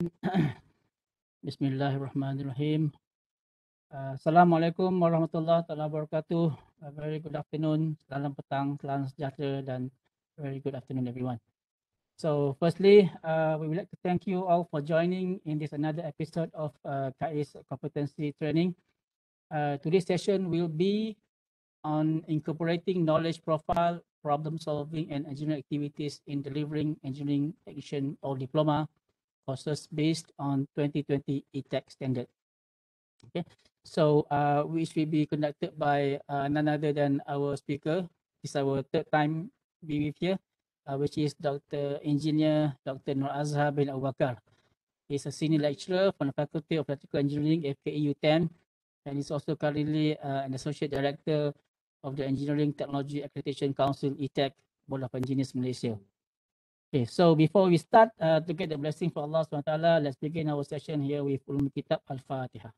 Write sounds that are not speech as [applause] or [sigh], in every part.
[coughs] Bismillahirrahmanirrahim. Uh, Assalamualaikum warahmatullahi wabarakatuh. Uh, very good afternoon, selamat petang, sejahtera dan very good afternoon everyone. So firstly, uh, we would like to thank you all for joining in this another episode of uh, KAIS Competency Training. Uh, today's session will be on incorporating knowledge profile, problem solving and engineering activities in delivering engineering action or diploma courses based on 2020 ETEC standard. Okay, so uh, which will be conducted by uh, none other than our speaker. It's our third time being here, uh, which is Dr. Engineer Dr. Nur Azhar bin Awakar. He's a senior lecturer from the Faculty of Electrical Engineering at 10, and he's also currently uh, an associate director of the Engineering Technology Accreditation Council, ETEC, Board of Engineers Malaysia. Okay, so before we start uh, to get the blessing for Allah SWT, let's begin our session here with Ulum Kitab Al-Fatiha.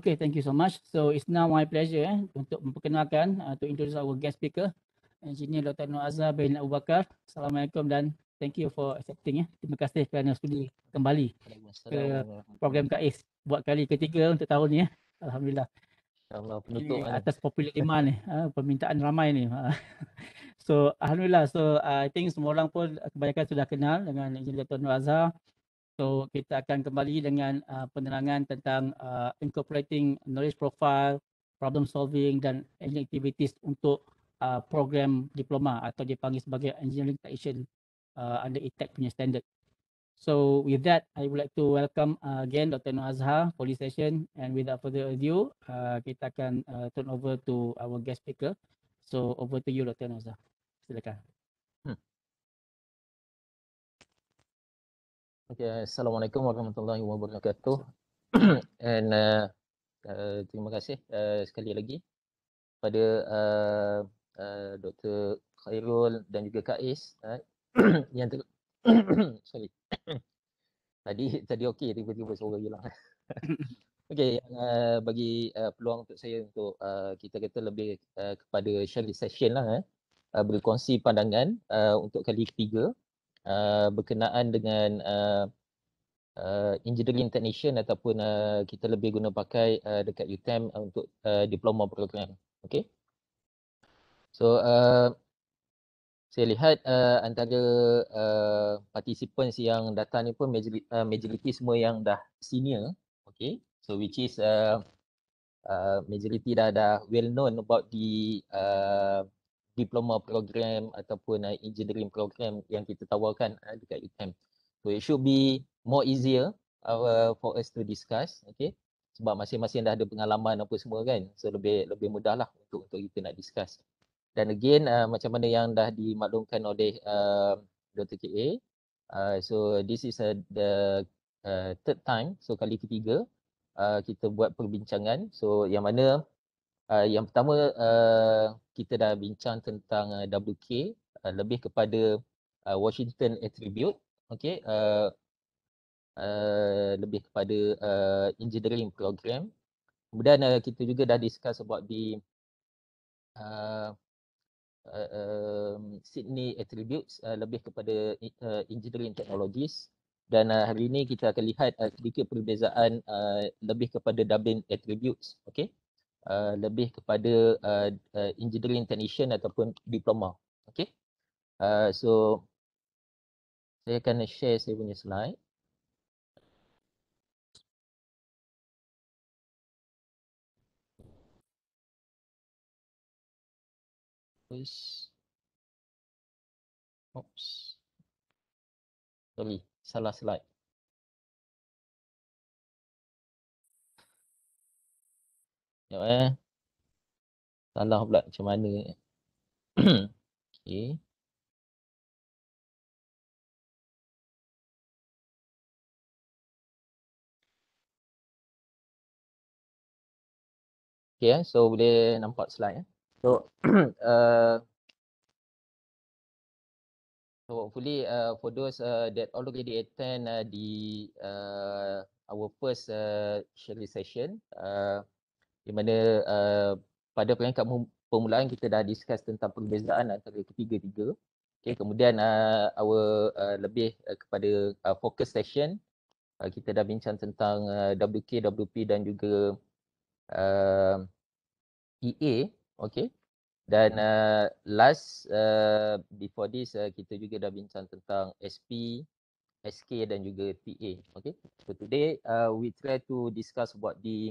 Okay, thank you so much. So it's now my pleasure eh, untuk memperkenalkan uh, to introduce our guest speaker, Engineer Dr. Noazah bin Abu Bakar. Assalamualaikum dan Thank you for accepting ya. Terima kasih kerana sudi kembali ke program KAIS buat kali ketiga untuk tahun ni ya. Alhamdulillah. Allah penutup ini atas popular demand ni, eh. permintaan ramai ni. [laughs] So alhamdulillah so I think semua orang pun kebanyakan sudah kenal dengan Encik tuan Nur So kita akan kembali dengan uh, penerangan tentang uh, incorporating knowledge profile, problem solving dan activities untuk uh, program diploma atau dipanggil sebagai engineering technician uh, under ATAC punya standard. So with that, I would like to welcome uh, again Dr. Noor Azhar for this session. And without further ado, uh, kita akan uh, turn over to our guest speaker. So over to you, Dr. Noor Azhar. Silakan. Hmm. Okay, Assalamualaikum warahmatullahi wabarakatuh. [clears throat] And uh, uh, terima kasih uh, sekali lagi pada uh, uh, Dr. Khairul dan juga Kak Is uh, [coughs] yang tu, [coughs] sorry. [coughs] tadi tadi okey tiba-tiba suara hilang. okey, uh, bagi uh, peluang untuk saya untuk uh, kita kata lebih uh, kepada share session lah eh. Uh, berkongsi pandangan uh, untuk kali ketiga uh, berkenaan dengan uh, uh, engineering technician ataupun uh, kita lebih guna pakai uh, dekat UTEM uh, untuk uh, diploma program. Okay. So uh, saya lihat uh, antara uh, participants yang datang ni pun majoriti, uh, eh, majoriti semua yang dah senior okay so which is uh, uh, majoriti dah dah well known about the uh, diploma program ataupun uh, engineering program yang kita tawarkan uh, dekat UTM so it should be more easier uh, for us to discuss okay sebab masing-masing dah ada pengalaman apa semua kan so lebih lebih mudahlah untuk untuk kita nak discuss dan again uh, macam mana yang dah dimaklumkan oleh uh, um, Dr. KA uh, so this is uh, the uh, third time so kali ketiga uh, kita buat perbincangan so yang mana uh, yang pertama uh, kita dah bincang tentang uh, WK uh, lebih kepada uh, Washington attribute okay uh, uh, lebih kepada uh, engineering program kemudian uh, kita juga dah discuss about the uh, uh, um, Sydney attributes uh, lebih kepada uh, engineering technologies dan uh, hari ini kita akan lihat uh, sedikit perbezaan uh, lebih kepada Dublin attributes okay, uh, lebih kepada uh, uh, engineering technician ataupun diploma okay. uh, so saya akan share saya punya slide Oops. Oops. Sorry, salah slide. Sekejap eh. Salah pula macam mana. [clears throat] okay. Okay, eh. so boleh nampak slide. Eh? untuk uh, [clears throat] eh, so hopefully uh, for those uh, that already attend uh, the uh, our first uh, sharing session uh, di mana uh, pada peringkat permulaan kita dah discuss tentang perbezaan antara ketiga-tiga okay, kemudian uh, our uh, lebih uh, kepada uh, focus session uh, kita dah bincang tentang uh, WK, WP dan juga uh, EA okay. Dan uh, last, uh, before this, uh, kita juga dah bincang tentang SP, SK dan juga PA. Okay, so today uh, we try to discuss about the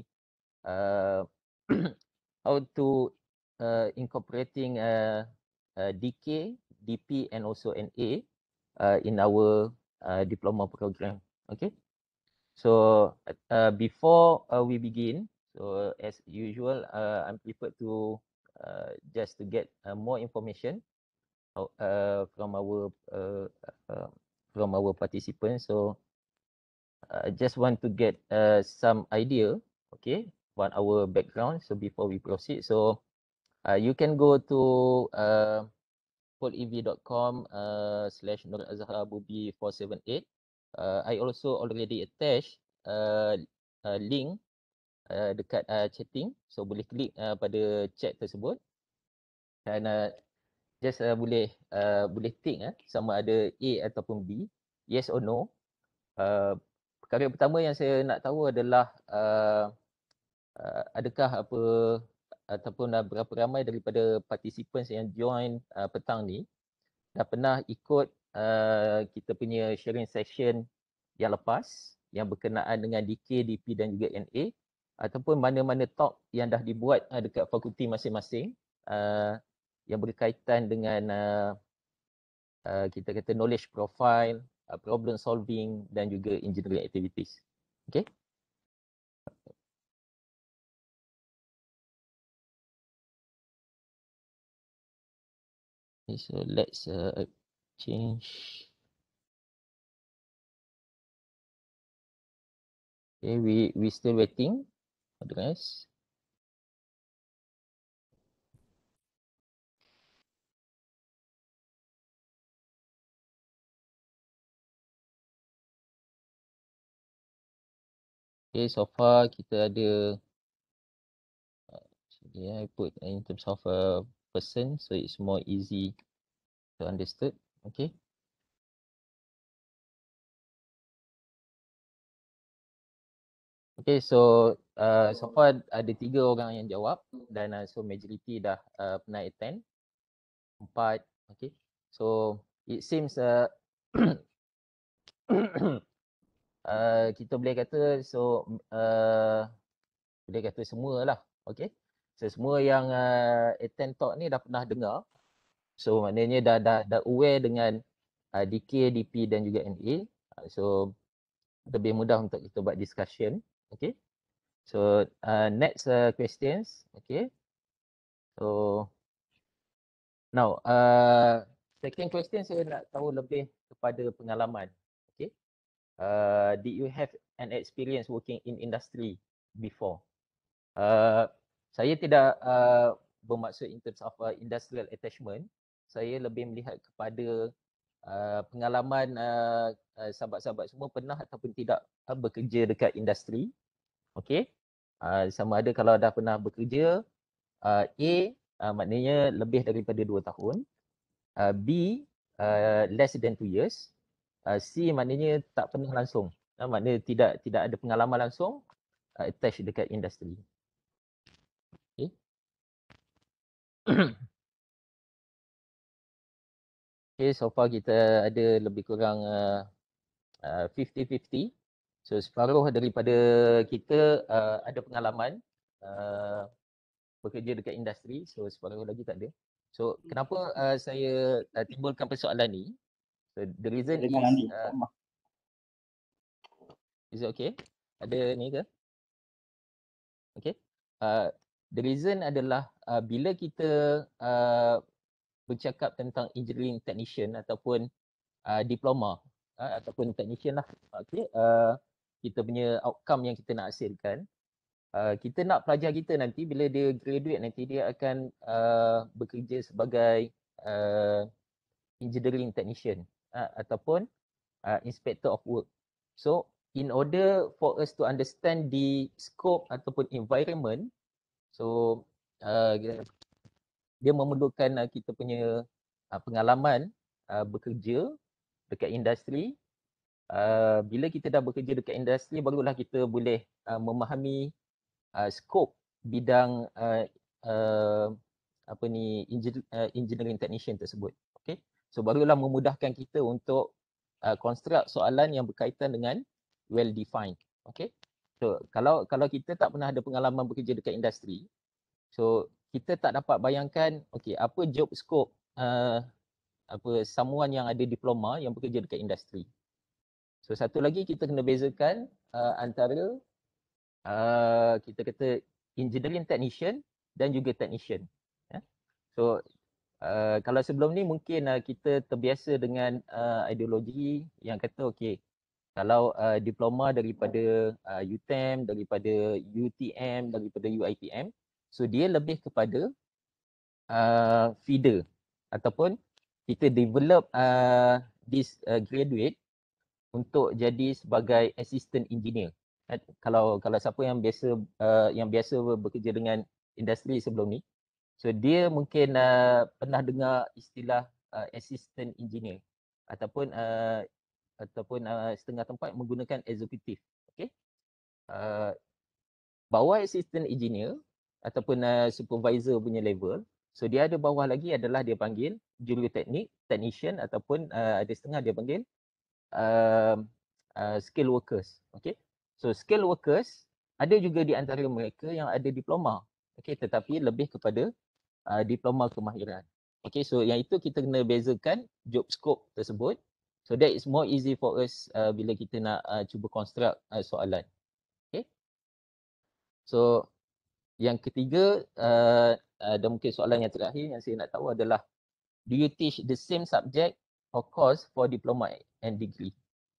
uh, [clears throat] how to uh, incorporating uh, uh, DK, DP and also NA uh, in our uh, diploma program. Okay, so uh, before uh, we begin, so as usual, uh, I'm prepared to uh, just to get uh, more information uh, uh, from our uh, uh, from our participants. So I just want to get uh, some idea, okay, about our background. So before we proceed, so uh, you can go to uh, pollev.com uh, slash Nur Azhar Bubi 478. Uh, I also already attached uh, a link uh, dekat uh, chatting so boleh klik uh, pada chat tersebut dan uh, just uh, boleh uh, boleh tick uh, sama ada A ataupun B yes or no uh, perkara pertama yang saya nak tahu adalah uh, uh, adakah apa ataupun uh, berapa ramai daripada participants yang join uh, petang ni dah pernah ikut uh, kita punya sharing session yang lepas yang berkenaan dengan DK, DP dan juga NA ataupun mana-mana talk yang dah dibuat uh, dekat fakulti masing-masing uh, yang berkaitan dengan uh, uh, kita kata knowledge profile, uh, problem solving dan juga engineering activities. Okay. okay so let's uh, change. Okay, we we still waiting. Address. Okay, so far kita ada uh, yeah, I put in terms of a person, so it's more easy to understood. Okay. Okay, so uh, so far ada tiga orang yang jawab dan uh, so majority dah uh, pernah attend. Empat, okay. So it seems uh, [coughs] uh, kita boleh kata so uh, boleh kata semua lah, okay. So semua yang uh, attend talk ni dah pernah dengar. So maknanya dah dah dah aware dengan uh, DK, DP dan juga NA. Uh, so lebih mudah untuk kita buat discussion Okay. So uh, next uh, questions. Okay. So now uh, second question saya nak tahu lebih kepada pengalaman. Okay. Uh, did you have an experience working in industry before? Uh, saya tidak uh, bermaksud in terms of uh, industrial attachment. Saya lebih melihat kepada uh, pengalaman uh, uh, sahabat-sahabat semua pernah ataupun tidak uh, bekerja dekat industri. Okey. Uh, sama ada kalau dah pernah bekerja uh, A uh, maknanya lebih daripada 2 tahun. Uh, B uh, less than 2 years. Uh, C maknanya tak pernah langsung. Uh, maknanya tidak tidak ada pengalaman langsung uh, attach dekat industri. Okey. [clears throat] Okay, so far kita ada lebih kurang uh, 50-50. Uh, so separuh daripada kita uh, ada pengalaman uh, bekerja dekat industri, so separuh lagi tak ada. So kenapa uh, saya uh, timbulkan persoalan ni? So the reason is uh, Is it okay? Ada ni ke? Okay. Uh, the reason adalah uh, bila kita uh, bercakap tentang engineering technician ataupun uh, diploma uh, ataupun technician lah Okay, uh, kita punya outcome yang kita nak hasilkan uh, kita nak pelajar kita nanti bila dia graduate nanti dia akan uh, bekerja sebagai uh, engineering technician uh, ataupun uh, inspector of work so in order for us to understand the scope ataupun environment so uh, dia memerlukan uh, kita punya uh, pengalaman uh, bekerja dekat industri uh, bila kita dah bekerja dekat industri barulah kita boleh uh, memahami uh, ah, skop bidang uh, uh, apa ni engineering technician tersebut okey so barulah memudahkan kita untuk uh, construct soalan yang berkaitan dengan well defined okey so kalau kalau kita tak pernah ada pengalaman bekerja dekat industri so kita tak dapat bayangkan okey apa job scope uh, apa someone yang ada diploma yang bekerja dekat industri. So satu lagi kita kena bezakan uh, antara uh, kita kata engineering technician dan juga technician. Yeah. So uh, kalau sebelum ni mungkin uh, kita terbiasa dengan uh, ideologi yang kata okey kalau uh, diploma daripada uh, UTM, daripada UTM, daripada UiPM, so dia lebih kepada uh, feeder ataupun kita develop uh, this uh, graduate untuk jadi sebagai assistant engineer. And kalau kalau siapa yang biasa uh, yang biasa bekerja dengan industri sebelum ni, so dia mungkin uh, pernah dengar istilah uh, assistant engineer ataupun uh, ataupun uh, setengah tempat menggunakan executive. Okay. Uh, bawah assistant engineer ataupun uh, supervisor punya level So dia ada bawah lagi adalah dia panggil juru teknik technician ataupun uh, ada setengah dia panggil uh, uh, skill workers. Okay. So skill workers ada juga di antara mereka yang ada diploma. Okay. Tetapi lebih kepada uh, diploma kemahiran. Okay. So yang itu kita kena bezakan job scope tersebut. So that is more easy for us uh, bila kita nak uh, cuba construct uh, soalan. Okay. So yang ketiga uh, ada mungkin soalan yang terakhir yang saya nak tahu adalah do you teach the same subject or course for diploma and degree?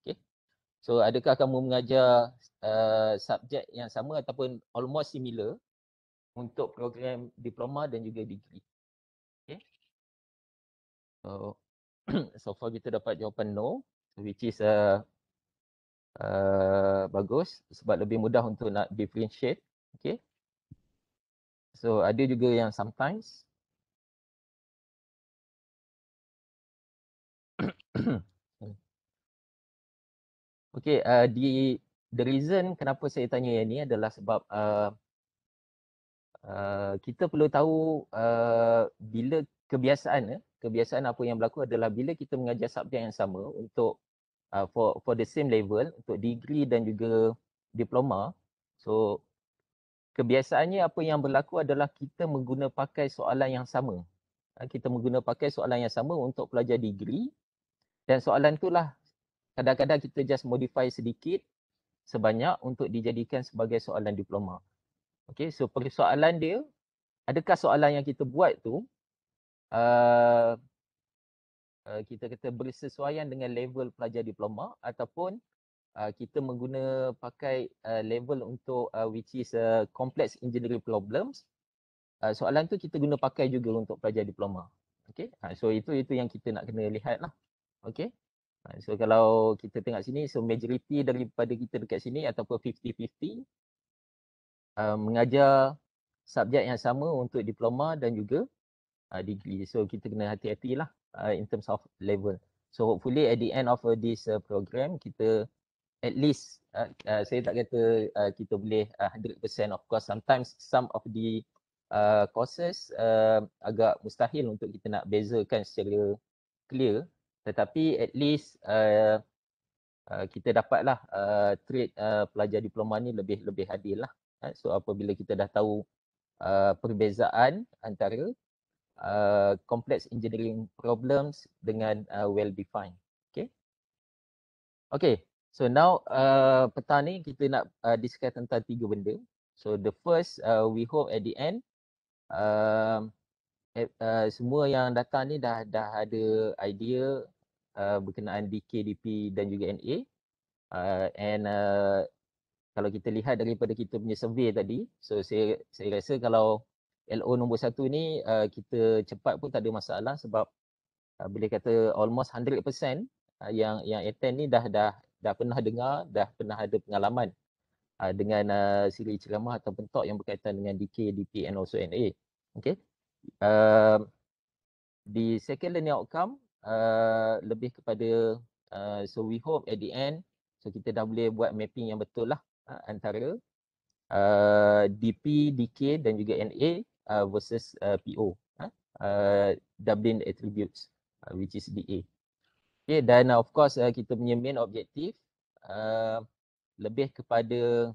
Okay. So adakah kamu mengajar uh, eh, subjek yang sama ataupun almost similar untuk program diploma dan juga degree? Okay. So [clears throat] so far kita dapat jawapan no which is a uh, eh, uh, bagus sebab lebih mudah untuk nak differentiate. Okay. So ada juga yang sometimes. [coughs] okay, uh, the, the reason kenapa saya tanya yang ni adalah sebab uh, Uh, kita perlu tahu uh, bila kebiasaan eh, kebiasaan apa yang berlaku adalah bila kita mengajar subjek yang sama untuk uh, for for the same level untuk degree dan juga diploma so kebiasaannya apa yang berlaku adalah kita menggunakan pakai soalan yang sama. Ha, kita menggunakan pakai soalan yang sama untuk pelajar degree dan soalan itulah kadang-kadang kita just modify sedikit sebanyak untuk dijadikan sebagai soalan diploma. Okay, so persoalan dia, adakah soalan yang kita buat tu uh, uh, kita kata bersesuaian dengan level pelajar diploma ataupun Uh, kita mengguna pakai uh, level untuk uh, which is a uh, complex engineering problems uh, soalan tu kita guna pakai juga untuk pelajar diploma okey uh, so itu itu yang kita nak kena lihat lah okey uh, so kalau kita tengok sini so majority daripada kita dekat sini ataupun 50-50 uh, mengajar subjek yang sama untuk diploma dan juga uh, degree so kita kena hati-hatilah uh, in terms of level so hopefully at the end of uh, this program kita at least uh, uh, saya tak kata uh, kita boleh uh, 100% of course sometimes some of the uh, courses uh, agak mustahil untuk kita nak bezakan secara clear tetapi at least uh, uh, kita dapatlah uh, trade uh, pelajar diploma ni lebih lebih adil lah uh, so apabila kita dah tahu uh, perbezaan antara uh, complex engineering problems dengan uh, well defined okay okay So now uh, petang ni kita nak uh, discuss tentang tiga benda. So the first uh, we hope at the end uh, uh, semua yang datang ni dah dah ada idea uh, berkenaan DKDP dan juga NA. Uh, and uh, kalau kita lihat daripada kita punya survey tadi, so saya saya rasa kalau LO nombor satu ni uh, kita cepat pun tak ada masalah sebab uh, boleh kata almost 100% uh, yang yang attend ni dah dah dah pernah dengar, dah pernah ada pengalaman uh, dengan uh, siri ceramah atau bentuk yang berkaitan dengan DK, DP and also NA. Okay. Uh, ehm, the second learning outcome uh, lebih kepada uh, so we hope at the end so kita dah boleh buat mapping yang betul lah uh, antara uh, DP, DK dan juga NA uh, versus uh, PO. Uh, Dublin attributes uh, which is DA. Okay, dan of course uh, kita punya main objektif uh, lebih kepada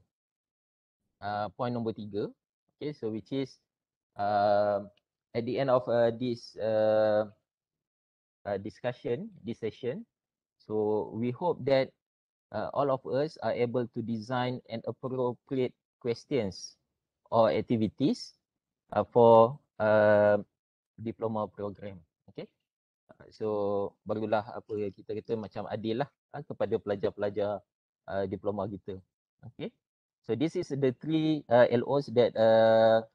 uh, point nombor tiga. Okay, so which is uh, at the end of uh, this uh, uh, discussion, this session. So we hope that uh, all of us are able to design an appropriate questions or activities uh, for uh, diploma program. So barulah apa yang kita kata macam adil lah ha, kepada pelajar-pelajar uh, diploma kita. Okay. So this is the three uh, LOs that uh,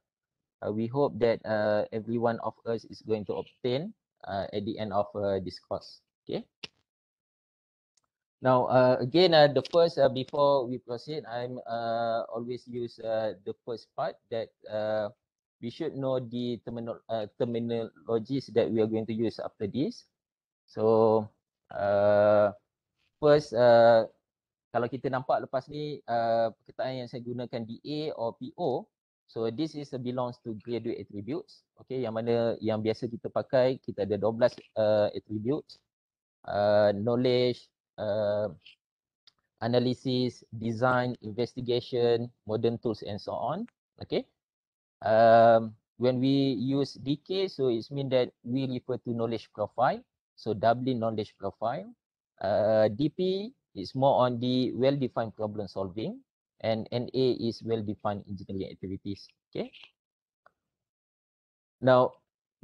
uh, we hope that uh, every one of us is going to obtain uh, at the end of uh, this course. Okay. Now uh, again, uh, the first uh, before we proceed, I'm uh, always use uh, the first part that uh, we should know the termino- uh, terminologies that we are going to use after this. So uh, first, uh, kalau kita nampak lepas ni uh, perkataan yang saya gunakan DA or PO, so this is a uh, belongs to graduate attributes. Okay, yang mana yang biasa kita pakai, kita ada 12 uh, attributes. Uh, knowledge, uh, analysis, design, investigation, modern tools and so on. Okay, um, when we use DK, so it's mean that we refer to knowledge profile. So doubling knowledge profile. Uh, DP is more on the well-defined problem solving and NA is well-defined engineering activities. Okay. Now,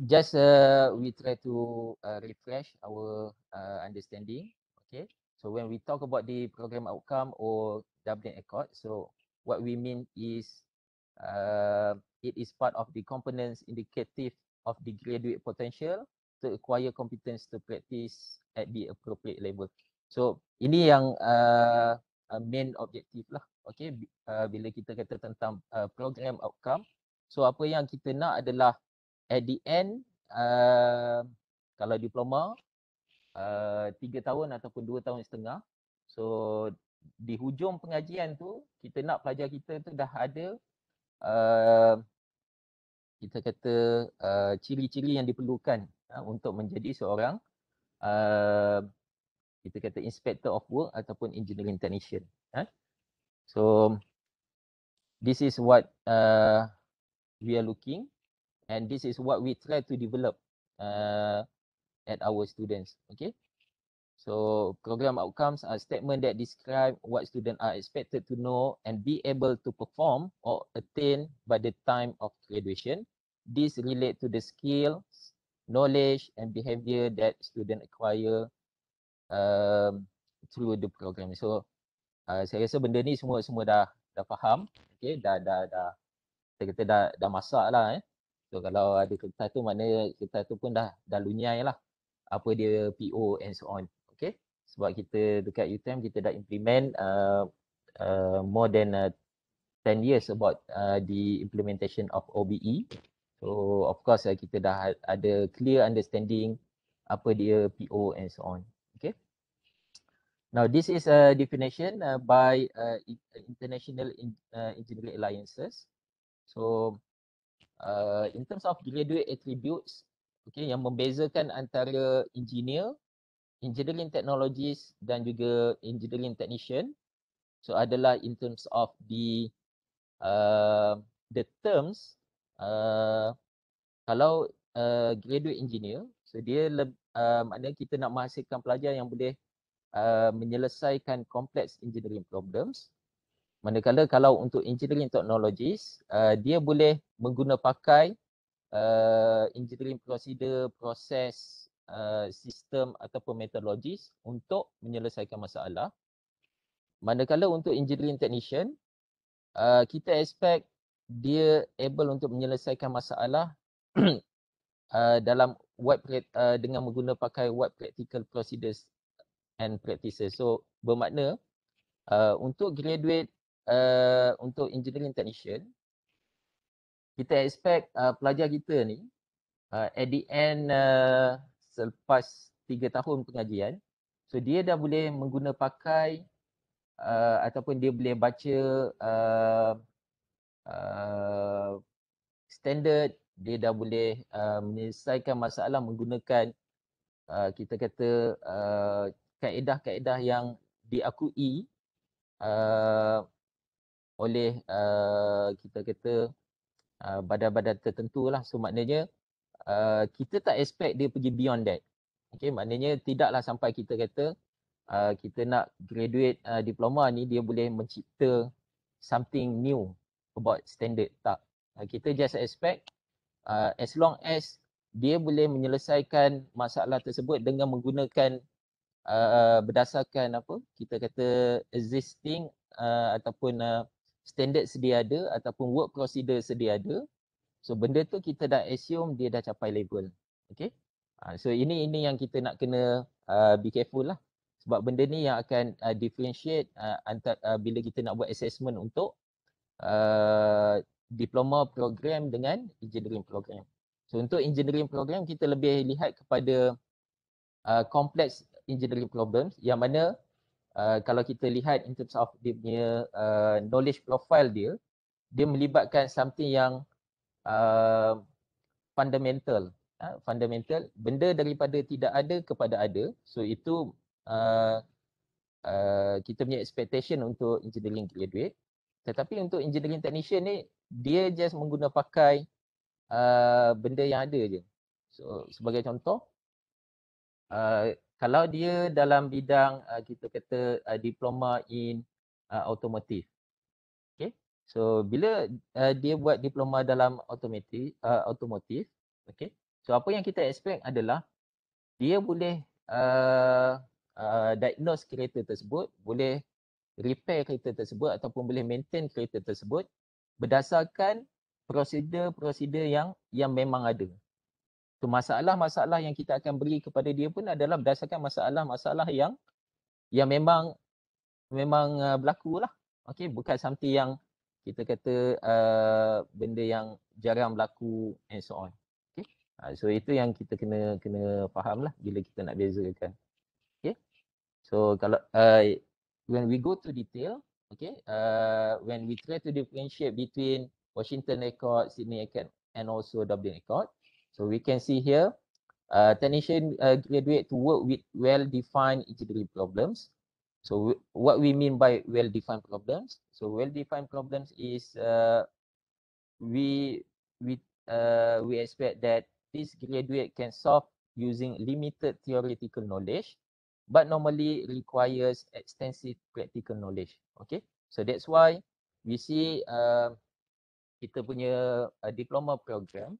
just uh, we try to uh, refresh our uh, understanding. Okay. So when we talk about the program outcome or Dublin Accord, so what we mean is uh, it is part of the components indicative of the graduate potential to acquire competence to practice at the appropriate level. So ini yang uh, uh main objektif lah. Okay, uh, bila kita kata tentang uh, program outcome. So apa yang kita nak adalah at the end uh, kalau diploma uh, tiga uh, tahun ataupun dua tahun setengah. So di hujung pengajian tu kita nak pelajar kita tu dah ada Ehm, kita kata uh, ciri-ciri yang diperlukan uh, untuk menjadi seorang uh, kita kata inspector of work ataupun engineering technician. Uh. So this is what uh, we are looking and this is what we try to develop uh, at our students. Okay. So program outcomes are statement that describe what student are expected to know and be able to perform or attain by the time of graduation. This relate to the skills, knowledge and behavior that student acquire um, through the program. So uh, saya rasa benda ni semua semua dah dah faham. Okay, dah dah dah. kita kata dah dah masak lah. Eh. So kalau ada kertas tu mana kertas tu pun dah dah lunyai lah. Apa dia PO and so on okay sebab kita dekat UTM kita dah implement uh, uh, more than uh, 10 years about uh, the implementation of OBE so of course uh, kita dah ha-, ada clear understanding apa dia PO and so on okay now this is a definition uh, by uh, international in, uh, engineering alliances so uh, in terms of graduate attributes okay yang membezakan antara engineer engineering technologies dan juga engineering technician so adalah in terms of the uh, the terms uh, kalau uh, graduate engineer so dia le- uh, maknanya kita nak menghasilkan pelajar yang boleh uh, menyelesaikan complex engineering problems manakala kalau untuk engineering technologies uh, dia boleh menggunakan pakai uh, engineering procedure process Eh, sistem ataupun metodologis untuk menyelesaikan masalah. Manakala untuk engineering technician, uh, kita expect dia able untuk menyelesaikan masalah uh, [clears throat] dalam web uh, dengan menggunakan pakai web practical procedures and practices. So bermakna uh, untuk graduate uh, untuk engineering technician, kita expect uh, pelajar kita ni uh, at the end selepas 3 tahun pengajian so dia dah boleh mengguna pakai uh, ataupun dia boleh baca uh, uh, standard dia dah boleh uh, menyelesaikan masalah menggunakan uh, kita kata uh, kaedah-kaedah yang diakui uh, oleh uh, kita kata uh, badan-badan tertentu lah so maknanya uh, kita tak expect dia pergi beyond that. Okay, maknanya tidaklah sampai kita kata uh, kita nak graduate uh, diploma ni dia boleh mencipta something new about standard. Tak. Uh, kita just expect uh, as long as dia boleh menyelesaikan masalah tersebut dengan menggunakan uh, berdasarkan apa kita kata existing uh, ataupun uh, standard sedia ada ataupun work procedure sedia ada So benda tu kita dah assume dia dah capai level. Okay. Ha, so ini ini yang kita nak kena uh, be careful lah. Sebab benda ni yang akan uh, differentiate uh, antar, uh, bila kita nak buat assessment untuk uh, diploma program dengan engineering program. So untuk engineering program kita lebih lihat kepada complex uh, engineering problems yang mana uh, kalau kita lihat in terms of dia punya uh, knowledge profile dia dia melibatkan something yang uh, fundamental uh, fundamental benda daripada tidak ada kepada ada so itu uh, uh, kita punya expectation untuk engineering graduate tetapi untuk engineering technician ni dia just menggunakan pakai uh, benda yang ada je so sebagai contoh uh, kalau dia dalam bidang uh, kita kata uh, diploma in uh, automotive So bila uh, dia buat diploma dalam automotif, uh, eh, automotif, okay. So apa yang kita expect adalah dia boleh uh, uh, diagnose kereta tersebut, boleh repair kereta tersebut ataupun boleh maintain kereta tersebut berdasarkan prosedur-prosedur yang yang memang ada. So masalah-masalah yang kita akan beri kepada dia pun adalah berdasarkan masalah-masalah yang yang memang memang berlaku lah. Okay, bukan something yang kita kata uh, benda yang jarang berlaku and so on. Okay. Uh, so itu yang kita kena kena faham lah bila kita nak bezakan. Okay. So kalau uh, when we go to detail, okay, uh, when we try to differentiate between Washington Accord, Sydney Accord and also Dublin Accord. So we can see here, uh, technician uh, graduate to work with well-defined engineering problems So what we mean by well-defined problems? So well-defined problems is uh, we we uh, we expect that this graduate can solve using limited theoretical knowledge, but normally requires extensive practical knowledge. Okay, so that's why we see uh, kita punya uh, diploma program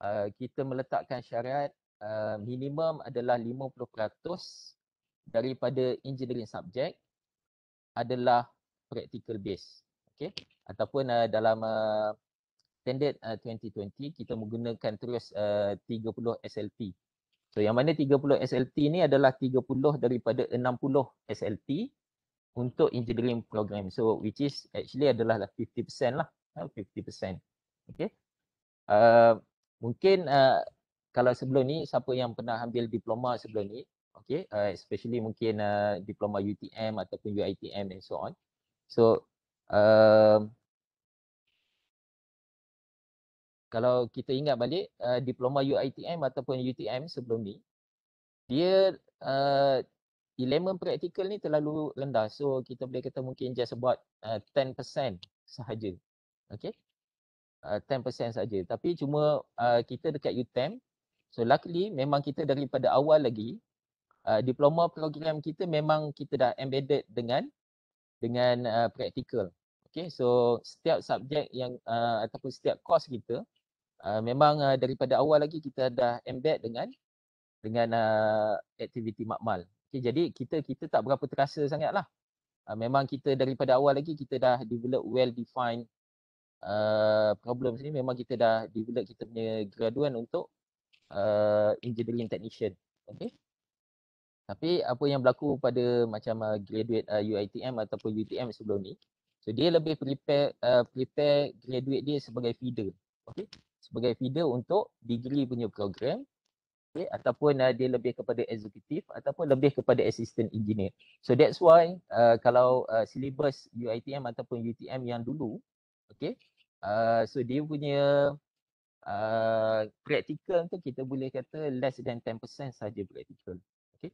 uh, kita meletakkan syarat uh, minimum adalah 50 peratus daripada engineering subject adalah practical base. Okay. Ataupun uh, dalam uh, standard uh, 2020 kita menggunakan terus uh, 30 SLT. So yang mana 30 SLT ni adalah 30 daripada 60 SLT untuk engineering program. So which is actually adalah 50% lah. 50%. Lah, uh, okay. Uh, mungkin uh, kalau sebelum ni siapa yang pernah ambil diploma sebelum ni okay uh, especially mungkin uh, diploma UTM ataupun UiTM and so on so um kalau kita ingat balik uh, diploma UiTM ataupun UTM sebelum ni dia uh, elemen praktikal ni terlalu rendah so kita boleh kata mungkin just buat uh, 10% sahaja Okay, uh, 10% saja. tapi cuma uh, kita dekat UTEM. so luckily memang kita daripada awal lagi uh, diploma program kita memang kita dah embedded dengan dengan uh, practical. Okay, so setiap subjek yang uh, ataupun setiap course kita uh, memang uh, daripada awal lagi kita dah embed dengan dengan uh, aktiviti makmal. Okay, jadi kita kita tak berapa terasa sangatlah. Uh, memang kita daripada awal lagi kita dah develop well defined uh, problem sini memang kita dah develop kita punya graduan untuk uh, engineering technician. Okay. Tapi apa yang berlaku pada macam uh, graduate uh, UiTM ataupun UTM sebelum ni, so dia lebih prepare uh, prepare graduate dia sebagai feeder. Okay? Sebagai feeder untuk degree punya program okay? ataupun uh, dia lebih kepada executive ataupun lebih kepada assistant engineer. So that's why uh, kalau uh, syllabus UiTM ataupun UTM yang dulu, okay? uh, so dia punya uh, practical tu kita boleh kata less than 10% saja practical. Okay.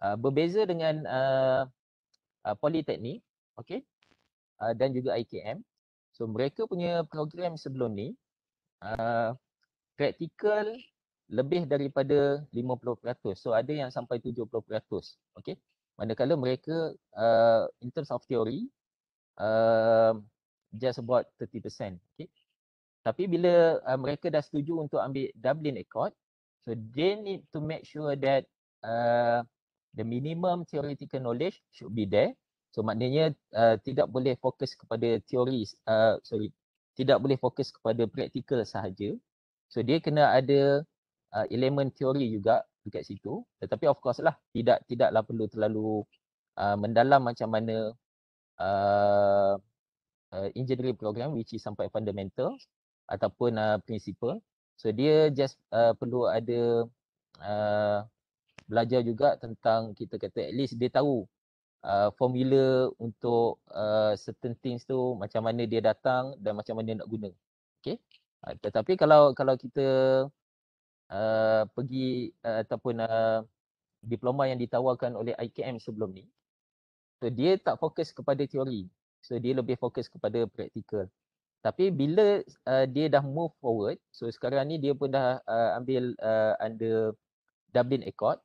Uh, berbeza dengan uh, uh, politeknik okey uh, dan juga IKM so mereka punya program sebelum ni uh, praktikal lebih daripada 50% so ada yang sampai 70% okey manakala mereka uh, in terms of theory uh, just about 30% okey tapi bila uh, mereka dah setuju untuk ambil Dublin Accord so they need to make sure that uh, the minimum theoretical knowledge should be there so maknanya uh, tidak boleh fokus kepada teori uh, sorry tidak boleh fokus kepada praktikal sahaja so dia kena ada uh, elemen teori juga dekat situ tetapi of course lah tidak tidaklah perlu terlalu uh, mendalam macam mana uh, uh, engineering program which is sampai fundamental ataupun uh, principle so dia just uh, perlu ada uh, belajar juga tentang kita kata at least dia tahu uh, formula untuk uh, certain things tu macam mana dia datang dan macam mana nak guna. Okay. Uh, tetapi kalau kalau kita uh, pergi uh, ataupun uh, diploma yang ditawarkan oleh IKM sebelum ni, so dia tak fokus kepada teori. So dia lebih fokus kepada praktikal. Tapi bila uh, dia dah move forward, so sekarang ni dia pun dah uh, ambil uh, under Dublin Accord.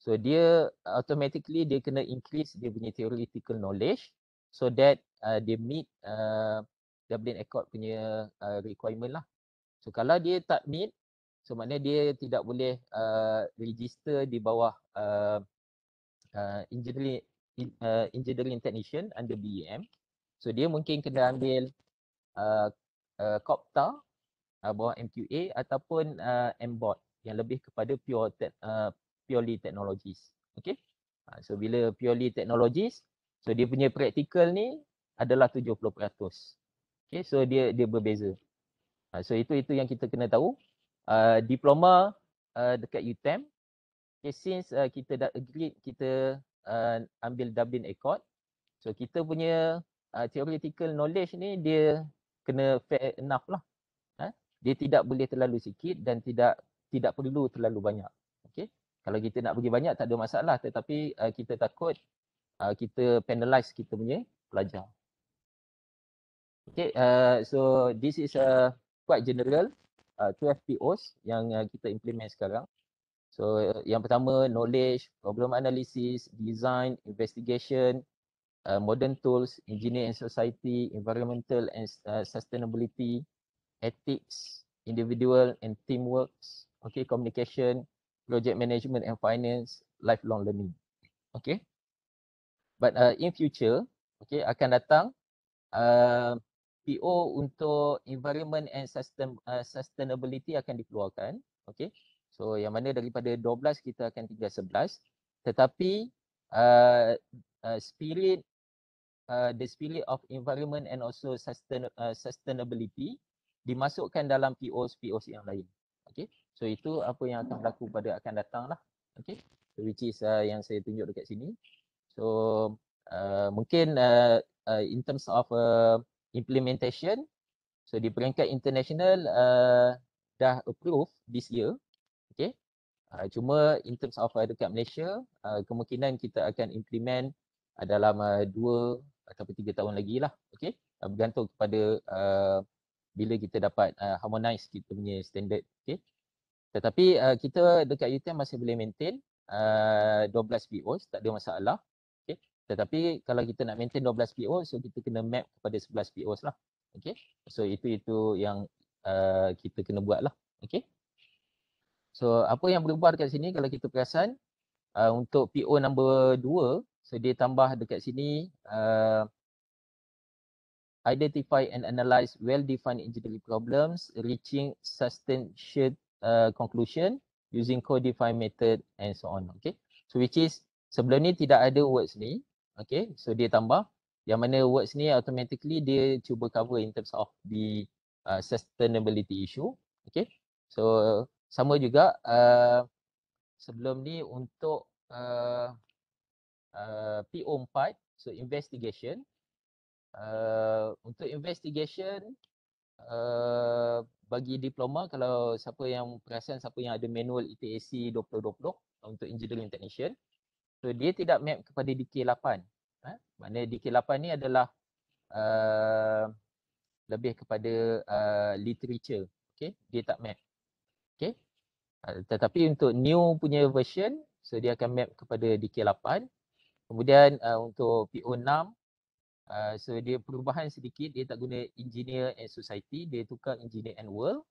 So dia uh, automatically dia kena increase dia punya theoretical knowledge so that uh, dia meet uh, Dublin Accord punya uh, requirement lah. So kalau dia tak meet, so maknanya dia tidak boleh uh, register di bawah uh, uh, engineering uh, engineering technician under BEM. So dia mungkin kena ambil uh, uh, COPTA uh, uh, uh, bawah MQA ataupun uh, MBOT yang lebih kepada pure te- uh, purely technologies. Okay. Ha, so bila purely technologies, so dia punya practical ni adalah 70%. Okay. So dia dia berbeza. Ha, so itu itu yang kita kena tahu. Uh, diploma uh, dekat UTEM. Okay, since uh, kita dah agree kita uh, ambil Dublin Accord. So kita punya uh, theoretical knowledge ni dia kena fair enough lah. Ha? Dia tidak boleh terlalu sikit dan tidak tidak perlu terlalu banyak kalau kita nak pergi banyak tak ada masalah tetapi uh, kita takut uh, kita penalize kita punya pelajar. Okay, uh, so this is a uh, quite general uh, 12 POs yang uh, kita implement sekarang. So uh, yang pertama knowledge, problem analysis, design, investigation, uh, modern tools, engineer and society, environmental and uh, sustainability, ethics, individual and teamwork, okay, communication, project management and finance lifelong learning. Okay. But uh, in future, okay, akan datang uh, PO untuk environment and system, uh, sustainability akan dikeluarkan. Okay. So yang mana daripada 12 kita akan tinggal 11. Tetapi uh, uh, spirit Uh, the spirit of environment and also sustain, uh, sustainability dimasukkan dalam POs-POs yang lain. Okay. So itu apa yang akan berlaku pada akan datang lah. Okay. Which is uh, yang saya tunjuk dekat sini. So uh, mungkin uh, uh, in terms of uh, implementation. So di peringkat international uh, dah approve this year. Okay. Uh, cuma in terms of uh, dekat Malaysia, uh, kemungkinan kita akan implement uh, dalam uh, dua atau tiga tahun lagi lah. Okay. Uh, bergantung kepada uh, bila kita dapat uh, harmonize kita punya standard. Okay. Tetapi uh, kita dekat UTM masih boleh maintain uh, 12 PO, tak ada masalah. Okay. Tetapi kalau kita nak maintain 12 PO, so kita kena map kepada 11 PO lah. Okay. So itu itu yang uh, kita kena buat lah. Okay. So apa yang berubah dekat sini kalau kita perasan uh, untuk PO number 2, so dia tambah dekat sini uh, identify and analyze well-defined engineering problems reaching sustained Uh, conclusion using codify method and so on okay so which is sebelum ni tidak ada words ni okay so dia tambah yang mana words ni automatically dia cuba cover in terms of the uh, sustainability issue okay so sama juga uh, sebelum ni untuk uh, uh, PO4 so investigation uh, untuk investigation uh, bagi diploma kalau siapa yang perasan siapa yang ada manual ETAC 2020 untuk engineering technician so dia tidak map kepada DK8 ha? mana DK8 ni adalah uh, lebih kepada uh, literature okay? dia tak map okay? uh, tetapi untuk new punya version so dia akan map kepada DK8 kemudian uh, untuk PO6 Uh, so dia perubahan sedikit dia tak guna engineer and society dia tukar engineer and world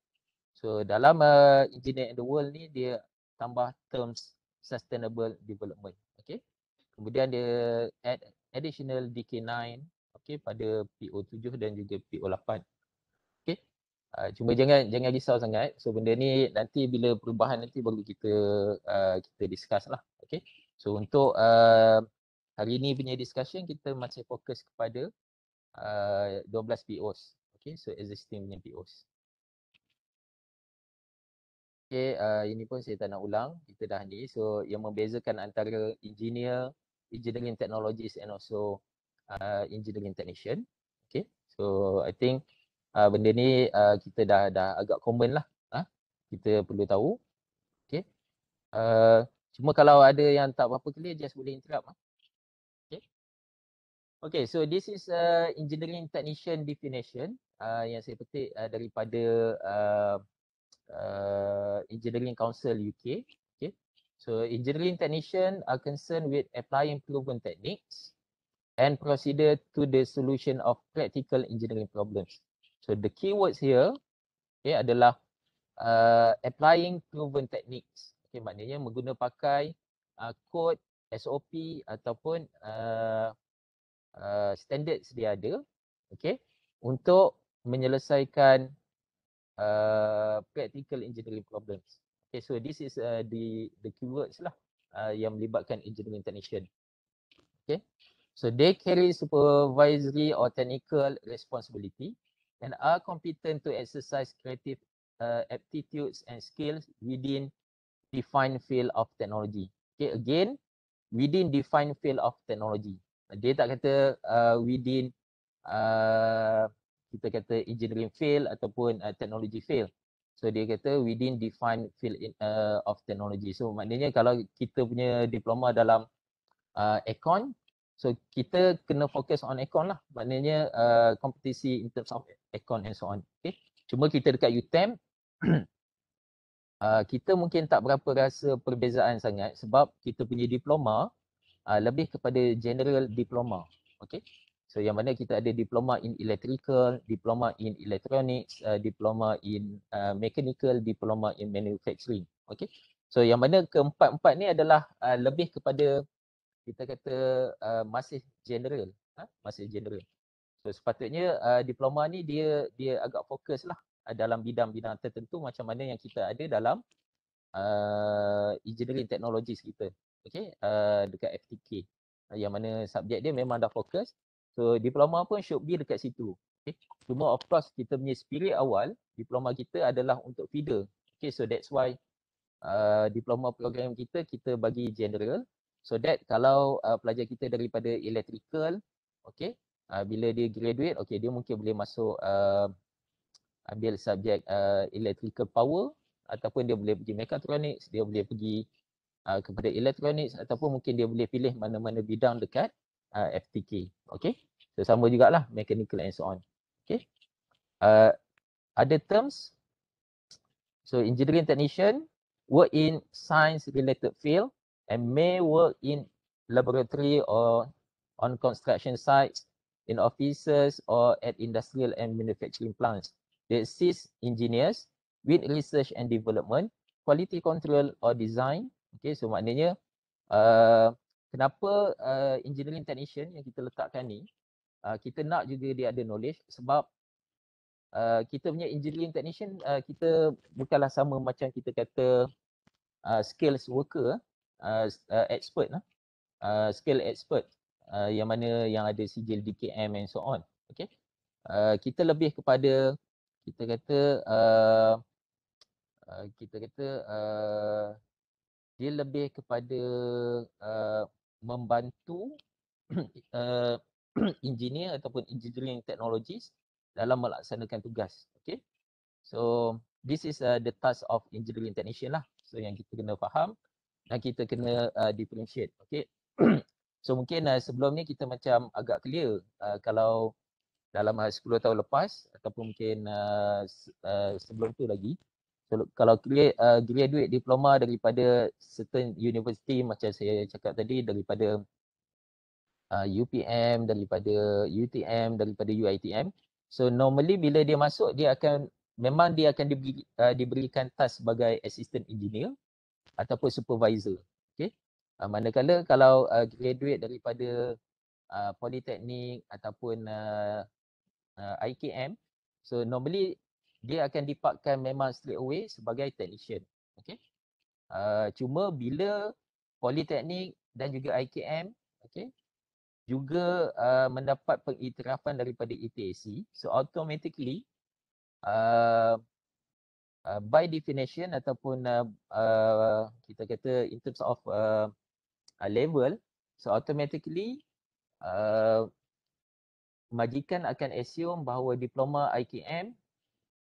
so dalam uh, engineer and the world ni dia tambah terms sustainable development okay kemudian dia add additional DK9 okay pada PO7 dan juga PO8 okay uh, cuma jangan jangan risau sangat so benda ni nanti bila perubahan nanti baru kita uh, kita discuss lah okay so untuk uh, hari ni punya discussion kita masih fokus kepada uh, 12 POs. Okay, so existing punya POs. Okay, uh, ini pun saya tak nak ulang. Kita dah ni. So, yang membezakan antara engineer, engineering technologies and also uh, engineering technician. Okay, so I think uh, benda ni uh, kita dah dah agak common lah. Huh? Ah, kita perlu tahu. Okay. Uh, cuma kalau ada yang tak apa-apa, clear, just boleh interrupt. Huh? Lah. Okay, so this is a engineering technician definition uh, yang saya petik uh, daripada uh, uh, Engineering Council UK. Okay, so engineering technician are concerned with applying proven techniques and procedure to the solution of practical engineering problems. So the keywords here okay, adalah uh, applying proven techniques. Okay, maknanya menggunakan pakai uh, code SOP ataupun uh, uh, standard dia ada okey untuk menyelesaikan uh, practical engineering problems okey so this is uh, the the keywords lah uh, yang melibatkan engineering technician okey so they carry supervisory or technical responsibility and are competent to exercise creative uh, aptitudes and skills within defined field of technology okay again within defined field of technology dia tak kata uh, within uh, kita kata engineering field ataupun uh, technology field so dia kata within defined field in, uh, of technology so maknanya kalau kita punya diploma dalam uh, econ so kita kena fokus on econ lah maknanya uh, kompetisi in terms of econ and so on okay. cuma kita dekat UTEM [clears throat] Uh, kita mungkin tak berapa rasa perbezaan sangat sebab kita punya diploma uh, lebih kepada general diploma. Okay. So yang mana kita ada diploma in electrical, diploma in electronics, uh, diploma in uh, mechanical, diploma in manufacturing. Okay. So yang mana keempat-empat ni adalah uh, lebih kepada kita kata uh, masih general. Ha? Masih general. So sepatutnya uh, diploma ni dia dia agak fokus lah uh, dalam bidang-bidang tertentu macam mana yang kita ada dalam uh, engineering technologies kita okay, uh, dekat FTK yang mana subjek dia memang dah fokus so diploma pun should be dekat situ okay. cuma of course kita punya spirit awal diploma kita adalah untuk feeder okay, so that's why uh, diploma program kita kita bagi general so that kalau uh, pelajar kita daripada electrical okay, uh, bila dia graduate okay, dia mungkin boleh masuk uh, ambil subjek uh, electrical power ataupun dia boleh pergi mechatronics dia boleh pergi uh, kepada elektronik ataupun mungkin dia boleh pilih mana-mana bidang dekat uh, FTK. Okay. So sama jugalah mechanical and so on. Okay. Uh, other terms. So engineering technician work in science related field and may work in laboratory or on construction sites in offices or at industrial and manufacturing plants. They assist engineers with research and development, quality control or design, Okay, so maknanya uh, kenapa uh, engineering technician yang kita letakkan ni uh, kita nak juga dia ada knowledge sebab uh, kita punya engineering technician uh, kita bukanlah sama macam kita kata uh, skills worker uh, uh expert lah. Uh, skill expert uh, yang mana yang ada sijil DKM and so on. Okay. Uh, kita lebih kepada kita kata uh, uh, kita kata uh, dia lebih kepada uh, membantu [clears throat] uh, [clears throat] engineer ataupun engineering technologies dalam melaksanakan tugas. Okay. So this is uh, the task of engineering technician lah. So yang kita kena faham dan kita kena uh, differentiate. Okay. [clears throat] so mungkin uh, sebelum ni kita macam agak clear uh, kalau dalam uh, 10 tahun lepas ataupun mungkin uh, uh, sebelum tu lagi kalau graduate, uh, graduate diploma daripada certain university macam saya cakap tadi daripada uh, UPM daripada UTM daripada UiTM so normally bila dia masuk dia akan memang dia akan diberi, uh, diberikan task sebagai assistant engineer ataupun supervisor Okay. uh, manakala kalau uh, graduate daripada uh, politeknik ataupun uh, uh, IKM so normally dia akan dipakkan memang straight away sebagai technician. Okay. Uh, cuma bila Politeknik dan juga IKM okay, juga uh, mendapat pengiktirafan daripada ETAC, so automatically uh, uh, by definition ataupun uh, uh, kita kata in terms of uh, uh, level, so automatically uh, majikan akan assume bahawa diploma IKM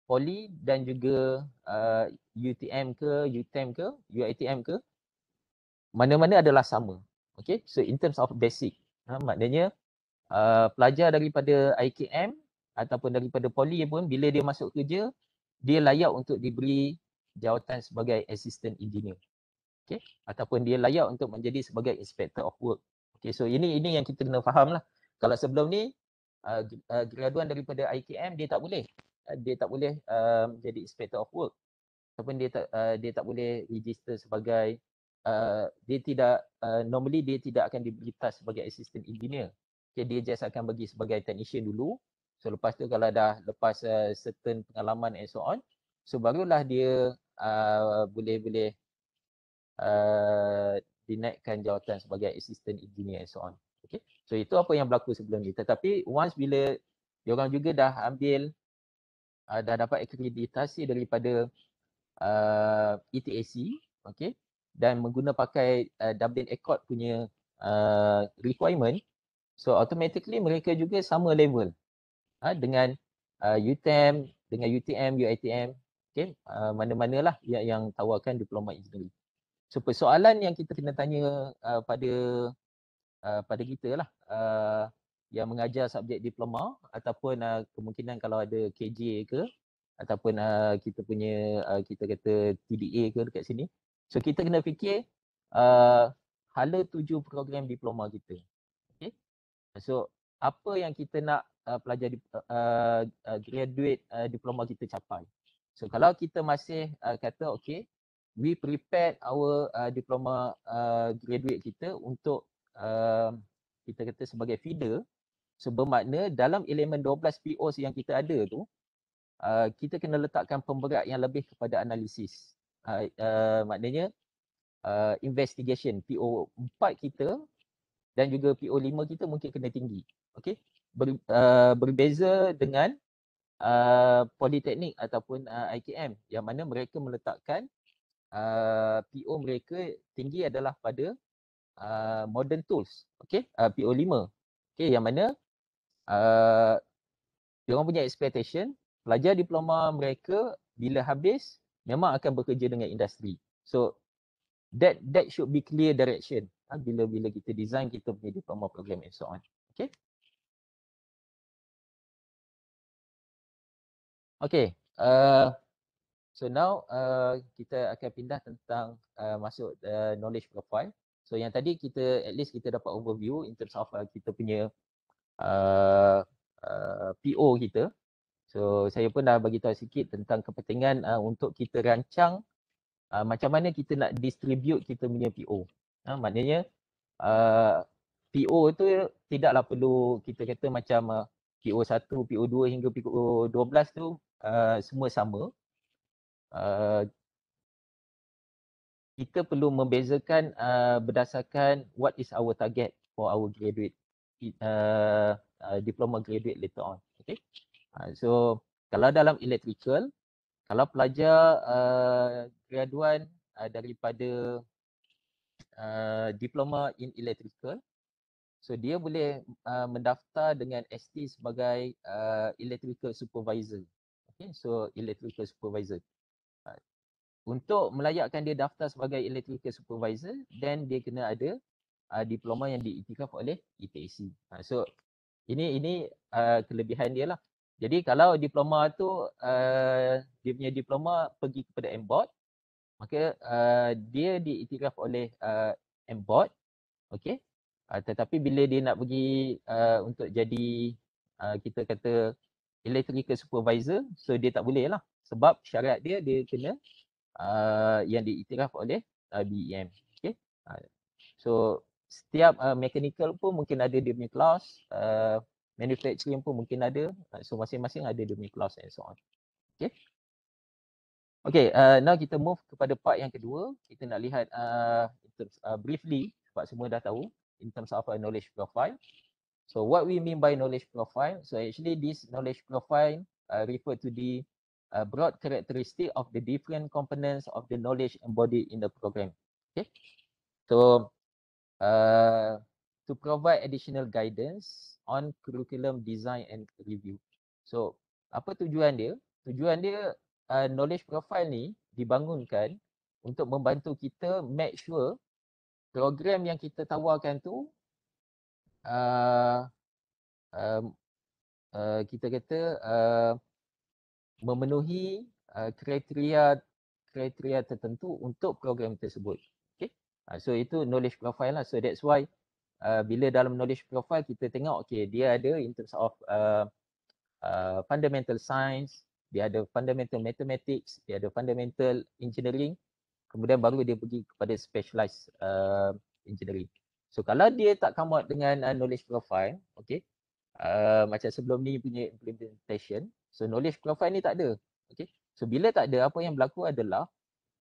poli dan juga uh, UTM ke UTM ke UITM ke mana-mana adalah sama Okay, so in terms of basic ha, maknanya uh, pelajar daripada IKM ataupun daripada poli pun bila dia masuk kerja dia layak untuk diberi jawatan sebagai assistant engineer okay? ataupun dia layak untuk menjadi sebagai inspector of work Okay, so ini ini yang kita kena lah. kalau sebelum ni uh, uh, graduan daripada IKM dia tak boleh Eh, dia tak boleh um, jadi inspector of work ataupun dia tak uh, dia tak boleh register sebagai uh, dia tidak uh, normally dia tidak akan diberi task sebagai assistant engineer. Okay, dia just akan bagi sebagai technician dulu. So lepas tu kalau dah lepas uh, certain pengalaman and so on, so barulah dia boleh-boleh uh, uh, dinaikkan jawatan sebagai assistant engineer and so on. Okay. So itu apa yang berlaku sebelum ni. Tetapi once bila orang juga dah ambil uh, dah dapat akreditasi daripada uh, ah, ETAC okay, dan menggunakan pakai uh, Dublin Accord punya uh, requirement so automatically mereka juga sama level uh, dengan uh, UTM, dengan UTM, UITM okay, uh, mana-manalah yang, yang tawarkan diploma engineering so persoalan yang kita kena tanya uh, pada uh, pada kita lah uh, yang mengajar subjek diploma ataupun uh, kemungkinan kalau ada KJ ke ataupun uh, kita punya uh, kita kata TDA ke dekat sini. So kita kena fikir a uh, hala tujuh program diploma kita. Okay. So apa yang kita nak uh, pelajar di, uh, uh, graduate uh, diploma kita capai. So kalau kita masih uh, kata okay, we prepare our uh, diploma uh, graduate kita untuk uh, kita kata sebagai feeder So bermakna dalam elemen 12 PO yang kita ada tu uh, kita kena letakkan pemberat yang lebih kepada analisis. Uh, uh, maknanya uh, investigation PO 4 kita dan juga PO 5 kita mungkin kena tinggi. Okay. Ber, uh, berbeza dengan uh, Politeknik ataupun uh, IKM yang mana mereka meletakkan uh, PO mereka tinggi adalah pada uh, modern tools. Okay. Uh, PO 5. Okay. Yang mana uh, diorang punya expectation pelajar diploma mereka bila habis memang akan bekerja dengan industri so that that should be clear direction uh, bila bila kita design kita punya diploma program and so on okay okay uh, So now uh, kita akan pindah tentang uh, masuk uh, knowledge profile. So yang tadi kita at least kita dapat overview in terms of uh, kita punya uh, uh, PO kita. So saya pun dah bagi tahu sikit tentang kepentingan uh, untuk kita rancang uh, macam mana kita nak distribute kita punya PO. uh, maknanya uh, PO tu tidaklah perlu kita kata macam uh, PO1, PO2 hingga PO12 tu uh, semua sama. Uh, kita perlu membezakan uh, berdasarkan what is our target for our graduate Uh, uh, diploma graduate later on. Okay. Uh, so kalau dalam electrical, kalau pelajar uh, graduan uh, daripada uh, diploma in electrical, so dia boleh uh, mendaftar dengan ST sebagai uh, electrical supervisor. Okay. So electrical supervisor. Ha, untuk melayakkan dia daftar sebagai electrical supervisor, then dia kena ada uh, diploma yang diiktiraf oleh ITC. E uh, so ini ini uh, kelebihan dia lah. Jadi kalau diploma tu uh, dia punya diploma pergi kepada MBOT maka uh, dia diiktiraf oleh uh, MBOT okey. Uh, tetapi bila dia nak pergi uh, untuk jadi uh, kita kata electrical supervisor so dia tak boleh lah sebab syarat dia dia kena uh, yang diiktiraf oleh uh, BEM okey uh, so setiap uh, mechanical pun mungkin ada dia punya clause uh, manufacturing pun mungkin ada uh, so masing-masing ada dia punya clause and so on okay okay uh, now kita move kepada part yang kedua kita nak lihat uh, terms, uh, briefly sebab semua dah tahu in terms of a uh, knowledge profile so what we mean by knowledge profile so actually this knowledge profile uh, refer to the a uh, broad characteristic of the different components of the knowledge embodied in the program okay so uh, to provide additional guidance on curriculum design and review. So, apa tujuan dia? Tujuan dia uh, knowledge profile ni dibangunkan untuk membantu kita make sure program yang kita tawarkan tu uh, um, uh, kita kata uh, memenuhi uh, kriteria kriteria tertentu untuk program tersebut. Uh, so itu knowledge profile lah. So that's why uh, bila dalam knowledge profile kita tengok okay dia ada in terms of uh, uh, fundamental science, dia ada fundamental mathematics, dia ada fundamental engineering. Kemudian baru dia pergi kepada specialized uh, engineering. So kalau dia tak come out dengan uh, knowledge profile, okay. Uh, macam sebelum ni punya implementation. So knowledge profile ni tak ada. Okay. So bila tak ada, apa yang berlaku adalah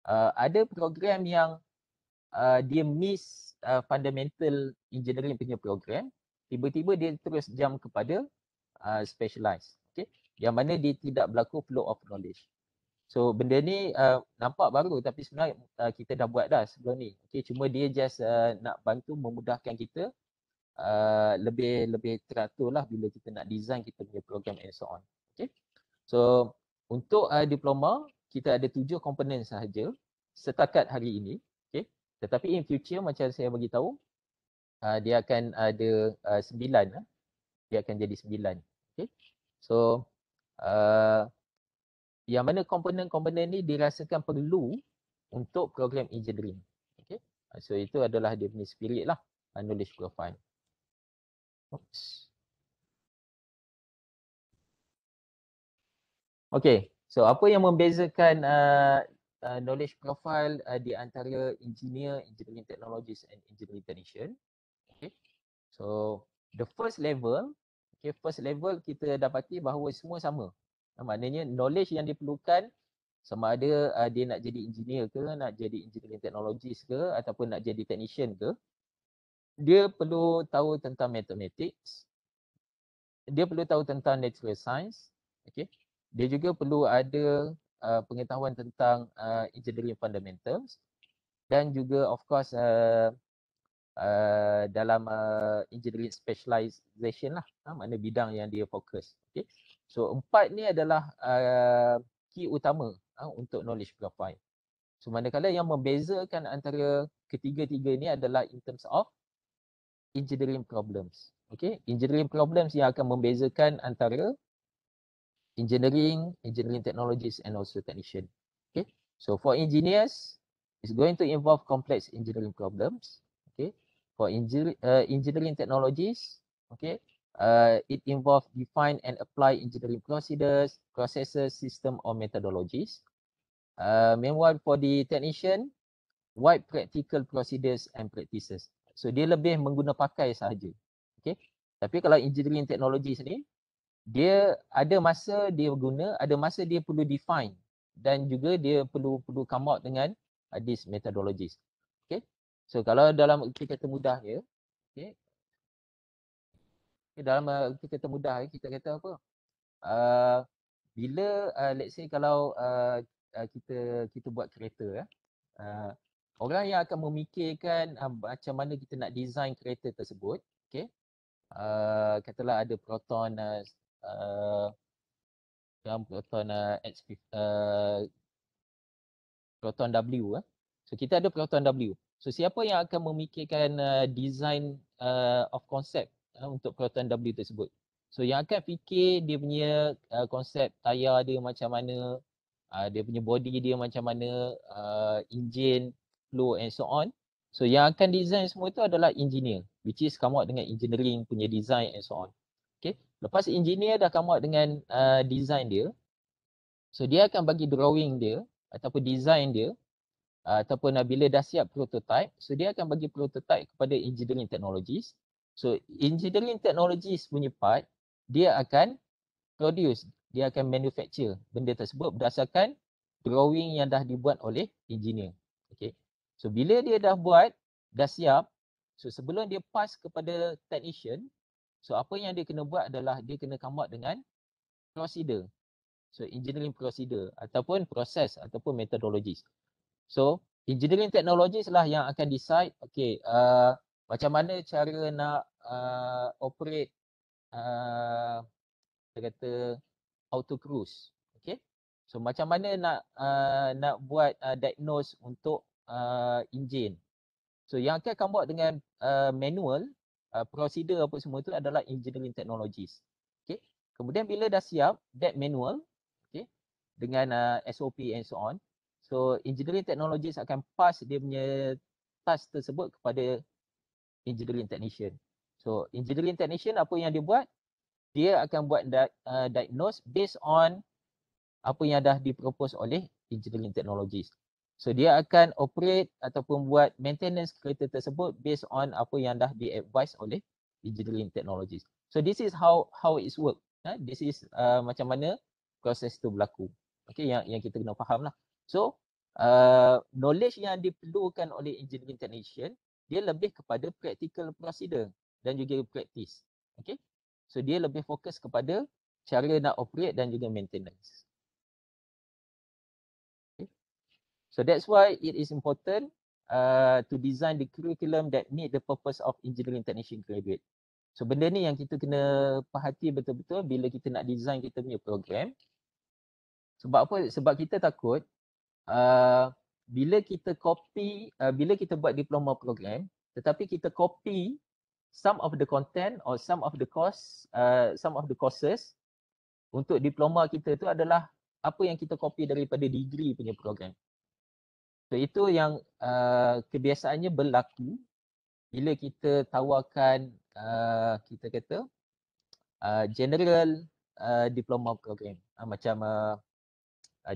uh, ada program yang uh, dia miss uh, fundamental engineering punya program tiba-tiba dia terus jam kepada uh, specialized okey yang mana dia tidak berlaku flow of knowledge so benda ni uh, nampak baru tapi sebenarnya uh, kita dah buat dah sebelum ni okey cuma dia just uh, nak bantu memudahkan kita uh, lebih lebih teratur lah bila kita nak design kita punya program and so on okey so untuk uh, diploma kita ada tujuh komponen sahaja setakat hari ini tetapi in future macam saya bagi tahu uh, dia akan ada uh, sembilan uh, dia akan jadi sembilan okay. so uh, yang mana komponen-komponen ni dirasakan perlu untuk program engineering okay. so itu adalah dia punya spirit lah uh, knowledge profile Oops. Okay, so apa yang membezakan uh, uh, knowledge profile uh, di antara engineer, engineering technologies and engineering technician. Okay. So the first level, okay, first level kita dapati bahawa semua sama. Uh, maknanya knowledge yang diperlukan sama ada uh, dia nak jadi engineer ke, nak jadi engineering technologies ke ataupun nak jadi technician ke, dia perlu tahu tentang mathematics, dia perlu tahu tentang natural science, okay. Dia juga perlu ada uh, pengetahuan tentang uh, engineering fundamentals dan juga of course uh, uh, dalam uh, engineering specialization lah ha, uh, mana bidang yang dia fokus okay. so empat ni adalah uh, key utama uh, untuk knowledge profile so manakala yang membezakan antara ketiga-tiga ni adalah in terms of engineering problems okay engineering problems yang akan membezakan antara engineering, engineering technologies and also technician. Okay. So for engineers, it's going to involve complex engineering problems. Okay. For engineering, uh, engineering technologies, okay, uh, it involves define and apply engineering procedures, processes, system or methodologies. Uh, meanwhile, for the technician, wide practical procedures and practices. So dia lebih menggunakan menggunapakai sahaja. Okay. Tapi kalau engineering technologies ni, dia ada masa dia guna, ada masa dia perlu define dan juga dia perlu perlu come out dengan uh, this methodologies. Okay. So kalau dalam kita kata mudah ya. Okay. okay dalam uh, kita kata mudah ya, kita kata apa? Uh, bila uh, let's say kalau uh, uh, kita kita buat kereta ya. Uh, orang yang akan memikirkan uh, macam mana kita nak design kereta tersebut. Okay. Uh, katalah ada proton uh, dalam uh, proton uh, X, uh, proton W. Eh. So kita ada proton W. So siapa yang akan memikirkan uh, design uh, of concept uh, untuk proton W tersebut? So yang akan fikir dia punya uh, konsep tayar dia macam mana, uh, dia punya body dia macam mana, uh, engine, flow and so on. So yang akan design semua itu adalah engineer which is come out dengan engineering punya design and so on. Lepas engineer dah come out dengan uh, design dia. So dia akan bagi drawing dia ataupun design dia uh, ataupun uh, bila dah siap prototype, so dia akan bagi prototype kepada engineering technologies. So engineering technologies punya part dia akan produce, dia akan manufacture benda tersebut berdasarkan drawing yang dah dibuat oleh engineer. Okay. So bila dia dah buat, dah siap, so sebelum dia pass kepada technician, So apa yang dia kena buat adalah dia kena come up dengan procedure, So engineering prosedur ataupun proses ataupun methodologies. So engineering technologies lah yang akan decide okay uh, macam mana cara nak uh, operate uh, kata auto cruise. Okay. So macam mana nak uh, nak buat uh, diagnose untuk uh, engine. So yang akan come up dengan uh, manual Uh, prosedur apa semua tu adalah engineering technologies. Okay. Kemudian bila dah siap, that manual okay, dengan uh, SOP and so on. So engineering technologies akan pass dia punya task tersebut kepada engineering technician. So engineering technician apa yang dia buat? Dia akan buat di- uh, diagnose based on apa yang dah dipropose oleh engineering technologies. So dia akan operate ataupun buat maintenance kereta tersebut based on apa yang dah di advise oleh engineering technologies. So this is how how it's work. Eh? This is uh, macam mana proses tu berlaku. Okay yang yang kita kena faham lah. So uh, knowledge yang diperlukan oleh engineering technician dia lebih kepada practical procedure dan juga practice. Okay. So dia lebih fokus kepada cara nak operate dan juga maintenance. So that's why it is important uh, to design the curriculum that meet the purpose of engineering technician graduate. So benda ni yang kita kena perhati betul-betul bila kita nak design kita punya program. Sebab apa? Sebab kita takut uh, bila kita copy, uh, bila kita buat diploma program tetapi kita copy some of the content or some of the course, uh, some of the courses untuk diploma kita tu adalah apa yang kita copy daripada degree punya program. So itu yang uh, kebiasaannya berlaku bila kita tawarkan uh, kita kata uh, general uh, diploma program ah, uh, macam uh,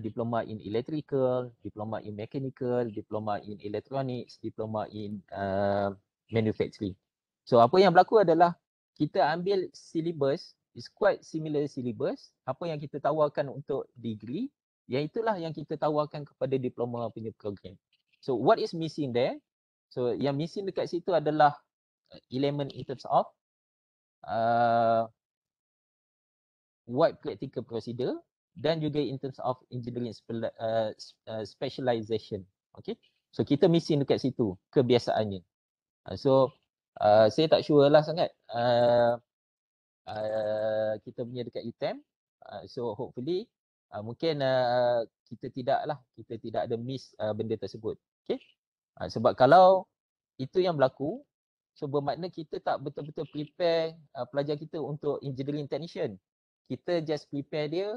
diploma in electrical, diploma in mechanical, diploma in electronics, diploma in uh, manufacturing. So apa yang berlaku adalah kita ambil syllabus it's quite similar syllabus apa yang kita tawarkan untuk degree yang itulah yang kita tawarkan kepada diploma punya program. So what is missing there? So yang missing dekat situ adalah uh, element in terms of uh, what practical procedure dan juga in terms of engineering uh, uh, specialization. Okay. So kita missing dekat situ kebiasaannya. So uh, saya tak sure lah sangat uh, uh, kita punya dekat UTEM. Uh, so hopefully uh, mungkin uh, kita tidaklah kita tidak ada miss uh, benda tersebut okey uh, sebab kalau itu yang berlaku so bermakna kita tak betul-betul prepare uh, pelajar kita untuk engineering technician kita just prepare dia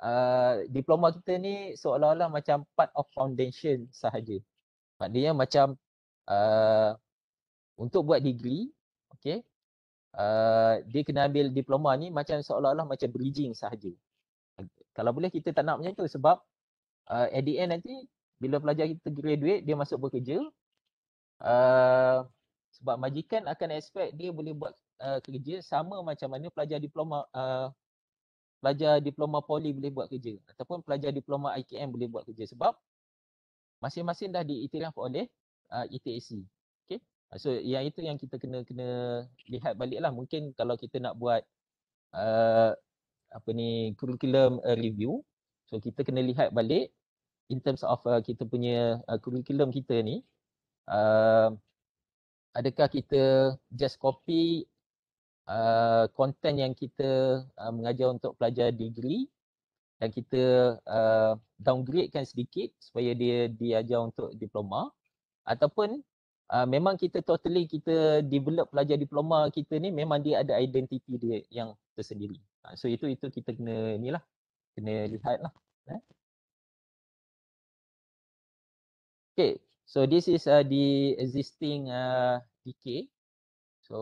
uh, diploma kita ni seolah-olah macam part of foundation sahaja maknanya macam uh, untuk buat degree okey Uh, dia kena ambil diploma ni macam seolah-olah macam bridging sahaja kalau boleh kita tak nak macam tu sebab uh, at the end nanti bila pelajar kita graduate dia masuk bekerja uh, sebab majikan akan expect dia boleh buat uh, kerja sama macam mana pelajar diploma uh, pelajar diploma poli boleh buat kerja ataupun pelajar diploma IKM boleh buat kerja sebab masing-masing dah diiktiraf oleh uh, ETAC. Okay. Uh, so yang itu yang kita kena kena lihat baliklah Mungkin kalau kita nak buat uh, apa ni curriculum uh, review so kita kena lihat balik in terms of uh, kita punya uh, curriculum kita ni uh, adakah kita just copy uh, content yang kita uh, mengajar untuk pelajar degree dan kita uh, downgradekan sedikit supaya dia diajar untuk diploma ataupun uh, memang kita totally kita develop pelajar diploma kita ni memang dia ada identiti dia yang tersendiri Ah, so itu itu kita kena ni lah. Kena lihat lah. Eh. Okay. So this is uh, the existing uh, decay. So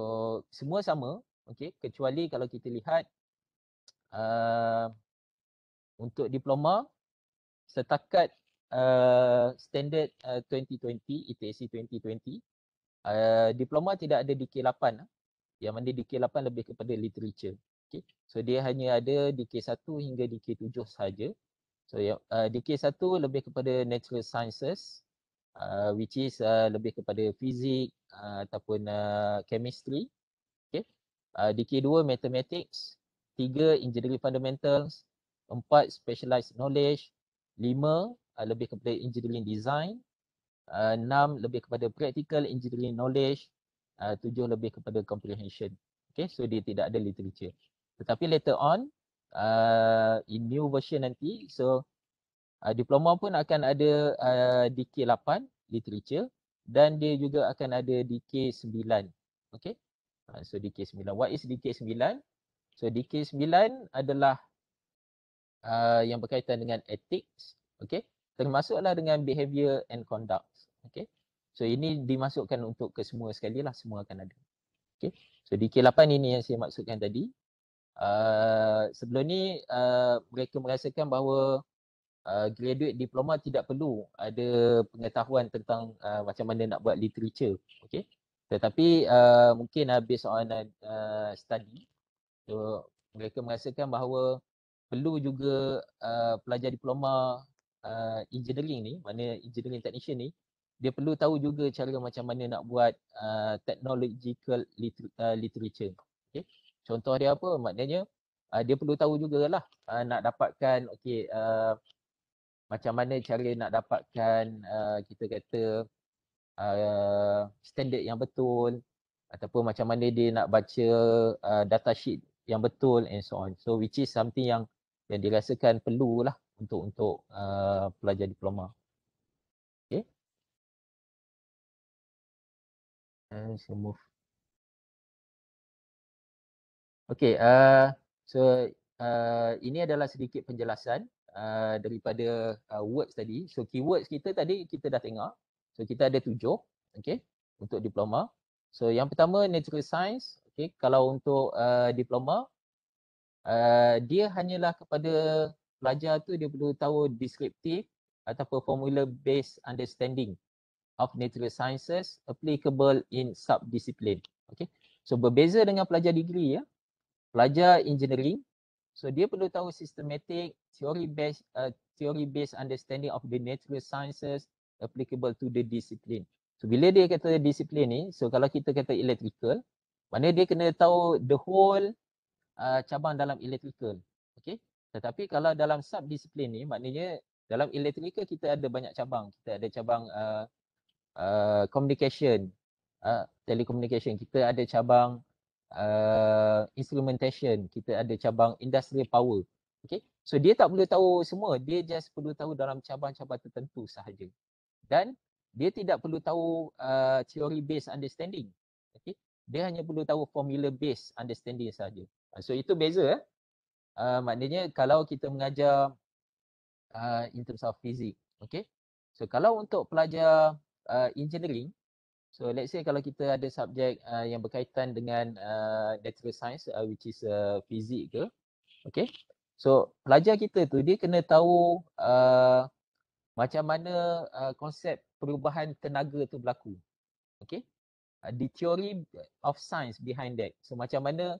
semua sama. Okay. Kecuali kalau kita lihat uh, untuk diploma setakat uh, standard uh, 2020, ETC 2020, uh, diploma tidak ada DK8. Lah. Yang mana DK8 lebih kepada literature. Okay. So dia hanya ada DK1 hingga DK7 saja. So yang uh, DK1 lebih kepada natural sciences uh, which is uh, lebih kepada fizik uh, ataupun uh, chemistry. Okay. Uh, DK2 mathematics, 3 engineering fundamentals, 4 specialized knowledge, 5 uh, lebih kepada engineering design, uh, lebih kepada practical engineering knowledge, uh, lebih kepada comprehension. Okay, so dia tidak ada literature tetapi later on uh, in new version nanti so uh, diploma pun akan ada uh, DK 8 literature dan dia juga akan ada DK 9 okay uh, so DK 9 what is DK 9 so DK 9 adalah uh, yang berkaitan dengan ethics okay termasuklah dengan behavior and conduct okay so ini dimasukkan untuk kesemua sekali lah semua akan ada okay So DK8 ini yang saya maksudkan tadi uh, sebelum ni uh, mereka merasakan bahawa uh, graduate diploma tidak perlu ada pengetahuan tentang uh, macam mana nak buat literature Okay, tetapi uh, mungkin uh, based on uh, study so mereka merasakan bahawa perlu juga uh, pelajar diploma uh, engineering ni mana engineering technician ni dia perlu tahu juga cara macam mana nak buat uh, technological liter- uh, literature contoh dia apa maknanya uh, dia perlu tahu jugalah uh, nak dapatkan okay uh, macam mana cara nak dapatkan uh, kita kata uh, standard yang betul ataupun macam mana dia nak baca uh, data sheet yang betul and so on so which is something yang yang dirasakan perlu lah untuk untuk uh, pelajar diploma okay and move Okay, uh, so uh, ini adalah sedikit penjelasan uh, daripada uh, words tadi. So keywords kita tadi kita dah tengok. So kita ada tujuh, okay, untuk diploma. So yang pertama natural science, Okay, kalau untuk uh, diploma uh, dia hanyalah kepada pelajar tu dia perlu tahu descriptive ataupun formula based understanding of natural sciences applicable in sub discipline. Okay. So berbeza dengan pelajar degree ya pelajar engineering so dia perlu tahu systematic theory based uh, theory based understanding of the natural sciences applicable to the discipline so bila dia kata disiplin ni so kalau kita kata electrical mana dia kena tahu the whole uh, cabang dalam electrical okey tetapi kalau dalam sub disiplin ni maknanya dalam electrical kita ada banyak cabang kita ada cabang uh, uh, communication uh, telecommunication kita ada cabang uh, instrumentation, kita ada cabang industrial power. Okay. So dia tak perlu tahu semua, dia just perlu tahu dalam cabang-cabang tertentu sahaja. Dan dia tidak perlu tahu uh, theory based understanding. Okay. Dia hanya perlu tahu formula based understanding sahaja. Uh, so itu beza. Eh? Uh, maknanya kalau kita mengajar uh, in terms of physics. Okay. So kalau untuk pelajar uh, engineering, So let's say kalau kita ada subjek uh, yang berkaitan dengan uh, natural science uh, which is uh, fizik ke. Okay. So pelajar kita tu dia kena tahu uh, macam mana uh, konsep perubahan tenaga tu berlaku. Okay. Uh, the theory of science behind that. So macam mana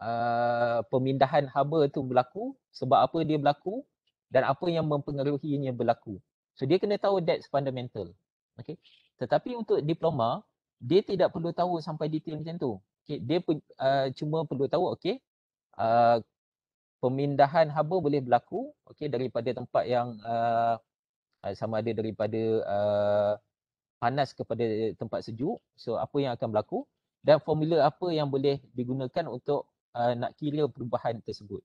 uh, pemindahan haba tu berlaku, sebab apa dia berlaku dan apa yang mempengaruhinya berlaku. So dia kena tahu that's fundamental. Okay. Tetapi untuk diploma, dia tidak perlu tahu sampai detail macam tu. Okay. Dia uh, cuma perlu tahu, okay, uh, pemindahan haba boleh berlaku okay, daripada tempat yang uh, uh, sama ada daripada uh, panas kepada tempat sejuk. So, apa yang akan berlaku dan formula apa yang boleh digunakan untuk uh, nak kira perubahan tersebut.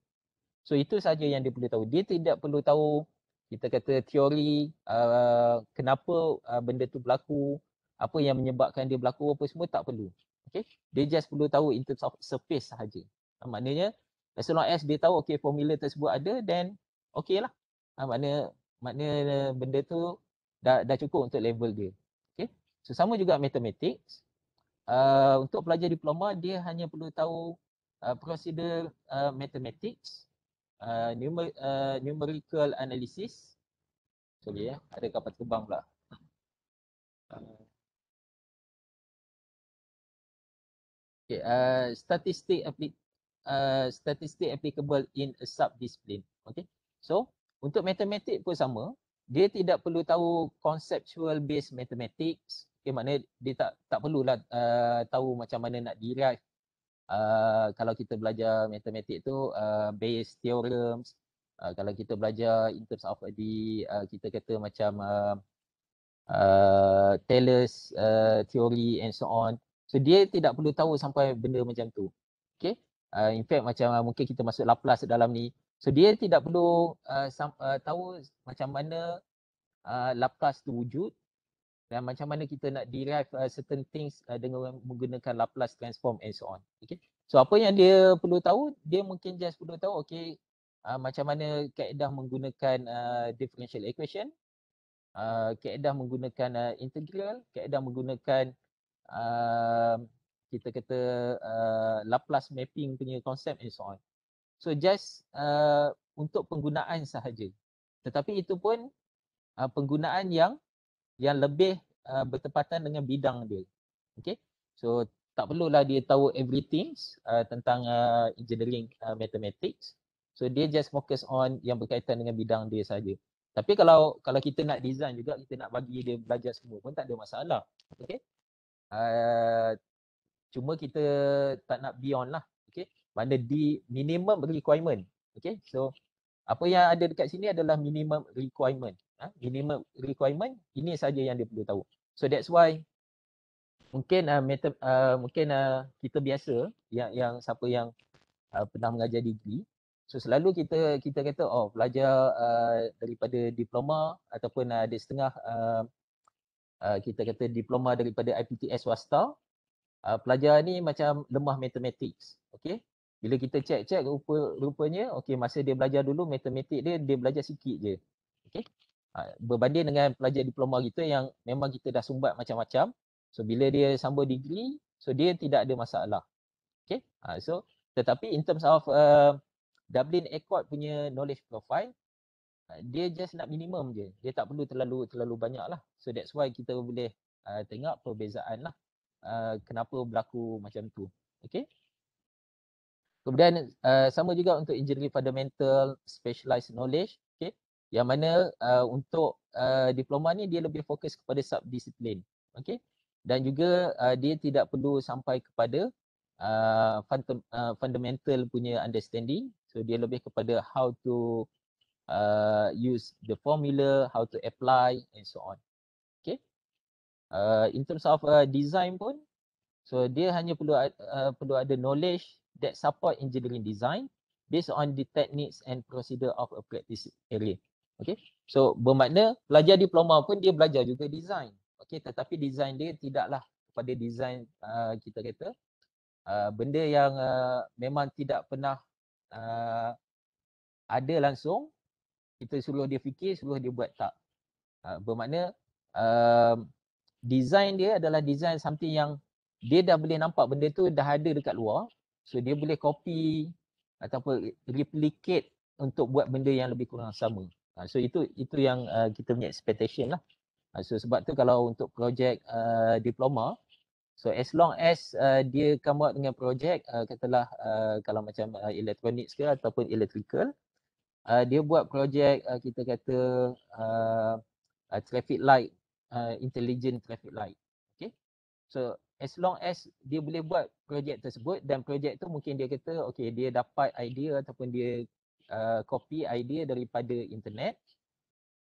So, itu saja yang dia perlu tahu. Dia tidak perlu tahu kita kata teori uh, kenapa uh, benda tu berlaku, apa yang menyebabkan dia berlaku apa semua tak perlu. Okey, Dia just perlu tahu in terms of surface sahaja. Uh, maknanya as long as dia tahu okay formula tersebut ada then okay lah. Uh, maknanya, maknanya benda tu dah, dah cukup untuk level dia. Okey, So sama juga matematik. Uh, untuk pelajar diploma dia hanya perlu tahu uh, prosedur uh, matematik. Uh, numer- uh, numerical analysis sorry ya ada kapal terbang pula okay uh, statistic applic- uh, statistic applicable in a discipline. okay so untuk matematik pun sama dia tidak perlu tahu conceptual based mathematics okay, maknanya dia tak tak perlulah uh, tahu macam mana nak derive uh, kalau kita belajar matematik tu uh, ah, Bayes theorem uh, ah, kalau kita belajar in terms of the uh, kita kata macam uh, uh, Taylor's uh, theory and so on so dia tidak perlu tahu sampai benda macam tu okay uh, in fact macam uh, mungkin kita masuk Laplace dalam ni so dia tidak perlu uh, uh, tahu macam mana uh, Laplace tu wujud dan macam mana kita nak derive uh, certain things uh, dengan menggunakan Laplace transform and so on. Okay. So apa yang dia perlu tahu, dia mungkin just perlu tahu okay uh, macam mana kaedah menggunakan uh, differential equation, uh, kaedah menggunakan uh, integral, kaedah menggunakan uh, kita kata uh, Laplace mapping punya concept and so on. So just uh, untuk penggunaan sahaja. Tetapi itu pun uh, penggunaan yang yang lebih uh, bertepatan dengan bidang dia. Okay. So tak perlulah dia tahu everything uh, tentang uh, engineering uh, mathematics. So dia just focus on yang berkaitan dengan bidang dia saja. Tapi kalau kalau kita nak design juga kita nak bagi dia belajar semua pun tak ada masalah. Okay. Uh, cuma kita tak nak beyond lah. Okay. Mana di minimum requirement. Okay. So apa yang ada dekat sini adalah minimum requirement ha, minimum requirement ini saja yang dia perlu tahu so that's why mungkin uh, meta, uh, mungkin uh, kita biasa yang yang siapa yang uh, pernah mengajar degree so selalu kita kita kata oh pelajar uh, daripada diploma ataupun uh, ada setengah uh, uh, kita kata diploma daripada IPTS swasta uh, pelajar ni macam lemah matematik, okay? bila kita cek cek rupa, rupanya okay, masa dia belajar dulu matematik dia dia belajar sikit je okay? Ah, berbanding dengan pelajar diploma kita yang memang kita dah sumbat macam-macam. So bila dia sambung degree, so dia tidak ada masalah. Okay. Ha, so tetapi in terms of uh, Dublin Accord punya knowledge profile, uh, dia just nak minimum je. Dia tak perlu terlalu terlalu banyak lah. So that's why kita boleh uh, tengok perbezaan lah uh, kenapa berlaku macam tu. Okay. Kemudian uh, sama juga untuk engineering fundamental specialized knowledge yang mana uh, untuk uh, diploma ni dia lebih fokus kepada sub disiplin okey dan juga uh, dia tidak perlu sampai kepada uh, fund- uh, fundamental punya understanding so dia lebih kepada how to uh, use the formula how to apply and so on okay. uh, in terms of uh, design pun so dia hanya perlu uh, perlu ada knowledge that support engineering design based on the techniques and procedure of a practice area Okay. So bermakna pelajar diploma pun dia belajar juga design. Okay. Tetapi design dia tidaklah pada design uh, kita kata uh, benda yang uh, memang tidak pernah uh, ada langsung kita suruh dia fikir, suruh dia buat tak. Uh, bermakna uh, design dia adalah design something yang dia dah boleh nampak benda tu dah ada dekat luar. So dia boleh copy ataupun replicate untuk buat benda yang lebih kurang sama. Uh, so itu itu yang uh, kita punya expectation lah. Uh, so sebab tu kalau untuk projek uh, diploma, so as long as uh, dia come out dengan projek uh, katalah uh, kalau macam uh, electronics ke ataupun electrical, uh, dia buat projek uh, kita kata uh, uh, traffic light, uh, intelligent traffic light. Okay. So as long as dia boleh buat projek tersebut dan projek tu mungkin dia kata okay dia dapat idea ataupun dia Uh, copy idea daripada internet.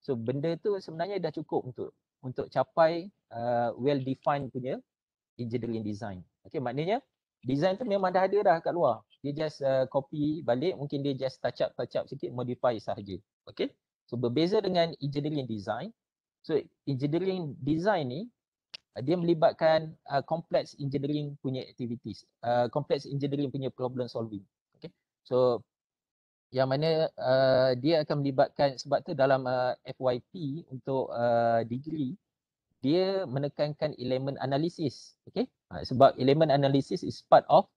So benda tu sebenarnya dah cukup untuk untuk capai uh, well defined punya engineering design. Okay maknanya design tu memang dah ada dah kat luar. Dia just uh, copy balik mungkin dia just touch up touch up sikit modify sahaja. Okay. So berbeza dengan engineering design. So engineering design ni uh, dia melibatkan uh, complex engineering punya activities. Uh, complex engineering punya problem solving. Okay. So yang mana uh, dia akan melibatkan sebab tu dalam uh, FYP untuk uh, degree dia menekankan elemen analisis okey uh, ha, sebab elemen analisis is part of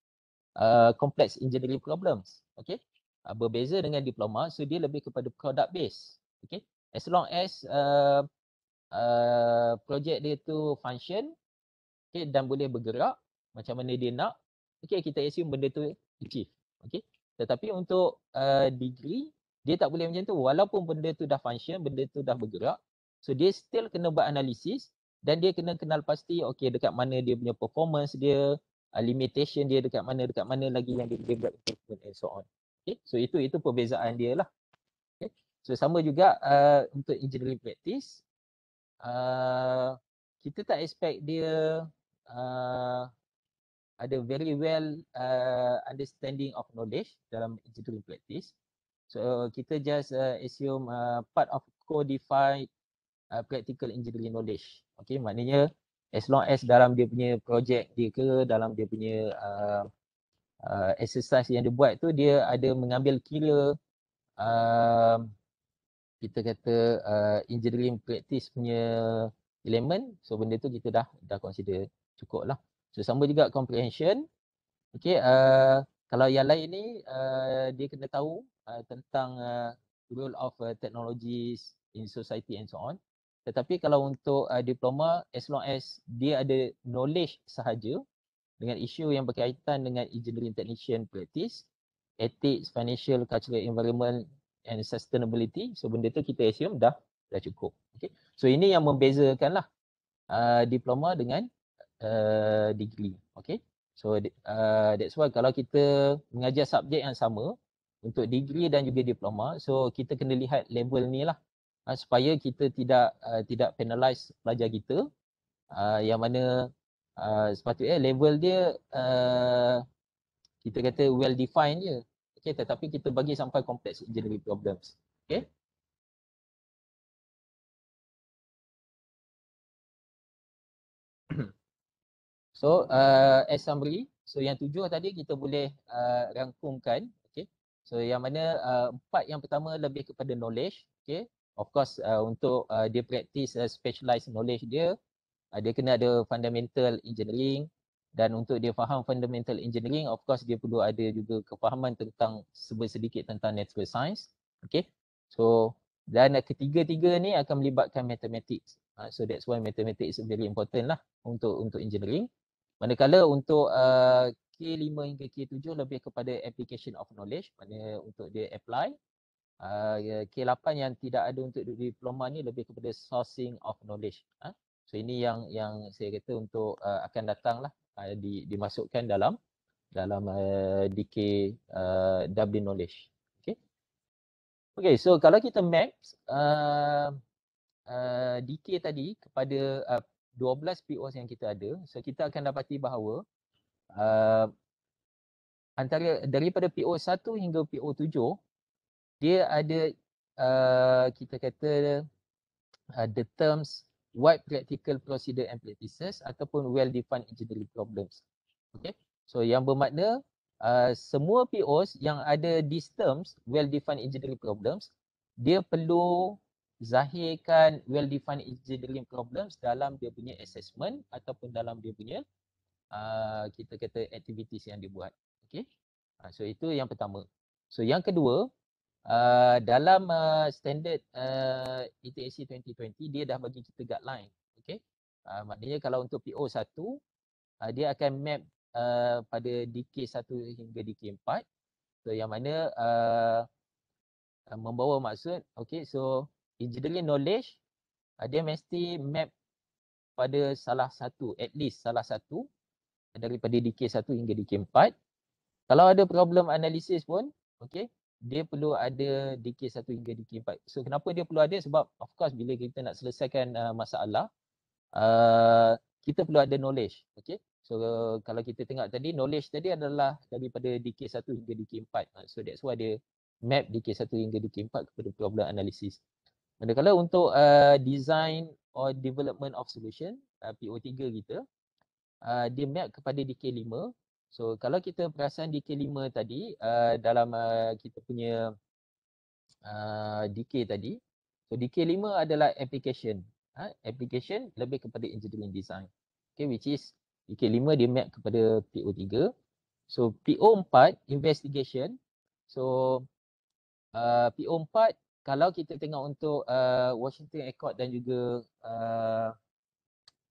uh, complex engineering problems okey uh, ha, berbeza dengan diploma so dia lebih kepada product base okey as long as uh, uh, project dia tu function okey dan boleh bergerak macam mana dia nak okey kita assume benda tu achieve okey tetapi untuk uh, degree, dia tak boleh macam tu. Walaupun benda tu dah function, benda tu dah bergerak. So dia still kena buat analisis dan dia kena kenal pasti okay dekat mana dia punya performance dia, uh, limitation dia dekat mana, dekat mana lagi yang dia, dia buat improvement and so on. Okay, so itu itu perbezaan dia lah. Okay, so sama juga uh, untuk engineering practice. Uh, kita tak expect dia uh, ada very well uh, understanding of knowledge dalam engineering practice. So kita just uh, assume uh, part of codified uh, practical engineering knowledge. Okay, maknanya as long as dalam dia punya project dia ke dalam dia punya uh, uh, exercise yang dia buat tu dia ada mengambil kira uh, kita kata uh, engineering practice punya element, so benda tu kita dah dah consider cukup lah So sama juga comprehension. Okay, uh, kalau yang lain ni uh, dia kena tahu uh, tentang uh, role of uh, technologies in society and so on. Tetapi kalau untuk uh, diploma, as long as dia ada knowledge sahaja dengan isu yang berkaitan dengan engineering technician practice, ethics, financial, cultural environment and sustainability, so benda tu kita assume dah dah cukup. Okay. So ini yang membezakanlah uh, diploma dengan Uh, degree. Okay. So uh, that's why kalau kita mengajar subjek yang sama untuk degree dan juga diploma, so kita kena lihat level ni lah uh, supaya kita tidak uh, tidak penalize pelajar kita uh, yang mana uh, sepatutnya level dia uh, kita kata well defined je. Okay, tetapi kita bagi sampai complex engineering problems. Okay. So uh, assembly, so yang tujuh tadi kita boleh uh, rangkumkan okay. So yang mana uh, empat yang pertama lebih kepada knowledge okay. Of course uh, untuk uh, dia practice uh, specialized knowledge dia uh, Dia kena ada fundamental engineering Dan untuk dia faham fundamental engineering of course dia perlu ada juga kefahaman tentang Sebut sedikit tentang natural science okay. So dan ketiga-tiga ni akan melibatkan matematik, uh, So that's why matematik is very important lah untuk untuk engineering. Manakala untuk uh, K5 hingga K7 lebih kepada application of knowledge, mana untuk dia apply. Uh, ya, K8 yang tidak ada untuk diploma ni lebih kepada sourcing of knowledge. Ha? So ini yang yang saya kata untuk uh, akan datang lah di, dimasukkan dalam dalam uh, DK W Knowledge. Okay. Okay, so kalau kita max uh, uh, DK tadi kepada uh, 12 POs yang kita ada, so kita akan dapati bahawa uh, antara daripada PO 1 hingga PO 7 dia ada uh, kita kata uh, the terms wide practical procedure and practices ataupun well defined engineering problems. Okay. So yang bermakna uh, semua POs yang ada these terms well defined engineering problems dia perlu zahirkan well defined engineering problems dalam dia punya assessment ataupun dalam dia punya uh, kita kata activities yang dia buat okey uh, so itu yang pertama so yang kedua uh, dalam uh, standard uh, ETSC 2020 dia dah bagi kita guideline Okay, uh, maknanya kalau untuk PO1 uh, dia akan map uh, pada DK1 hingga DK4 so yang mana uh, uh membawa maksud Okay, so engineering knowledge uh, dia mesti map pada salah satu at least salah satu daripada DK1 hingga DK4 kalau ada problem analisis pun okey dia perlu ada DK1 hingga DK4 so kenapa dia perlu ada sebab of course bila kita nak selesaikan uh, masalah uh, kita perlu ada knowledge okey so uh, kalau kita tengok tadi knowledge tadi adalah daripada DK1 hingga DK4 so that's why dia map DK1 hingga DK4 kepada problem analisis Manakala untuk uh, design or development of solution uh, PO3 kita uh, dia map kepada DK5. So kalau kita perasan DK5 tadi uh, dalam uh, kita punya uh, DK tadi so DK5 adalah application ha? application lebih kepada engineering design. Okay which is DK5 dia map kepada PO3. So PO4 investigation so uh, PO4 kalau kita tengok untuk uh, Washington Accord dan juga uh,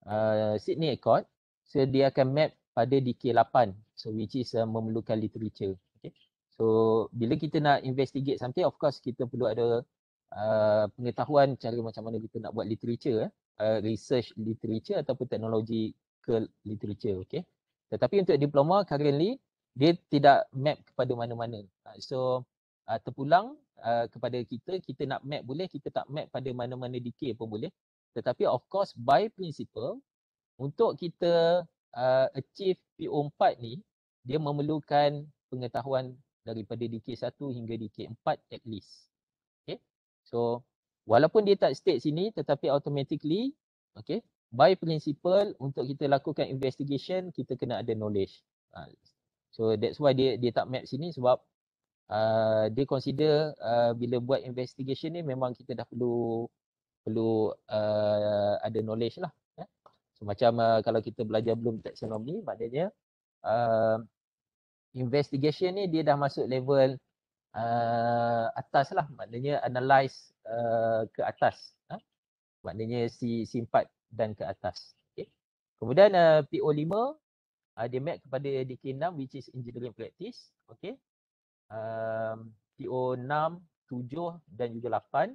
uh, Sydney Accord so dia akan map pada DK8 so which is uh, memerlukan literature okay. so bila kita nak investigate something of course kita perlu ada uh, pengetahuan cara macam mana kita nak buat literature eh. uh, research literature ataupun teknologi ke literature okay. tetapi untuk diploma currently dia tidak map kepada mana-mana uh, so uh, terpulang uh, kepada kita, kita nak map boleh, kita tak map pada mana-mana decay pun boleh. Tetapi of course by principle, untuk kita uh, achieve PO4 ni, dia memerlukan pengetahuan daripada DK1 hingga DK4 at least. Okay. So, walaupun dia tak state sini tetapi automatically, okay, by principle untuk kita lakukan investigation, kita kena ada knowledge. Ah, so, that's why dia dia tak map sini sebab Ah, dia consider uh, bila buat investigation ni memang kita dah perlu perlu uh, ada knowledge lah ya. so, macam uh, kalau kita belajar belum taxonomy maknanya uh, investigation ni dia dah masuk level uh, atas lah maknanya analyze uh, ke atas ha? maknanya si simpat dan ke atas okay. kemudian uh, PO5 uh, dia map kepada DK6 which is engineering practice okay po 6 7 dan juga 8.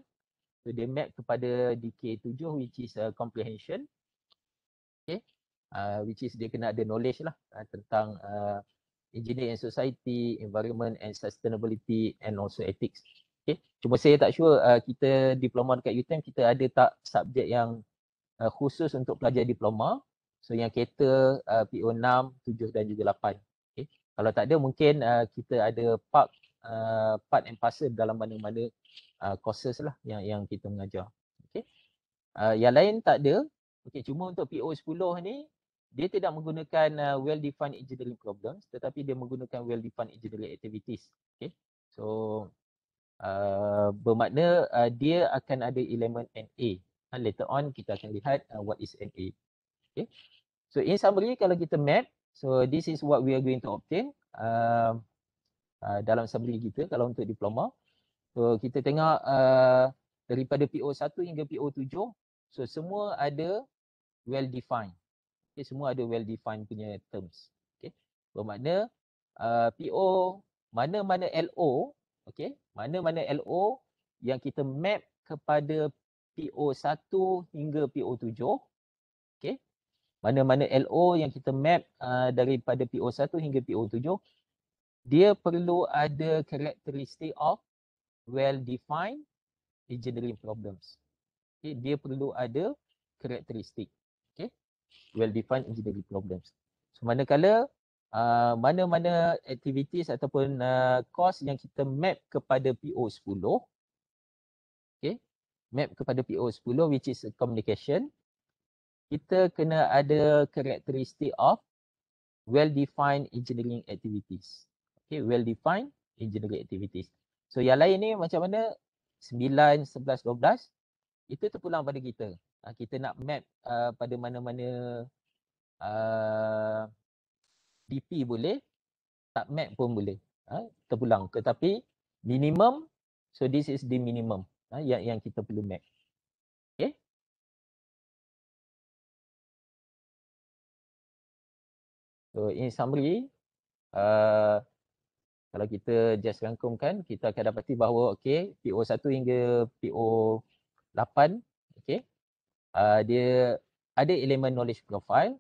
So dia map kepada DK7 which is uh, comprehension. Okay. Uh, which is dia kena ada knowledge lah uh, tentang uh, engineering society, environment and sustainability and also ethics. Okay. Cuma saya tak sure uh, kita diploma dekat UTEM kita ada tak subjek yang uh, khusus untuk pelajar diploma. So yang kereta uh, PO6, 7 dan juga 8 kalau tak ada mungkin uh, kita ada part uh, part and parcel dalam mana-mana uh, courses lah yang yang kita mengajar okey uh, yang lain tak ada Okay, cuma untuk PO 10 ni dia tidak menggunakan uh, well defined engineering problems tetapi dia menggunakan well defined engineering activities Okay, so Uh, bermakna uh, dia akan ada elemen NA. Kan, later on kita akan lihat uh, what is NA. Okay. So in summary kalau kita map So this is what we are going to obtain uh, uh, dalam sambil kita kalau untuk diploma. So kita tengok uh, daripada PO1 hingga PO7. So semua ada well defined. Okay, semua ada well defined punya terms. Okay. Bermakna uh, PO mana-mana LO, okay, mana-mana LO yang kita map kepada PO1 hingga PO7 mana-mana LO yang kita map uh, daripada PO1 hingga PO7 dia perlu ada karakteristik of well defined engineering problems. Okay, dia perlu ada karakteristik Okay, well defined engineering problems. So manakala uh, mana-mana activities ataupun uh, course yang kita map kepada PO10 okay, map kepada PO10 which is communication kita kena ada characteristic of well defined engineering activities. Okay, well defined engineering activities. So yang lain ni macam mana 9, 11, 12 itu terpulang pada kita. Uh, kita nak map uh, pada mana-mana uh, ah, DP boleh, tak map pun boleh. Uh, terpulang. Tetapi minimum, so this is the minimum uh, yang, yang kita perlu map. So in summary, uh, kalau kita just rangkumkan, kita akan dapati bahawa okay, PO1 hingga PO8, okay, uh, dia ada elemen knowledge profile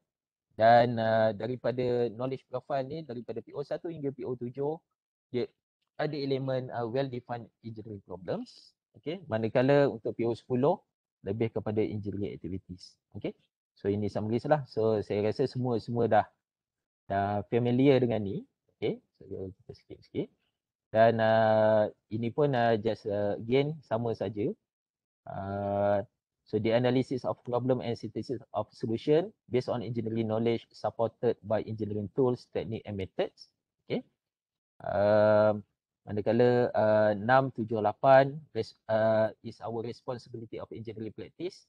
dan uh, daripada knowledge profile ni, daripada PO1 hingga PO7, dia ada elemen uh, well-defined engineering problems. Okay, manakala untuk PO10, lebih kepada engineering activities. Okay, so ini summary lah. So saya rasa semua-semua dah dah uh, familiar dengan ni okey saya so, kita skip sikit dan uh, ini pun uh, just uh, again sama saja uh, so the analysis of problem and synthesis of solution based on engineering knowledge supported by engineering tools technique and methods okey uh, manakala uh, 6 7 uh, is our responsibility of engineering practice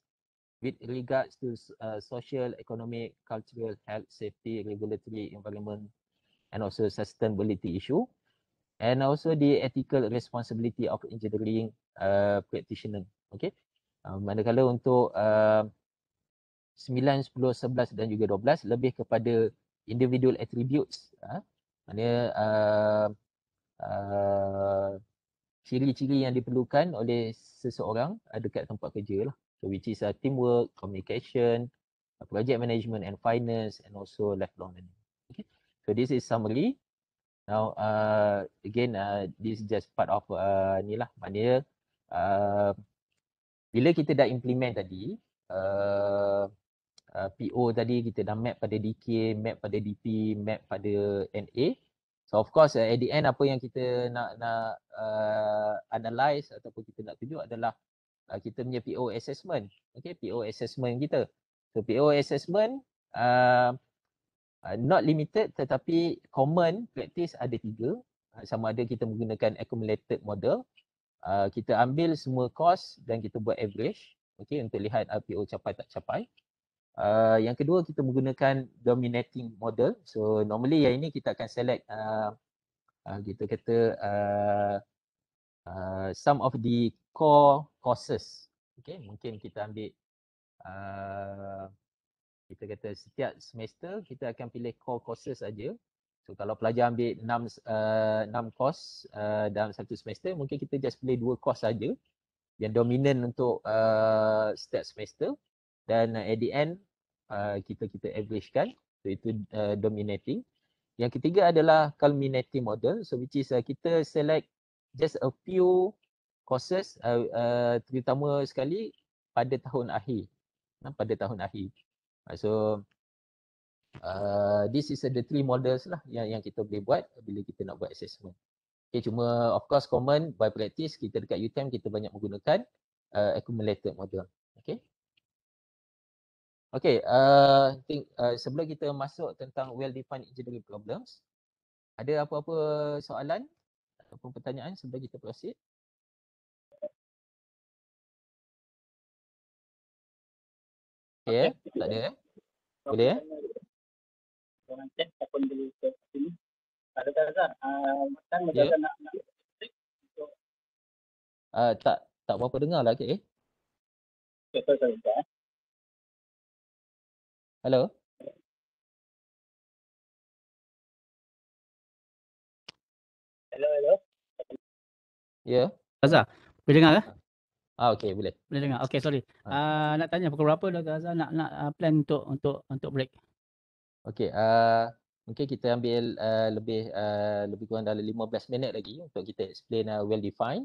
with regards to uh, social, economic, cultural, health, safety, regulatory, environment and also sustainability issue and also the ethical responsibility of engineering uh, practitioner. Okay. Uh, manakala untuk uh, 9, 10, 11 dan juga 12 lebih kepada individual attributes. Uh, ha? Maksudnya uh, uh, ciri-ciri yang diperlukan oleh seseorang uh, dekat tempat kerja lah. So which is a uh, teamwork, communication, uh, project management and finance and also lifelong learning. Okay. So this is summary. Now uh, again uh, this is just part of uh, ni lah maknanya uh, bila kita dah implement tadi uh, uh, PO tadi kita dah map pada DK, map pada DP, map pada NA. So of course uh, at the end apa yang kita nak nak uh, analyze ataupun kita nak tunjuk adalah uh, kita punya PO assessment. Okay, PO assessment kita. So PO assessment uh, uh, not limited tetapi common practice ada tiga. Uh, sama ada kita menggunakan accumulated model. Uh, kita ambil semua cost dan kita buat average okay, untuk lihat RPO capai tak capai. Uh, yang kedua kita menggunakan dominating model. So normally yang ini kita akan select uh, uh, kita kata uh, Uh, some of the core courses. Okay, mungkin kita ambil uh, kita kata setiap semester kita akan pilih core courses saja. So kalau pelajar ambil 6 enam uh, course uh, dalam satu semester, mungkin kita just pilih dua course saja yang dominan untuk uh, setiap semester dan uh, at the end uh, kita kita average kan. So itu uh, dominating. Yang ketiga adalah culminating model. So which is uh, kita select just a few courses uh, uh, terutama sekali pada tahun akhir nah, pada tahun akhir ah, so uh, this is the three models lah yang yang kita boleh buat bila kita nak buat assessment okay cuma of course common by practice kita dekat UTM e kita banyak menggunakan uh, accumulated model okay Okay, uh, think, uh, sebelum kita masuk tentang well-defined engineering problems, ada apa-apa soalan ataupun pertanyaan sebelum kita proceed? Okay, okay. tak ada. Eh? Boleh eh? Korang chat ataupun beli ke sini. Ada tak Azhar? Macam mana nak Uh, tak tak berapa dengar lah okay. Hello. Eh. Okay, sorry, sorry, sorry. Hello. Hello, hello. Ya. Azhar, boleh dengar ke? Ah, okey, boleh. Boleh dengar. Okey, sorry. Ah, Uh, nak tanya pukul berapa dah Azhar nak nak uh, plan untuk untuk untuk break? Okey, uh, mungkin kita ambil uh, lebih uh, lebih kurang dalam 15 minit lagi untuk kita explain uh, well defined.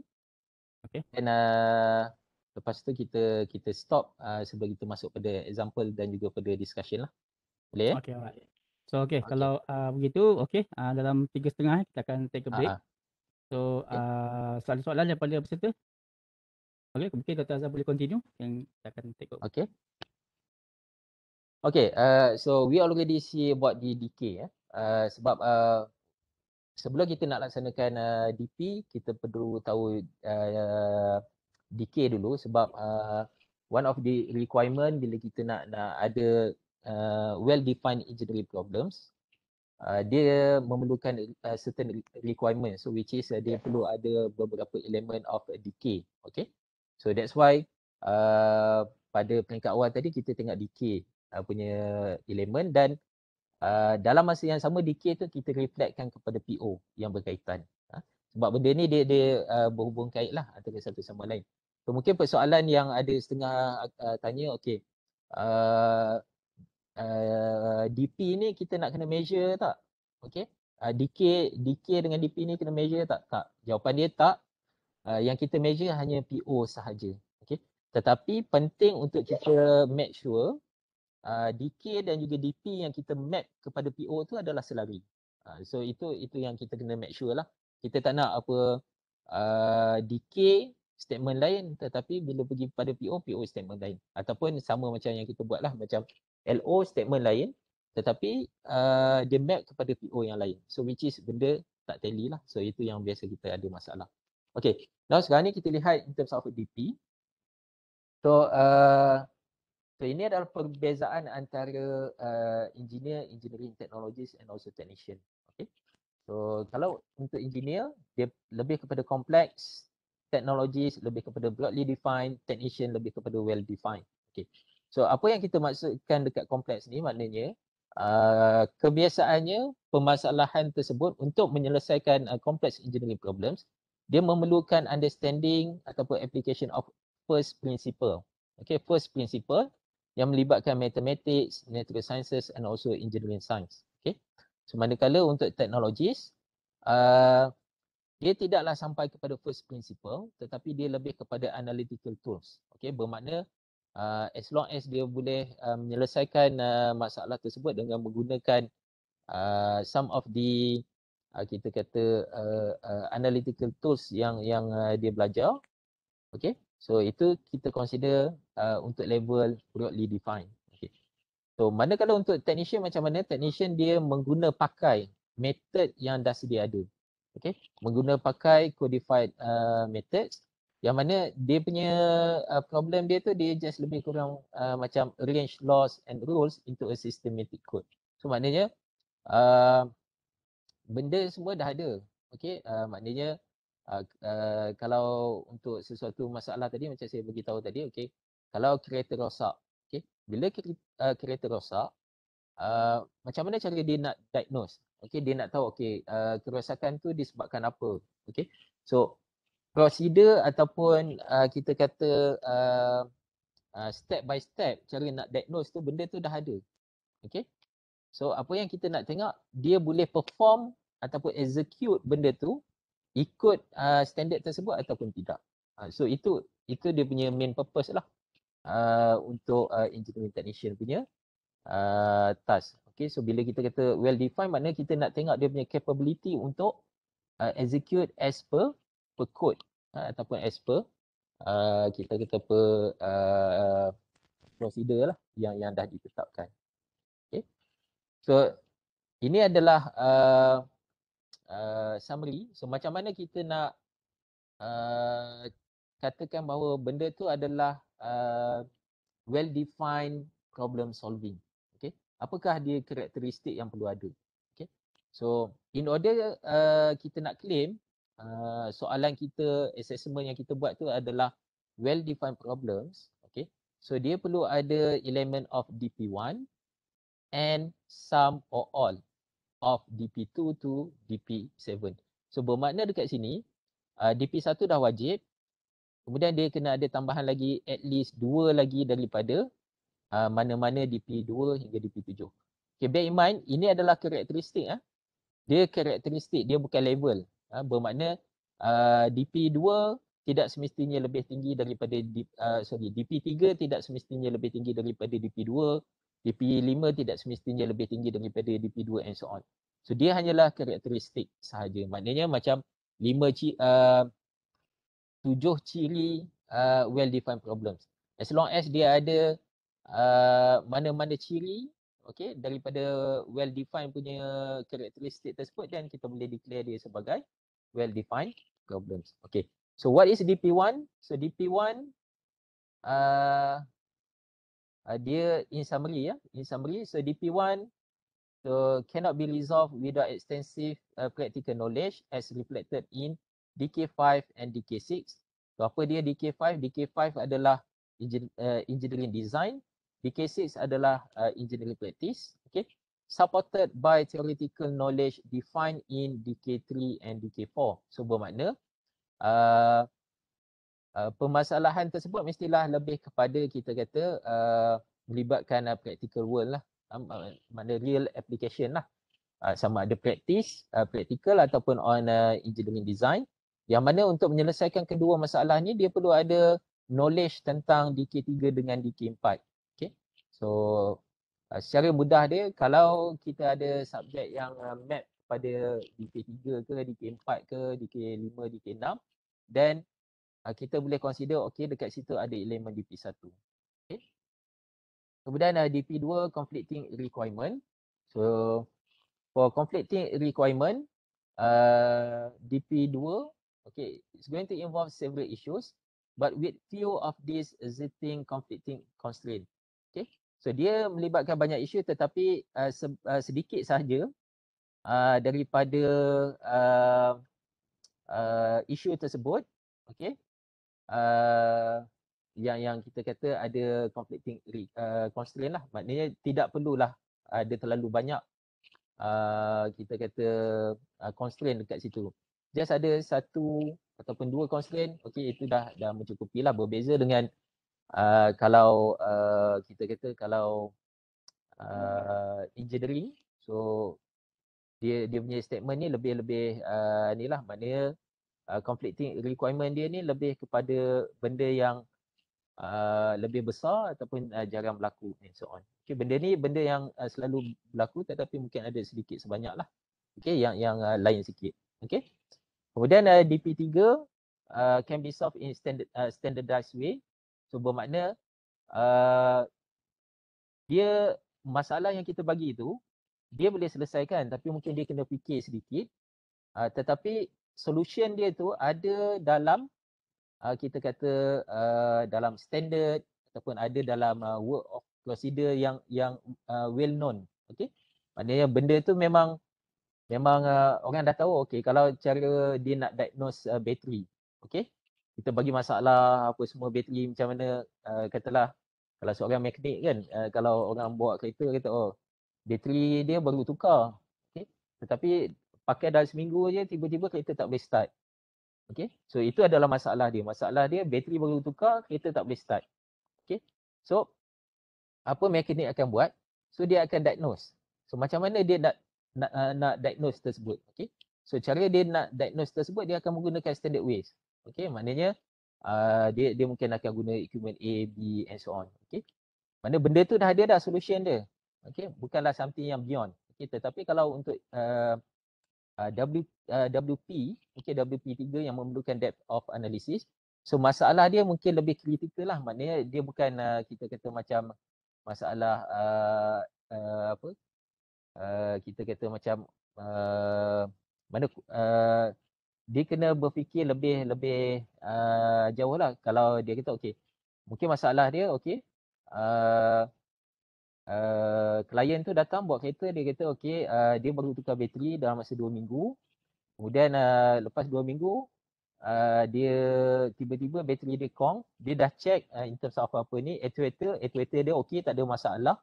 Okey. Dan uh, lepas tu kita kita stop uh, sebelum kita masuk pada example dan juga pada discussion lah. Boleh? Ya? Okey, alright. So okay, okay. kalau uh, begitu okay uh, dalam tiga setengah kita akan take a break. Uh-huh. So okay. uh, soalan-soalan daripada peserta. Okay, mungkin Dr. Azhar boleh continue yang kita akan take up. Okay. Okay, uh, so we already see about the DK ya. Eh. Uh, sebab uh, sebelum kita nak laksanakan uh, DP, kita perlu tahu uh, DK dulu sebab uh, one of the requirement bila kita nak nak ada uh, well defined engineering problems uh, dia memerlukan uh, certain requirements so which is uh, dia perlu ada beberapa elemen of decay okay so that's why uh, pada peringkat awal tadi kita tengok decay uh, punya elemen dan uh, dalam masa yang sama decay tu kita reflectkan kepada PO yang berkaitan uh, sebab benda ni dia dia uh, berhubung kait lah antara satu sama lain so mungkin persoalan yang ada setengah uh, tanya okay uh, uh, eh, DP ni kita nak kena measure tak? Okay. Uh, eh, DK, DK dengan DP ni kena measure tak? Tak. Jawapan dia tak. Uh, yang kita measure hanya PO sahaja. Okay. Tetapi penting untuk kita make sure uh, DK dan juga DP yang kita map kepada PO tu adalah selari. Uh, so itu itu yang kita kena make sure lah. Kita tak nak apa uh, DK statement lain tetapi bila pergi pada PO, PO statement lain. Ataupun sama macam yang kita buat lah. Macam LO statement lain tetapi uh, dia map kepada PO yang lain. So which is benda tak tally lah. So itu yang biasa kita ada masalah. Okay. Now sekarang ni kita lihat in terms of DP. So, uh, so ini adalah perbezaan antara uh, engineer, engineering technologist and also technician. Okay. So kalau untuk engineer, dia lebih kepada kompleks, technologist lebih kepada broadly defined, technician lebih kepada well defined. Okay. So apa yang kita maksudkan dekat kompleks ni maknanya uh, kebiasaannya permasalahan tersebut untuk menyelesaikan uh, kompleks engineering problems dia memerlukan understanding ataupun application of first principle. Okay, first principle yang melibatkan mathematics, natural sciences and also engineering science. Okay, so manakala untuk technologies uh, dia tidaklah sampai kepada first principle tetapi dia lebih kepada analytical tools. Okay, bermakna uh, as long as dia boleh uh, menyelesaikan uh, masalah tersebut dengan menggunakan uh, some of the uh, kita kata uh, uh, analytical tools yang yang uh, dia belajar okay so itu kita consider uh, untuk level broadly defined okay so manakala untuk technician macam mana technician dia mengguna pakai method yang dah sedia ada okay menggunakan pakai codified uh, methods yang mana dia punya uh, problem dia tu dia just lebih kurang uh, macam arrange laws and rules into a systematic code. So maknanya uh, benda semua dah ada. Okay, uh, maknanya uh, uh, kalau untuk sesuatu masalah tadi macam saya bagi tahu tadi, okay, kalau kereta rosak, okay, bila kereta, uh, kereta rosak, uh, macam mana cara dia nak diagnose? Okay, dia nak tahu okay, uh, kerosakan tu disebabkan apa? Okay, so prosedur ataupun uh, kita kata uh, uh, step by step cara nak diagnose tu benda tu dah ada. Okay. So apa yang kita nak tengok dia boleh perform ataupun execute benda tu ikut uh, standard tersebut ataupun tidak. Uh, so itu itu dia punya main purpose lah uh, untuk uh, engineering technician punya uh, task. Okay so bila kita kata well defined maknanya kita nak tengok dia punya capability untuk uh, execute as per per code ha, ataupun as per uh, kita kata per uh, ha, prosedur lah yang yang dah ditetapkan. Okay. So ini adalah uh, uh, summary. So macam mana kita nak uh, katakan bahawa benda tu adalah uh, well defined problem solving. Okay. Apakah dia karakteristik yang perlu ada? Okay. So in order uh, kita nak claim uh, soalan kita assessment yang kita buat tu adalah well defined problems okay so dia perlu ada element of dp1 and some or all of dp2 to dp7 so bermakna dekat sini uh, ah, dp1 dah wajib kemudian dia kena ada tambahan lagi at least dua lagi daripada uh, mana-mana dp2 hingga dp7 okay bear in mind ini adalah karakteristik ah eh? dia karakteristik dia bukan level ha, bermakna uh, ha, DP2 tidak semestinya lebih tinggi daripada uh, sorry DP3 tidak semestinya lebih tinggi daripada DP2 DP5 tidak semestinya lebih tinggi daripada DP2 and so on so dia hanyalah karakteristik sahaja maknanya macam lima ci, ha, uh, 7 ciri uh, well defined problems as long as dia ada uh, mana-mana ciri okay, daripada well defined punya karakteristik tersebut dan kita boleh declare dia sebagai well defined problems. Okay. So what is DP1? So DP1 uh, uh dia in summary ya, yeah? in summary so DP1 so cannot be resolved without extensive uh, practical knowledge as reflected in DK5 and DK6. So apa dia DK5? DK5 adalah uh, engineering design, DK6 adalah uh, engineering practice. Okay supported by theoretical knowledge defined in DK3 and DK4. So bermakna uh, uh, permasalahan tersebut mestilah lebih kepada kita kata uh, melibatkan uh, practical world lah. Um, uh, mana real application lah. Uh, sama ada praktis, uh, practical ataupun on uh, engineering design. Yang mana untuk menyelesaikan kedua masalah ni dia perlu ada knowledge tentang DK3 dengan DK4. Okay. So Uh, secara mudah dia kalau kita ada subjek yang ah, map pada DK3 ke DK4 ke DK5 DK6 then ah, kita boleh consider okey dekat situ ada elemen DP1. Okay. Kemudian uh, DP2 conflicting requirement. So for conflicting requirement uh, DP2 okay it's going to involve several issues but with few of these existing conflicting constraint. Okay. So dia melibatkan banyak isu tetapi uh, se- uh, sedikit sahaja uh, daripada uh, uh, isu tersebut okay, uh, yang yang kita kata ada conflicting uh, constraint lah maknanya tidak perlulah ada terlalu banyak uh, kita kata uh, constraint dekat situ just ada satu ataupun dua constraint okay itu dah dah mencukupi lah berbeza dengan uh, kalau uh, kita kata kalau uh, engineering so dia dia punya statement ni lebih-lebih uh, ni lah maknanya uh, conflicting requirement dia ni lebih kepada benda yang uh, lebih besar ataupun uh, jarang berlaku and so on. Okay, benda ni benda yang uh, selalu berlaku tetapi mungkin ada sedikit sebanyak lah. Okay, yang yang uh, lain sikit. Okay. Kemudian uh, DP3 uh, can be solved in standard, uh, standardized way. So bermakna uh, dia masalah yang kita bagi itu dia boleh selesaikan tapi mungkin dia kena fikir sedikit uh, tetapi solution dia tu ada dalam uh, kita kata uh, dalam standard ataupun ada dalam uh, work of procedure yang yang uh, well known okey maknanya benda tu memang memang uh, orang dah tahu okey kalau cara dia nak diagnose uh, battery okey kita bagi masalah apa semua bateri macam mana uh, katalah kalau seorang mekanik kan uh, kalau orang buat kereta kata oh bateri dia baru tukar okay? tetapi pakai dalam seminggu aje tiba-tiba kereta tak boleh start okey so itu adalah masalah dia masalah dia bateri baru tukar kereta tak boleh start okey so apa mekanik akan buat so dia akan diagnose so macam mana dia nak nak, eh, nak diagnose tersebut okey so cara dia nak diagnose tersebut dia akan menggunakan standard ways Okey, maknanya uh, dia dia mungkin akan guna equipment A, B and so on. Okey, Mana benda tu dah ada dah solution dia. Okay, bukanlah something yang beyond. Okey, tetapi kalau untuk uh, uh, w, uh, WP, okey WP3 yang memerlukan depth of analysis, So masalah dia mungkin lebih kritikal lah maknanya dia bukan uh, kita kata macam masalah uh, uh, apa uh, kita kata macam uh, mana uh, dia kena berfikir lebih lebih uh, jauh lah kalau dia kata okey mungkin masalah dia okey uh, uh, klien tu datang buat kereta dia kata okey uh, dia baru tukar bateri dalam masa dua minggu kemudian uh, lepas dua minggu uh, dia tiba-tiba bateri dia kong dia dah check uh, in terms of apa-apa ni actuator actuator dia okey tak ada masalah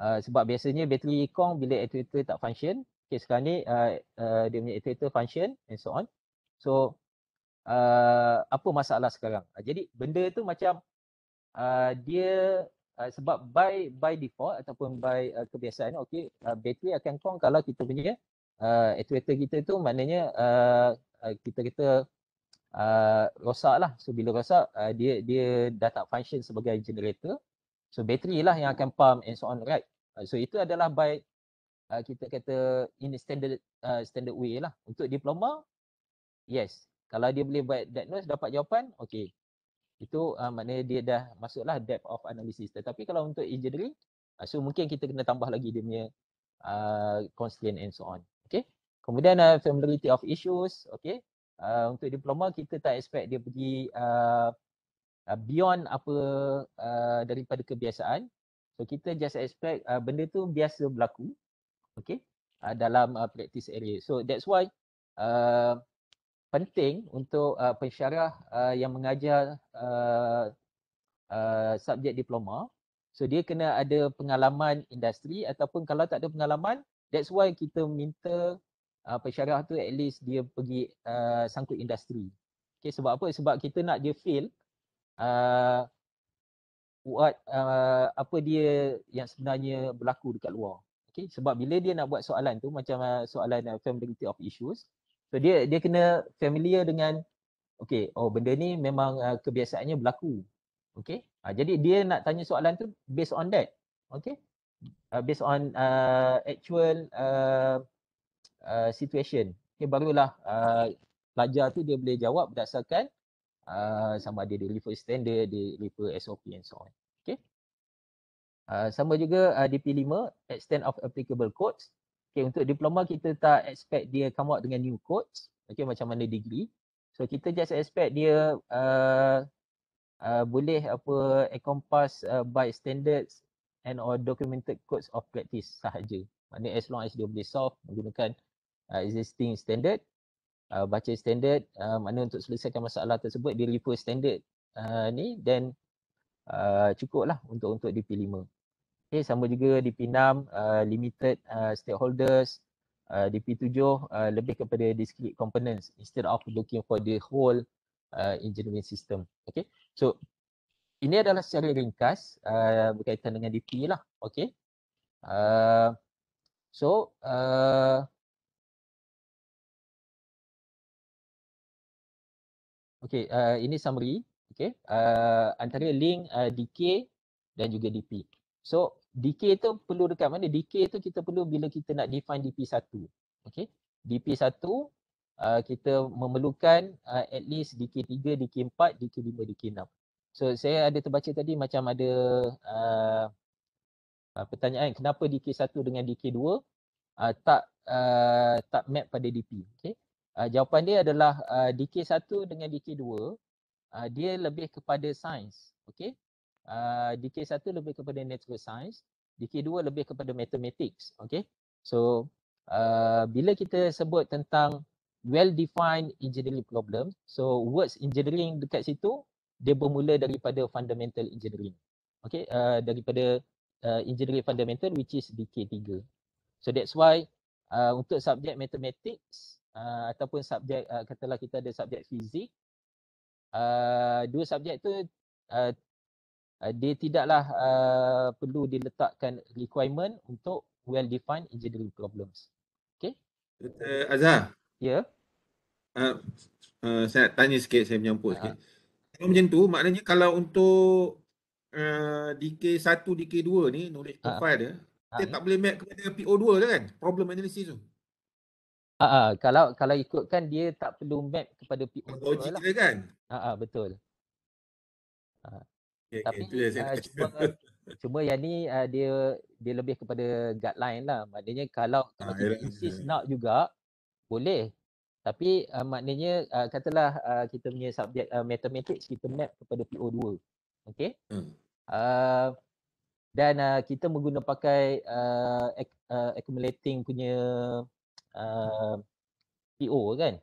uh, sebab biasanya bateri kong bila actuator tak function Okay sekarang ni uh, uh, dia punya iterator function and so on. So uh, apa masalah sekarang? Uh, jadi benda tu macam uh, dia uh, sebab by by default ataupun by uh, kebiasaan okay uh, battery akan kong kalau kita punya uh, iterator kita tu maknanya uh, uh, kita kita uh, rosak lah. So bila rosak uh, dia dia dah tak function sebagai generator. So battery lah yang akan pump and so on right. Uh, so itu adalah by uh, kita kata in standard uh, standard way lah untuk diploma yes kalau dia boleh buat diagnosis dapat jawapan okey itu uh, maknanya dia dah masuklah depth of analysis tetapi kalau untuk engineering uh, so mungkin kita kena tambah lagi dia punya uh, constraint and so on okey kemudian uh, familiarity of issues okey uh, untuk diploma kita tak expect dia pergi uh, uh, beyond apa uh, daripada kebiasaan so kita just expect uh, benda tu biasa berlaku okay, uh, ah, dalam uh, practice area. So that's why uh, penting untuk uh, pensyarah uh, yang mengajar uh, uh, subjek diploma. So dia kena ada pengalaman industri ataupun kalau tak ada pengalaman, that's why kita minta uh, pensyarah tu at least dia pergi uh, sangkut industri. Okay, sebab apa? Sebab kita nak dia feel uh, buat uh, apa dia yang sebenarnya berlaku dekat luar. Okay, sebab bila dia nak buat soalan tu macam uh, soalan uh, familiarity of issues. So dia dia kena familiar dengan okay, oh benda ni memang uh, kebiasaannya berlaku. Okay, uh, jadi dia nak tanya soalan tu based on that. Okay, uh, based on uh, actual uh, uh, situation. Okay, barulah uh, pelajar tu dia boleh jawab berdasarkan uh, sama ada dia refer standard, dia refer SOP and so on. Ah, sama juga uh, ah, DP5 extent of applicable codes. Okay untuk diploma kita tak expect dia come out dengan new codes. Okay macam mana degree. So kita just expect dia uh, uh, boleh apa encompass uh, by standards and or documented codes of practice sahaja. Maknanya as long as dia boleh solve menggunakan uh, existing standard uh, baca standard uh, mana untuk selesaikan masalah tersebut dia refer standard uh, ni then uh, cukup lah untuk untuk DP5. Okay, eh, sama juga di Pinam uh, limited uh, stakeholders uh, DP7 uh, lebih kepada discrete components instead of looking for the whole uh, engineering system. Okay, so ini adalah secara ringkas uh, berkaitan dengan DP lah. Okay, uh, so uh, okay uh, ini summary. Okay, uh, antara link uh, DK dan juga DP. So decay tu perlu dekat mana? Decay tu kita perlu bila kita nak define DP1. Okay. DP1 uh, kita memerlukan uh, at least DK3, DK4, DK5, DK6. So saya ada terbaca tadi macam ada uh, uh, pertanyaan kenapa DK1 dengan DK2 uh, tak uh, tak map pada DP. Okay. Uh, jawapan dia adalah uh, DK1 dengan DK2 uh, dia lebih kepada sains. Okay uh, ah, DK1 lebih kepada natural science, DK2 lebih kepada mathematics. Okay. So, uh, bila kita sebut tentang well-defined engineering problem, so words engineering dekat situ, dia bermula daripada fundamental engineering. Okay, uh, daripada uh, engineering fundamental which is DK3. So that's why uh, untuk subjek mathematics uh, ataupun subjek uh, katalah kita ada subjek fizik, uh, dua subjek tu uh, Uh, dia tidaklah uh, perlu diletakkan requirement untuk well defined engineering problems. Okay. Uh, Azhar. Ya. Yeah. Uh, uh, saya nak tanya sikit, saya menyampuk uh-huh. Kalau macam tu, maknanya kalau untuk uh, DK1, DK2 ni, knowledge ha. profile uh-huh. dia, kita ha. tak boleh map kepada PO2 dah kan? Problem analysis tu. Ah, uh-huh. kalau kalau ikutkan dia tak perlu map kepada PO2 lah. kan? Ah, uh-huh, betul. uh Okay, Tapi okay, uh, saya eh, cuma, [laughs] cuma yang ni uh, dia dia lebih kepada guideline lah. Maknanya kalau ah, kalau kita yeah, insist yeah. Hmm. nak juga boleh. Tapi uh, maknanya uh, katalah uh, kita punya subjek uh, mathematics kita map kepada PO2. Okay. Hmm. Uh, dan uh, kita menggunakan pakai uh, ac- uh, accumulating punya uh, PO kan.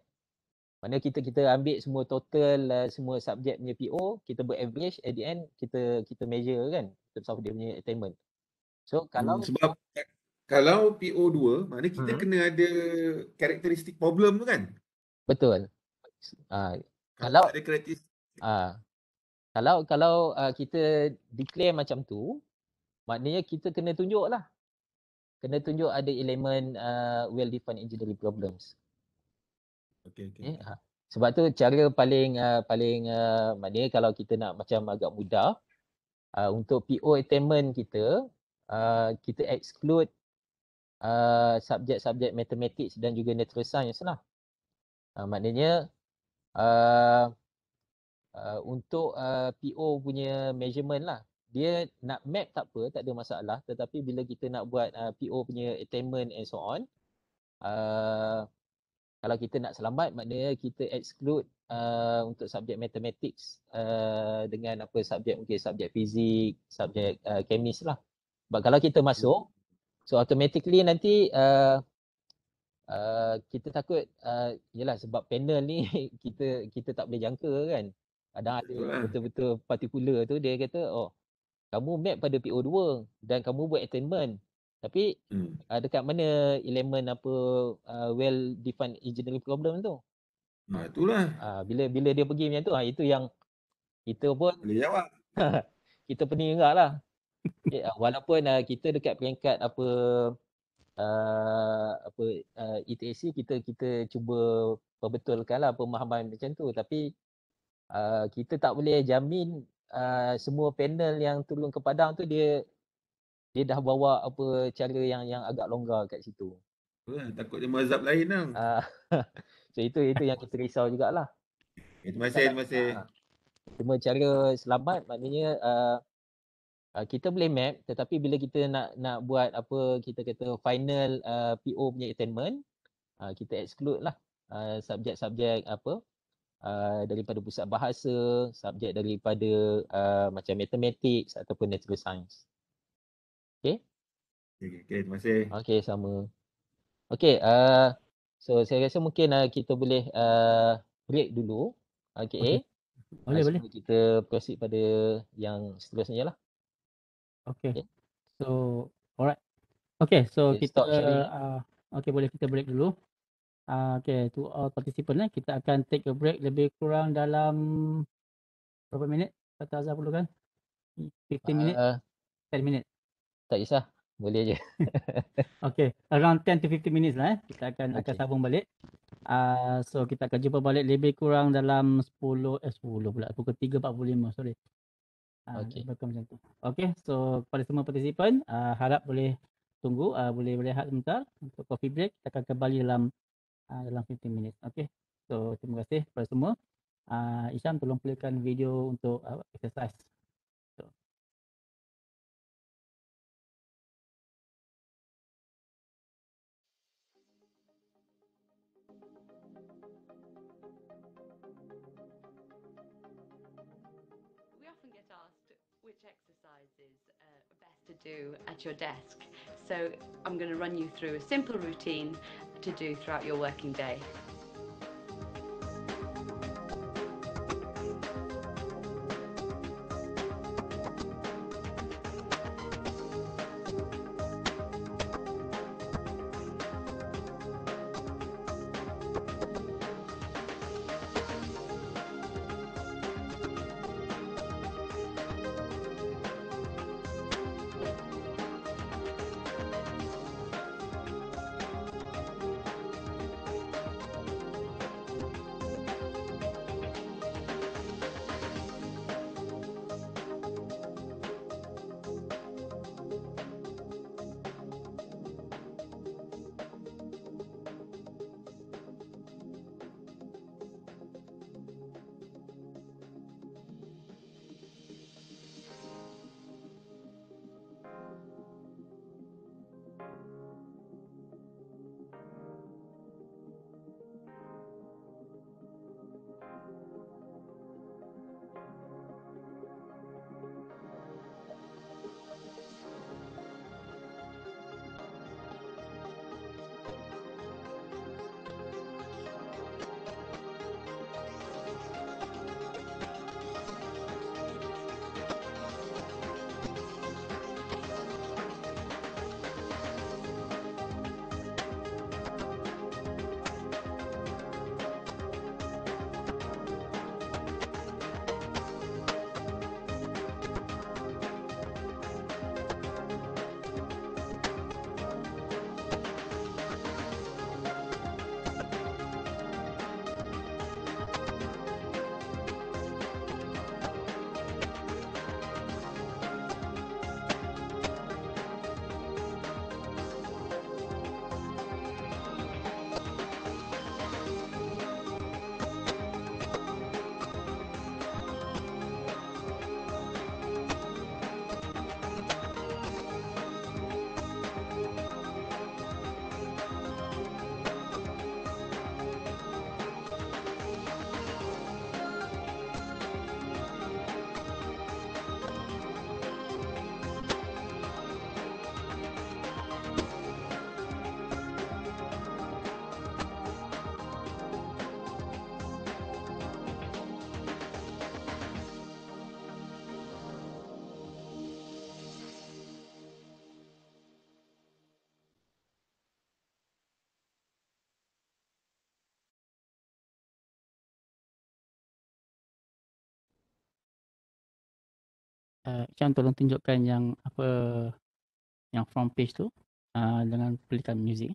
Mana kita kita ambil semua total uh, semua subjek punya PO, kita buat average at the end kita kita measure kan terms of dia punya attainment. So kalau hmm, sebab kalau PO2, mana kita hmm. kena ada karakteristik problem tu kan? Betul. Uh, kalau, kalau ada karakteristik. Uh, kalau kalau uh, kita declare macam tu, maknanya kita kena tunjuk lah, Kena tunjuk ada elemen uh, well defined engineering problems. Okey eh, okey. Ha. Sebab tu cara paling uh, paling uh, maknanya kalau kita nak macam agak mudah uh, untuk PO attainment kita uh, kita exclude uh, subjek-subjek matematik dan juga natural science lah. Uh, maknanya uh, uh, untuk uh, PO punya measurement lah dia nak map tak apa tak ada masalah tetapi bila kita nak buat uh, PO punya attainment and so on uh, kalau kita nak selamat maknanya kita exclude uh, untuk subjek matematik uh, dengan apa subjek mungkin subjek fizik, subjek uh, kemis lah. But kalau kita masuk, so automatically nanti uh, uh, kita takut, uh, yelah sebab panel ni [laughs] kita kita tak boleh jangka kan. Kadang ada lah. betul-betul particular tu dia kata, oh kamu map pada PO2 dan kamu buat attainment. Tapi hmm. uh, dekat mana elemen apa uh, well defined engineering problem tu? Ha nah, itulah. Uh, bila bila dia pergi macam tu ha uh, itu yang kita pun boleh jawab. [laughs] kita peninggalah. jugaklah. okay, uh, eh, walaupun uh, kita dekat peringkat apa uh, apa uh, ETC kita kita cuba perbetulkanlah pemahaman macam tu tapi uh, kita tak boleh jamin uh, semua panel yang turun ke padang tu dia dia dah bawa apa cara yang yang agak longgar kat situ. Wah, takut dia mazhab lain lah. [laughs] so itu itu yang kita risau jugalah. Ya, terima kasih, terima kasih. Ah, cuma cara selamat maknanya uh, uh, kita boleh map tetapi bila kita nak nak buat apa kita kata final uh, PO punya attainment uh, kita exclude lah uh, subjek-subjek apa uh, daripada pusat bahasa, subjek daripada uh, macam matematik ataupun natural science. Okay. Okay, okay terima kasih. Okay, sama. Okay, uh, so saya rasa mungkin uh, kita boleh uh, break dulu. Okay. okay. Boleh, uh, boleh. Kita proceed pada yang seterusnya lah. Okay. okay. So, alright. Okay, so okay, kita uh, okay boleh kita break dulu. Uh, okay, to all participants, eh, kita akan take a break lebih kurang dalam berapa minit? Kata Azhar perlukan? 15 uh, minit? 10 minit? Tak kisah. Boleh je. [laughs] okay. Around 10 to 15 minutes lah eh. Kita akan okay. akan sambung balik. Uh, so kita akan jumpa balik lebih kurang dalam 10, eh 10 pula. Pukul 3.45. Sorry. Ah, okay. Macam tu. Okay. So kepada semua participant, uh, harap boleh tunggu. Uh, boleh berehat sebentar untuk coffee break. Kita akan kembali dalam uh, dalam 15 minutes. Okay. So terima kasih kepada semua. Uh, Isham tolong pilihkan video untuk uh, exercise. to do at your desk. So I'm going to run you through a simple routine to do throughout your working day. uh, eh, Kian tolong tunjukkan yang apa yang front page tu uh, dengan pelikan muzik.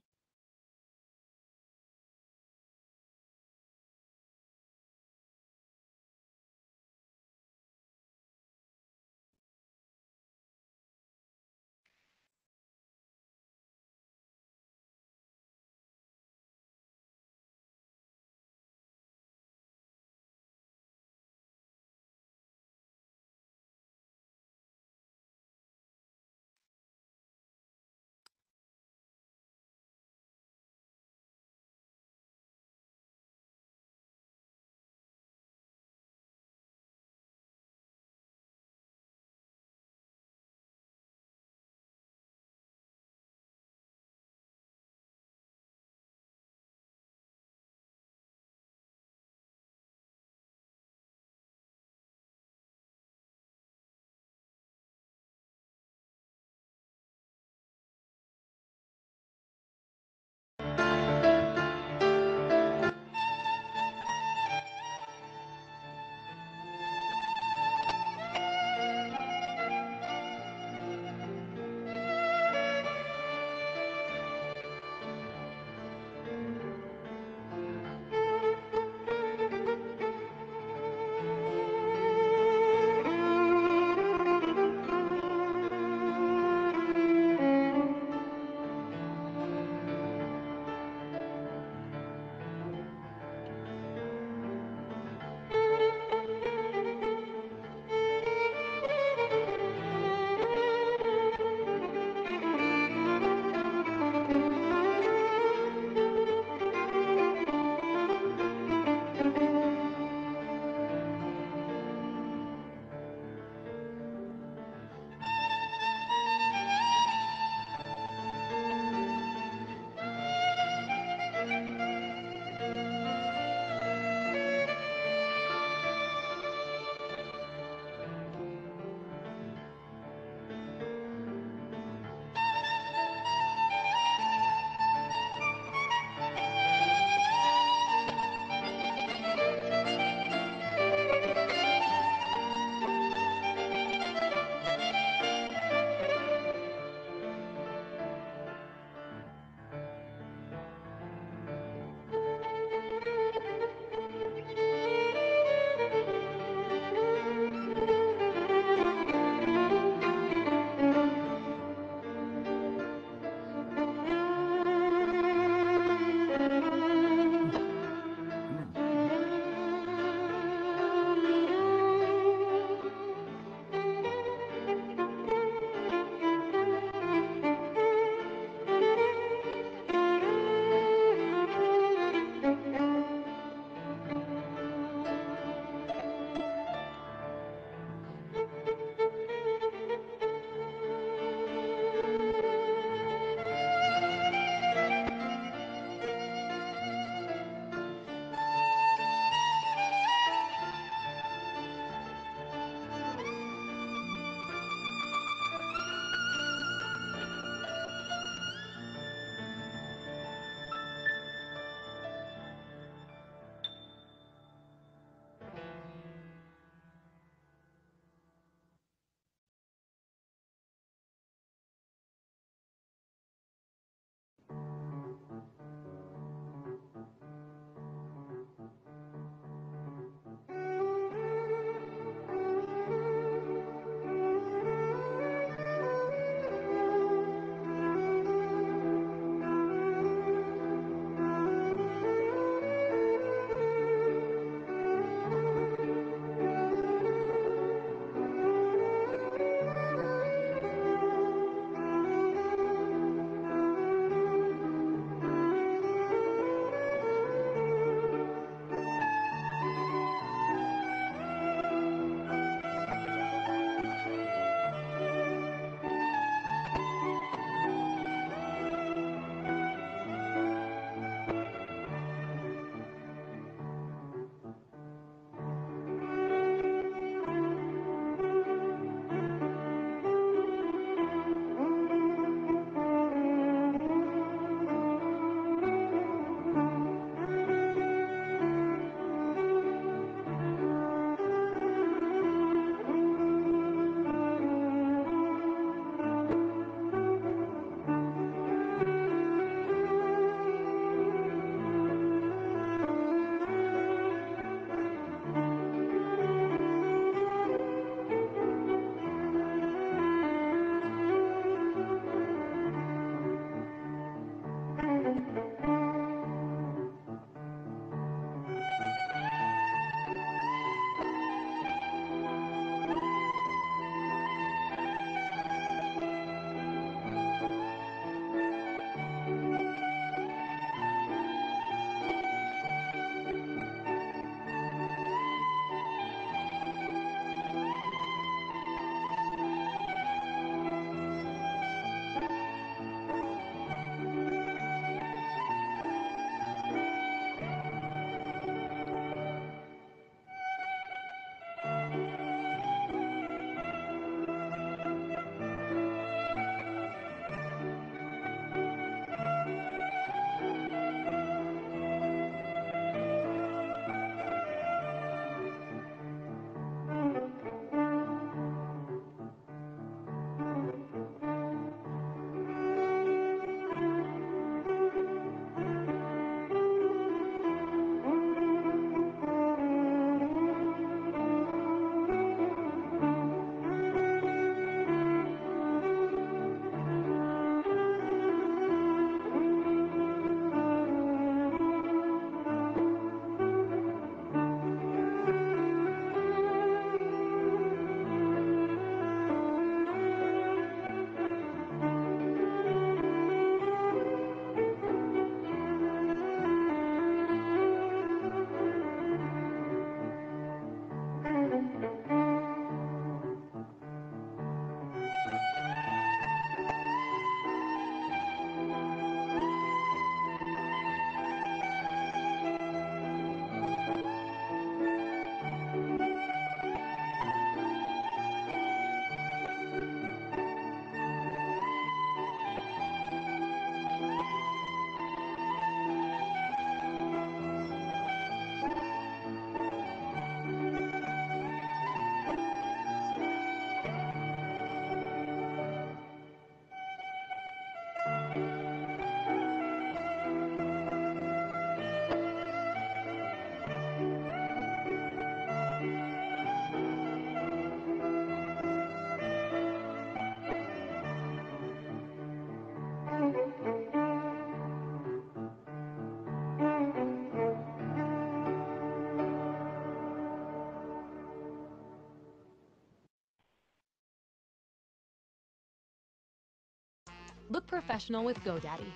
Look professional with GoDaddy.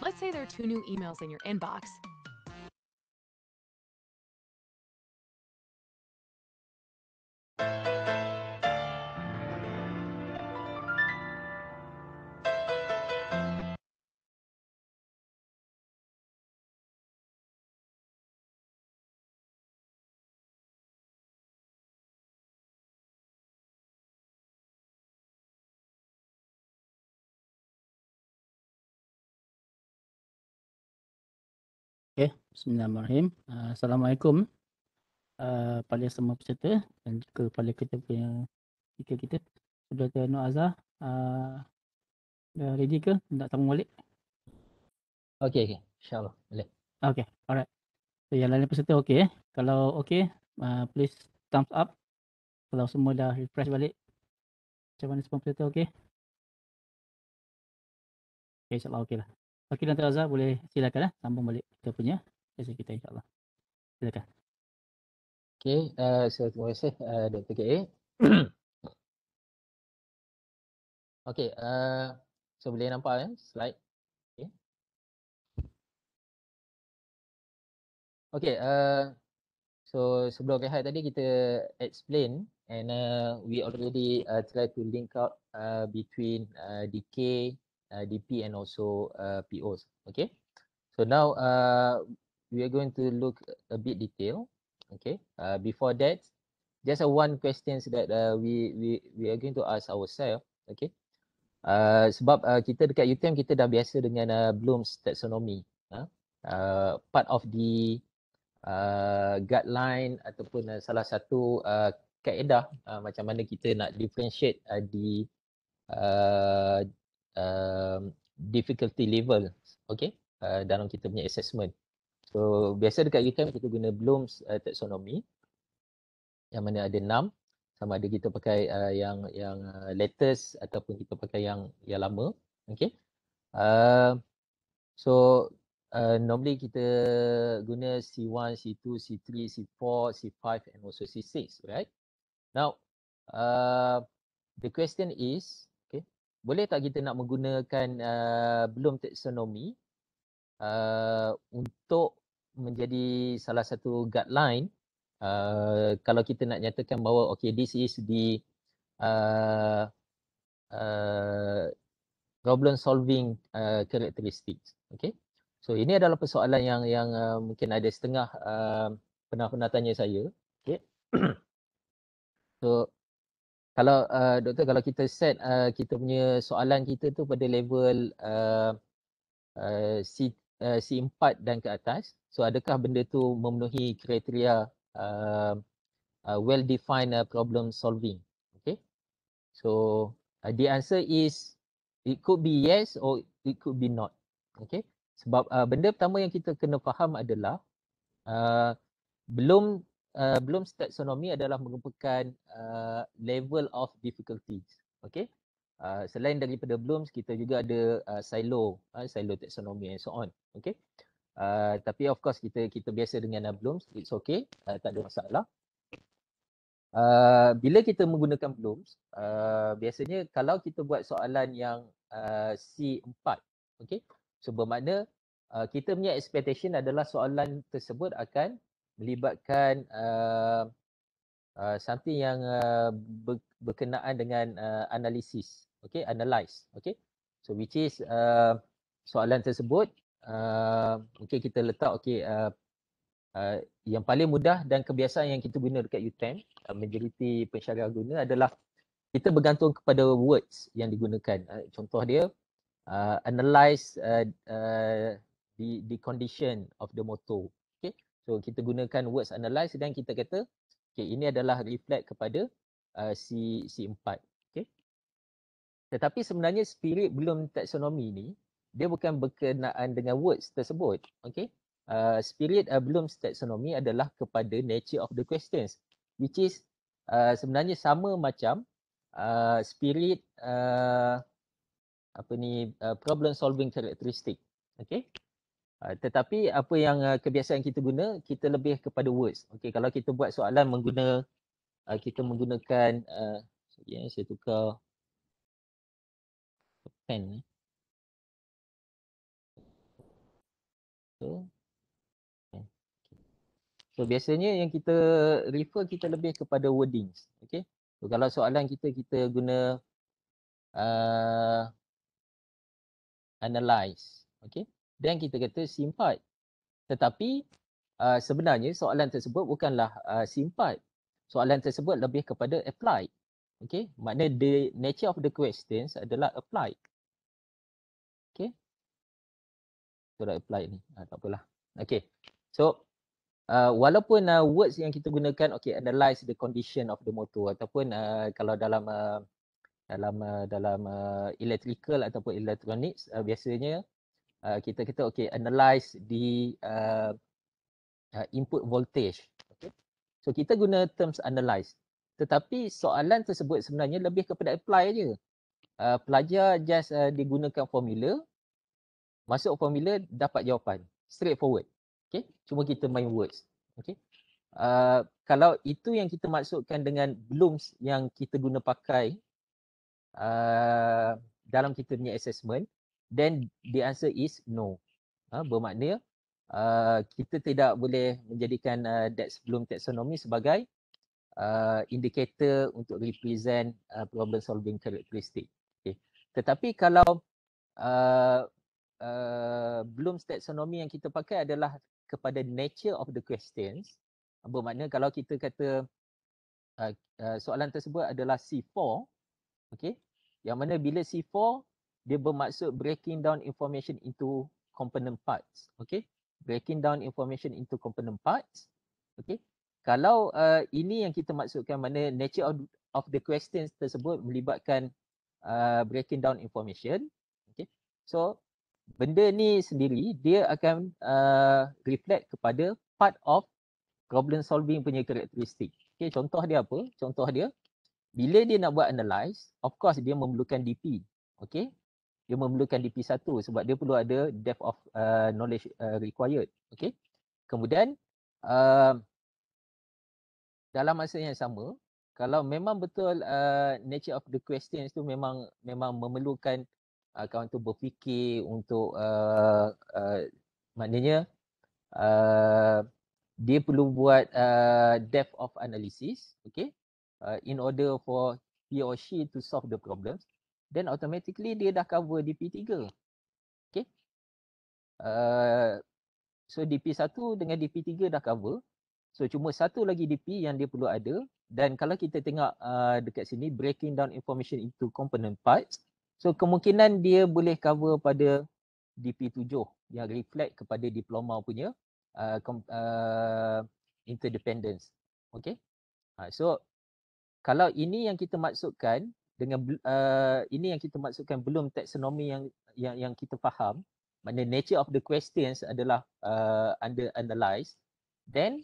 Let's say there are two new emails in your inbox Bismillahirrahmanirrahim. Uh, Assalamualaikum uh, ah, pada semua peserta dan juga pada kita punya jika kita sudah ada Nur Azhar uh, dah ready ke nak sambung balik? Okey okey insyaallah boleh. Okey alright. So, yang lain peserta okey eh. Kalau okey uh, please thumbs up. Kalau semua dah refresh balik. Macam mana semua peserta okey? Okey insyaallah okeylah. Okey Nur Azhar boleh silakanlah eh, sambung balik kita punya sesi kita insyaAllah. Silakan. Okay, uh, so, terima kasih uh, okay, uh, so boleh nampak ya slide. Okay, okay uh, eh, so sebelum Rehat tadi kita explain and uh, we already uh, try to link out uh, between uh, DK, uh, DP and also uh, POs. Okay, so now uh, we are going to look a bit detail. Okay. Uh, before that, just a one questions that uh, we we we are going to ask ourselves. Okay. Uh, sebab uh, kita dekat UTM kita dah biasa dengan uh, Bloom's taxonomy. Huh? Ha? Uh, part of the uh, guideline ataupun uh, salah satu uh, kaedah uh, macam mana kita nak differentiate uh, di uh, uh, difficulty level. Okay. Uh, dalam kita punya assessment. So biasa dekat UTM kita guna Bloom's uh, taxonomy yang mana ada enam sama ada kita pakai uh, yang yang uh, latest ataupun kita pakai yang yang lama okey uh, so uh, normally kita guna C1 C2 C3 C4 C5 and also C6 right now uh, the question is okey boleh tak kita nak menggunakan uh, Bloom taxonomy uh, untuk menjadi salah satu guideline uh, kalau kita nak nyatakan bahawa okay this is the uh, uh, problem solving uh, characteristics okay so ini adalah persoalan yang yang uh, mungkin ada setengah uh, pernah pernah tanya saya okay [clears throat] so kalau uh, doktor kalau kita set uh, kita punya soalan kita tu pada level uh, uh, Eh, C4 dan ke atas. So adakah benda tu memenuhi kriteria um, uh, uh, well defined uh, problem solving? Okay. So uh, the answer is it could be yes or it could be not. Okay. Sebab uh, benda pertama yang kita kena faham adalah uh, belum uh, belum taxonomy adalah merupakan uh, level of difficulties. Okay. Uh, selain daripada blooms, kita juga ada uh, silo, uh, silo taxonomy and so on. Okay. Uh, tapi of course kita kita biasa dengan uh, blooms, it's okay, uh, tak ada masalah. Uh, bila kita menggunakan blooms, uh, biasanya kalau kita buat soalan yang uh, C4, okay. So bermakna uh, kita punya expectation adalah soalan tersebut akan melibatkan uh, Uh, something yang uh, berkenaan dengan uh, analisis okay analyze okay so which is uh, soalan tersebut uh, okay kita letak okay uh, uh, yang paling mudah dan kebiasaan yang kita guna dekat UTEM, uh, majoriti pensyarah guna adalah kita bergantung kepada words yang digunakan uh, contoh dia uh, analyze uh, uh, the the condition of the motor okay so kita gunakan words analyze dan kita kata okay ini adalah reflect kepada uh, C C4 tetapi sebenarnya spirit belum taksonomi ni, dia bukan berkenaan dengan words tersebut. Okay. Uh, spirit uh, belum taksonomi adalah kepada nature of the questions. Which is uh, sebenarnya sama macam uh, spirit uh, apa ni uh, problem solving characteristic. Okay. Uh, tetapi apa yang uh, kebiasaan kita guna, kita lebih kepada words. Okay, kalau kita buat soalan menggunakan, uh, kita menggunakan, uh, yeah, eh, saya tukar pen eh? ni. So, so biasanya yang kita refer kita lebih kepada wordings. Okay. So, kalau soalan kita, kita guna uh, analyze. Okay. Then kita kata simpat. Tetapi uh, sebenarnya soalan tersebut bukanlah uh, ah, simpat. Soalan tersebut lebih kepada apply, Okay. Maknanya the nature of the questions adalah apply. Okay. Kita dah apply ni. Ha, tak apalah. Okay. So, uh, walaupun uh, words yang kita gunakan, okay, analyze the condition of the motor ataupun uh, kalau dalam uh, dalam uh, dalam uh, electrical ataupun electronics, uh, biasanya uh, kita kata, okay, analyze the uh, uh, input voltage. Okay. So, kita guna terms analyze. Tetapi soalan tersebut sebenarnya lebih kepada apply je uh, pelajar just uh, digunakan formula masuk formula dapat jawapan straight forward okey cuma kita main words okey uh, kalau itu yang kita maksudkan dengan blooms yang kita guna pakai uh, dalam kita punya assessment then the answer is no uh, bermakna uh, kita tidak boleh menjadikan uh, that bloom taxonomy sebagai Uh, indicator untuk represent uh, problem solving characteristic. Tetapi kalau uh, uh, Bloom's taxonomy yang kita pakai adalah kepada nature of the questions bermakna kalau kita kata uh, uh, soalan tersebut adalah C4 okay? yang mana bila C4 dia bermaksud breaking down information into component parts okay? breaking down information into component parts okay? kalau uh, ini yang kita maksudkan mana nature of, of the questions tersebut melibatkan uh, breaking down information okay so benda ni sendiri dia akan uh, reflect kepada part of problem solving punya karakteristik okay contoh dia apa contoh dia bila dia nak buat analyze of course dia memerlukan dp okay dia memerlukan dp1 sebab dia perlu ada depth of uh, knowledge uh, required okay kemudian uh, dalam masa yang sama kalau memang betul uh, nature of the questions tu memang memang memerlukan uh, kawan tu berfikir untuk uh, uh, maknanya uh, dia perlu buat uh, depth of analysis okay uh, in order for he or she to solve the problems then automatically dia dah cover DP3 okay uh, so DP1 dengan DP3 dah cover so cuma satu lagi DP yang dia perlu ada dan kalau kita tengok uh, dekat sini breaking down information into component parts so kemungkinan dia boleh cover pada DP7 yang reflect kepada diploma punya uh, uh, interdependence okay ha, so kalau ini yang kita maksudkan dengan uh, ini yang kita maksudkan belum taksonomi yang yang yang kita faham mana nature of the questions adalah uh, under analyze then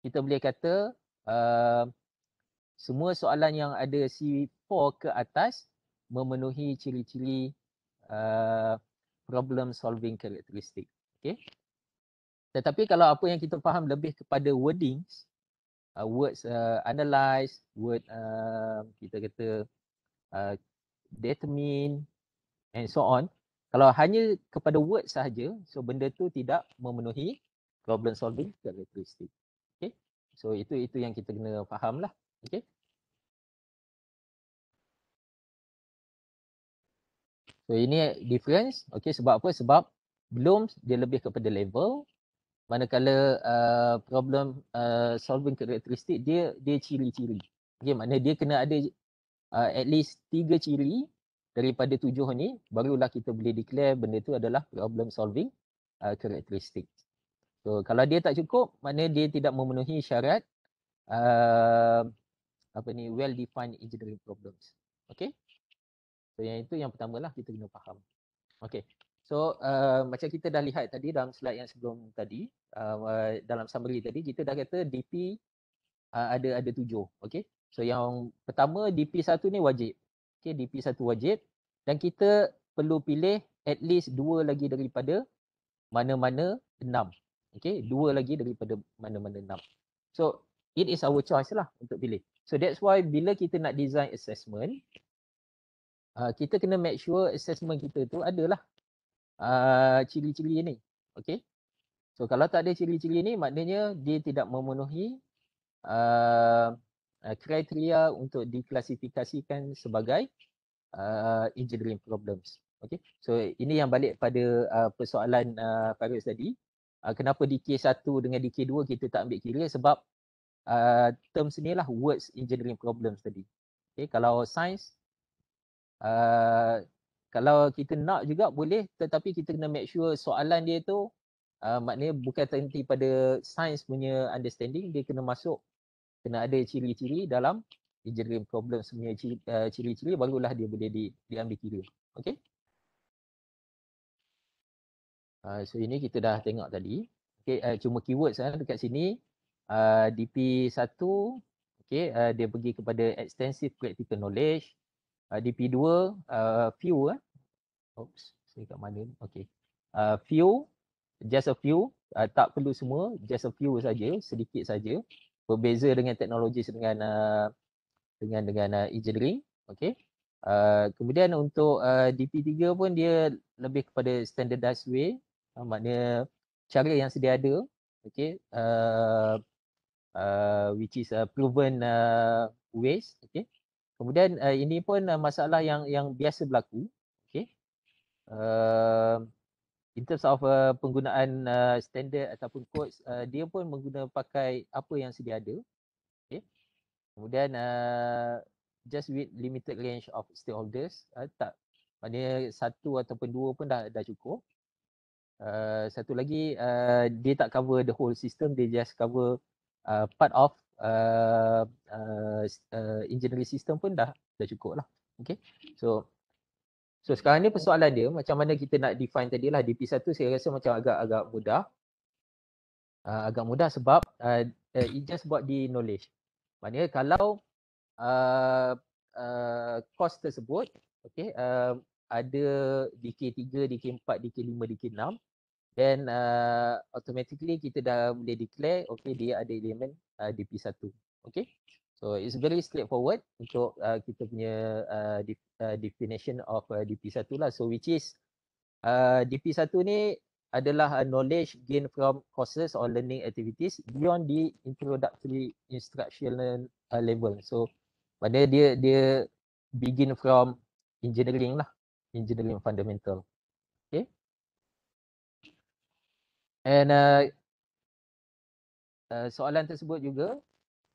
kita boleh kata uh, semua soalan yang ada C4 ke atas memenuhi ciri-ciri uh, problem solving characteristic. Okay. Tetapi kalau apa yang kita faham lebih kepada wordings, uh, words uh, analyze, word uh, kita kata uh, determine and so on. Kalau hanya kepada word sahaja, so benda tu tidak memenuhi problem solving characteristic. So itu itu yang kita kena faham lah. Okay. So ini difference. Okay sebab apa? Sebab belum dia lebih kepada level. Manakala uh, problem uh, solving karakteristik dia dia ciri-ciri. Okay maknanya dia kena ada uh, at least tiga ciri daripada tujuh ni barulah kita boleh declare benda tu adalah problem solving uh, characteristics. So kalau dia tak cukup, mana dia tidak memenuhi syarat uh, apa ni well defined engineering problems. Okay. So yang itu yang pertama lah kita kena faham. Okay. So uh, macam kita dah lihat tadi dalam slide yang sebelum tadi uh, dalam summary tadi kita dah kata DP uh, ada ada tujuh. Okay. So yang pertama DP satu ni wajib. Okay. DP satu wajib dan kita perlu pilih at least dua lagi daripada mana-mana enam. -mana Okay, dua lagi daripada mana-mana enam. So, it is our choice lah untuk pilih. So, that's why bila kita nak design assessment, uh, kita kena make sure assessment kita tu adalah uh, ciri-ciri ni. Okay. So, kalau tak ada ciri-ciri ni, maknanya dia tidak memenuhi uh, uh, kriteria untuk diklasifikasikan sebagai uh, engineering problems. Okay. So, ini yang balik pada uh, persoalan uh, Paris tadi uh, kenapa DK1 dengan DK2 kita tak ambil kira sebab uh, ah, terms ni lah words engineering problems tadi. Okay, kalau science, uh, kalau kita nak juga boleh tetapi kita kena make sure soalan dia tu uh, maknanya bukan terhenti pada science punya understanding, dia kena masuk kena ada ciri-ciri dalam engineering problems punya ciri, ciri-ciri barulah dia boleh di, diambil kira. Okay. Uh, so ini kita dah tengok tadi. Okay, uh, ah, cuma keywords uh, dekat sini. Uh, ah, DP1, okay, uh, dia pergi kepada extensive practical knowledge. Uh, DP2, uh, few. Uh. Oops, saya kat mana? Okay. Uh, few, just a few. Uh, tak perlu semua, just a few saja, sedikit saja. Berbeza dengan teknologi dengan uh, dengan dengan uh, engineering. Okay. Uh, kemudian untuk uh, DP3 pun dia lebih kepada standardized way uh, maknanya cara yang sedia ada okey uh, uh, which is a proven uh, ways okey kemudian uh, ini pun uh, masalah yang yang biasa berlaku okey uh, in terms of uh, penggunaan uh, standard ataupun codes uh, dia pun menggunakan pakai apa yang sedia ada okey kemudian uh, just with limited range of stakeholders uh, tak maknanya satu ataupun dua pun dah dah cukup Eh, satu lagi uh, dia tak cover the whole system dia just cover uh, part of uh, uh, uh, engineering system pun dah dah cukup lah okay so so sekarang ni persoalan dia macam mana kita nak define tadi lah DP1 saya rasa macam agak agak mudah uh, agak mudah sebab uh, it just buat di knowledge maknanya kalau uh, uh, cost tersebut okay uh, ada DK3, DK4, DK5, DK6 then uh, automatically kita dah boleh declare okay dia ada elemen uh, DP1 okay so it's very straightforward untuk uh, kita punya uh, def- uh, definition of uh, DP1 lah so which is uh, DP1 ni adalah a knowledge gained from courses or learning activities beyond the introductory instructional uh, level. So pada dia dia begin from engineering lah, engineering fundamental. And uh, uh, soalan tersebut juga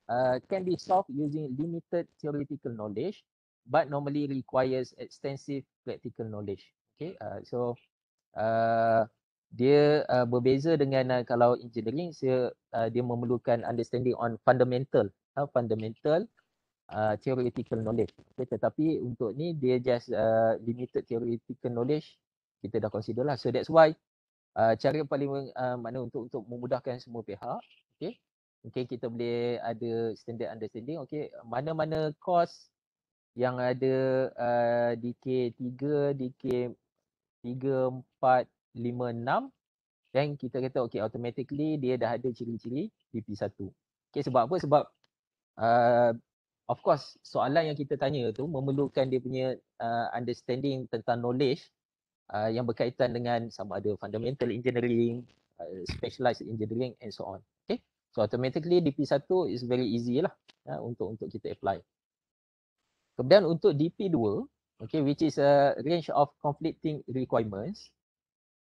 uh, can be solved using limited theoretical knowledge but normally requires extensive practical knowledge. Okay, uh, so uh, dia uh, berbeza dengan uh, kalau engineering so, uh, dia memerlukan understanding on fundamental uh, fundamental uh, theoretical knowledge. Okay, tetapi untuk ni dia just uh, limited theoretical knowledge kita dah consider lah. So that's why uh, Ah, cara paling uh, ah, mana untuk untuk memudahkan semua pihak okey okey kita boleh ada standard understanding okey mana-mana kos yang ada uh, DK 3 DK 3 4 5 6 dan kita kata okey automatically dia dah ada ciri-ciri DP 1 okey sebab apa sebab uh, of course soalan yang kita tanya tu memerlukan dia punya uh, understanding tentang knowledge uh, yang berkaitan dengan sama ada fundamental engineering, uh, specialized engineering and so on. Okay. So automatically DP1 is very easy lah ya, untuk untuk kita apply. Kemudian untuk DP2, okay, which is a range of conflicting requirements.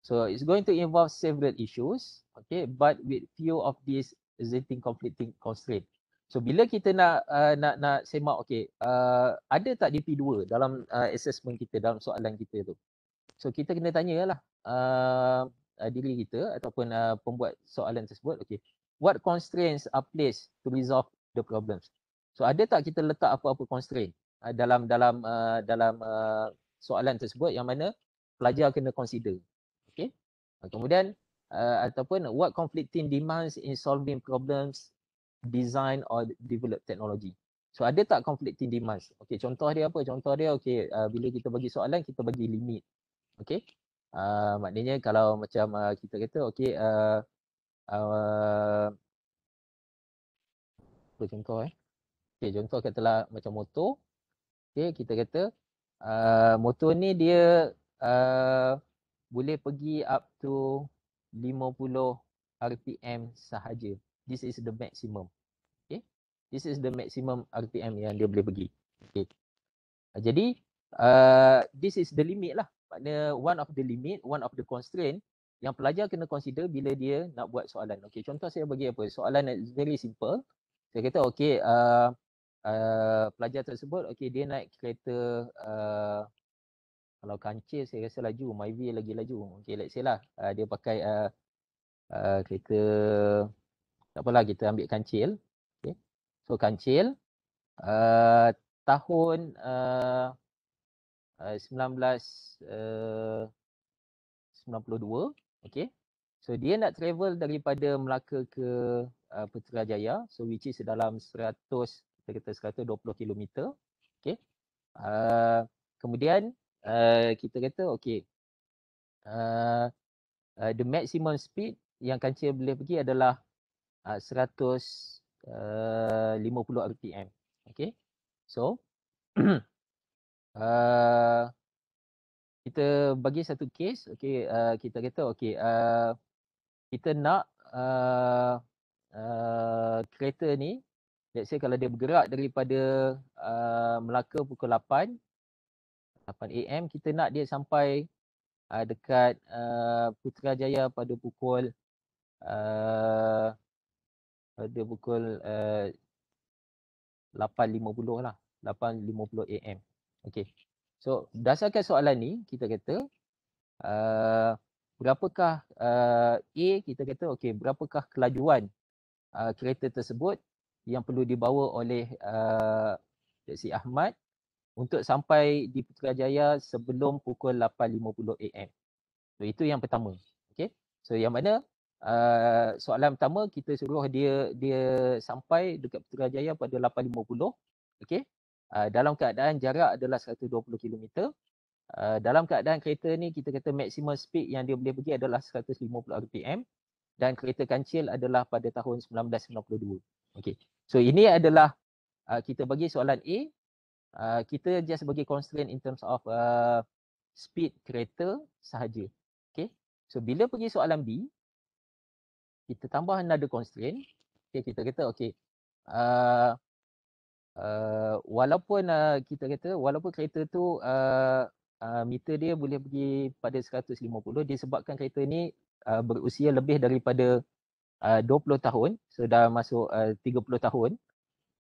So it's going to involve several issues, okay, but with few of these existing conflicting constraints. So bila kita nak uh, nak nak semak okay, uh, ada tak DP2 dalam uh, assessment kita dalam soalan kita tu. So kita kena tanya lah uh, uh, diri kita ataupun uh, pembuat soalan tersebut. Okay. What constraints are placed to resolve the problems? So ada tak kita letak apa-apa constraint uh, dalam dalam uh, dalam uh, soalan tersebut yang mana pelajar kena consider. Okay. Uh, kemudian uh, ataupun what conflicting demands in solving problems design or develop technology. So ada tak conflicting demands? Okay, contoh dia apa? Contoh dia okay, uh, bila kita bagi soalan kita bagi limit okey uh, maknanya kalau macam uh, kita kata okey uh, uh, contoh eh okey contoh katalah macam motor okey kita kata uh, motor ni dia uh, boleh pergi up to 50 rpm sahaja this is the maximum okey this is the maximum rpm yang dia boleh pergi okey jadi uh, this is the limit lah makna one of the limit, one of the constraint yang pelajar kena consider bila dia nak buat soalan. Okay, contoh saya bagi apa? Soalan is very simple. Saya kata okey, uh, uh, pelajar tersebut okay dia naik kereta uh, kalau kancil saya rasa laju, Myvi lagi laju. Okay, let's say lah uh, dia pakai uh, uh, kereta tak apalah kita ambil kancil. Okey. So kancil uh, tahun uh, 1992. Eh, eh, okay. So dia nak travel daripada Melaka ke uh, Putrajaya. So which is dalam 100, kita kata 120 km. Okay. Uh, kemudian uh, kita kata okay. Uh, uh, the maximum speed yang kancil boleh pergi adalah uh, 150 RPM. Okay. So [clears throat] uh, kita bagi satu case okey uh, ah, kita kata okey uh, ah, kita nak uh, uh, kereta ni let's say kalau dia bergerak daripada uh, Melaka pukul 8 8 am kita nak dia sampai uh, dekat uh, Putrajaya pada pukul uh, pada pukul uh, 8.50 lah 8.50 am Okey. So berdasarkan soalan ni kita kata uh, berapakah uh, A kita kata okey berapakah kelajuan uh, kereta tersebut yang perlu dibawa oleh uh, si Ahmad untuk sampai di Putrajaya sebelum pukul 8.50 am. So itu yang pertama. Okey. So yang mana uh, soalan pertama kita suruh dia dia sampai dekat Putrajaya pada 8.50. Okey. Ah, dalam keadaan jarak adalah 120 km uh, dalam keadaan kereta ni kita kata maksimum speed yang dia boleh pergi adalah 150 rpm dan kereta kancil adalah pada tahun 1992 okey so ini adalah uh, kita bagi soalan A uh, kita just bagi constraint in terms of uh, speed kereta sahaja okey so bila pergi soalan B kita tambah another constraint okey kita kata okey uh, uh, walaupun uh, kita kata walaupun kereta tu uh, uh, meter dia boleh pergi pada 150 disebabkan kereta ni uh, berusia lebih daripada uh, 20 tahun so dah masuk uh, 30 tahun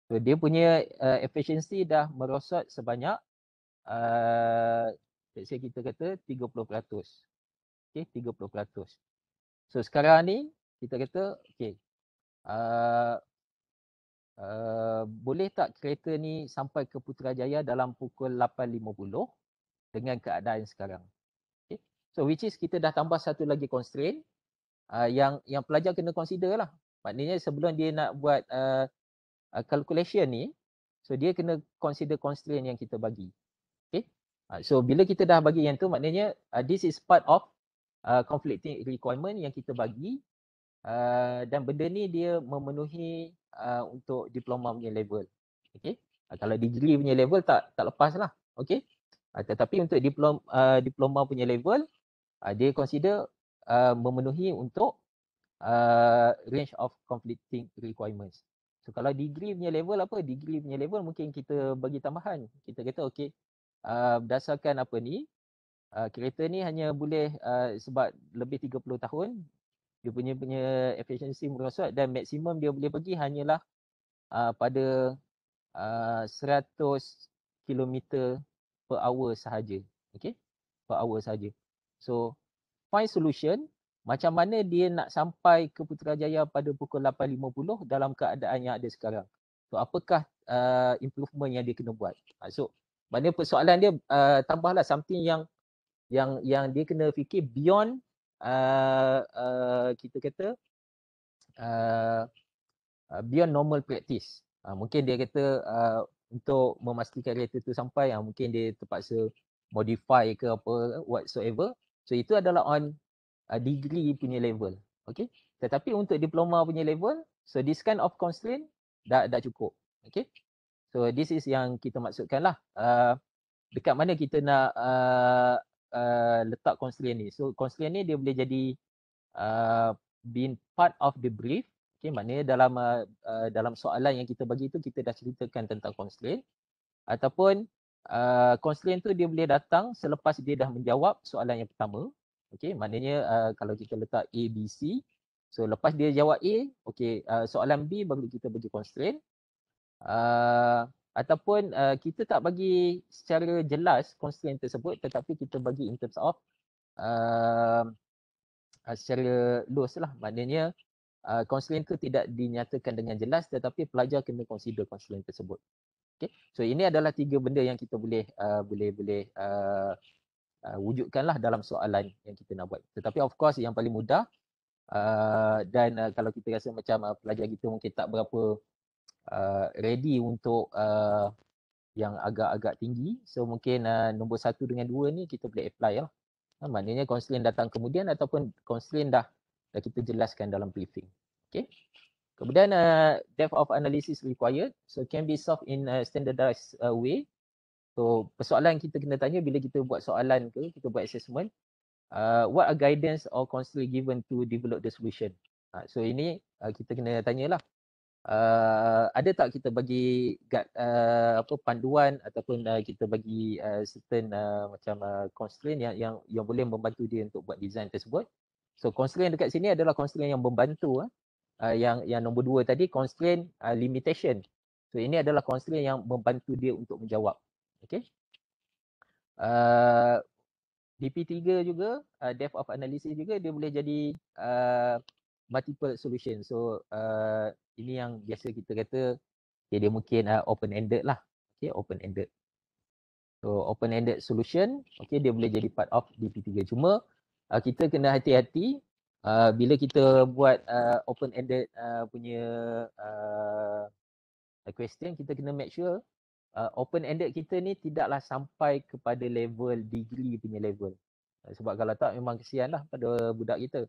so dia punya uh, efficiency dah merosot sebanyak uh, saya kita kata 30% okey 30% so sekarang ni kita kata okey uh, Uh, boleh tak kereta ni sampai ke Putrajaya dalam pukul 8.50 dengan keadaan sekarang. Okay. So which is kita dah tambah satu lagi constraint uh, yang yang pelajar kena consider lah. Maknanya sebelum dia nak buat uh, uh, calculation ni, so dia kena consider constraint yang kita bagi. Okay. Uh, so bila kita dah bagi yang tu maknanya uh, this is part of uh, conflicting requirement yang kita bagi uh, dan benda ni dia memenuhi uh, untuk diploma punya level. Okay. Uh, kalau degree punya level tak tak lepas lah. Okay. Uh, tetapi untuk diploma, uh, diploma punya level, uh, ah, dia consider uh, memenuhi untuk uh, range of conflicting requirements. So kalau degree punya level apa? Degree punya level mungkin kita bagi tambahan. Kita kata okay, uh, berdasarkan apa ni, uh, kereta ni hanya boleh uh, sebab lebih 30 tahun dia punya punya efficiency bermaksud dan maksimum dia boleh pergi hanyalah uh, pada uh, 100 km per hour sahaja. Okay? Per hour sahaja. So find solution macam mana dia nak sampai ke Putrajaya pada pukul 8.50 dalam keadaan yang ada sekarang. So apakah uh, improvement yang dia kena buat. Ah, so maknanya persoalan dia uh, tambahlah something yang yang yang dia kena fikir beyond uh, uh, kita kata uh, uh, beyond normal practice. Uh, mungkin dia kata uh, untuk memastikan kereta tu sampai uh, mungkin dia terpaksa modify ke apa whatsoever. So itu adalah on uh, degree punya level. Okay. Tetapi untuk diploma punya level, so this kind of constraint dah, dah cukup. Okay. So this is yang kita maksudkan lah. Uh, dekat mana kita nak uh, uh, letak counselor ni. So counselor ni dia boleh jadi uh, being part of the brief. Okay, maknanya dalam uh, uh dalam soalan yang kita bagi tu kita dah ceritakan tentang counselor ataupun uh, tu dia boleh datang selepas dia dah menjawab soalan yang pertama. Okay, maknanya uh, kalau kita letak A, B, C. So lepas dia jawab A, okay, uh, soalan B baru kita bagi constraint. Uh, ataupun uh, kita tak bagi secara jelas constraint tersebut tetapi kita bagi in terms of um, uh, secara loose lah maknanya uh, constraint tu tidak dinyatakan dengan jelas tetapi pelajar kena consider constraint tersebut okey so ini adalah tiga benda yang kita boleh uh, boleh boleh uh, uh, wujudkanlah dalam soalan yang kita nak buat tetapi of course yang paling mudah uh, dan uh, kalau kita rasa macam uh, pelajar kita mungkin tak berapa uh, ready untuk uh, yang agak-agak tinggi. So mungkin uh, nombor satu dengan dua ni kita boleh apply lah. Ha, maknanya konsulen datang kemudian ataupun konsulen dah dah kita jelaskan dalam briefing. Okay. Kemudian uh, depth of analysis required. So can be solved in a standardized uh, way. So persoalan kita kena tanya bila kita buat soalan tu, kita buat assessment. Uh, what are guidance or counsel given to develop the solution? Uh, so ini uh, kita kena tanyalah Eh, ada tak kita bagi uh, apa panduan ataupun uh, kita bagi uh, certain uh, macam uh, constraint yang yang yang boleh membantu dia untuk buat design tersebut so constraint dekat sini adalah constraint yang membantu uh, yang yang nombor dua tadi constraint uh, limitation so ini adalah constraint yang membantu dia untuk menjawab okey uh, DP3 juga, uh, depth of analysis juga, dia boleh jadi multiple solution. So uh, ini yang biasa kita kata okay, dia mungkin uh, open ended lah. Okay, open ended. So open ended solution, okay, dia boleh jadi part of DP3. Cuma uh, kita kena hati-hati uh, bila kita buat uh, open ended uh, punya uh, question, kita kena make sure Uh, open ended kita ni tidaklah sampai kepada level degree punya level sebab kalau tak memang kesianlah pada budak kita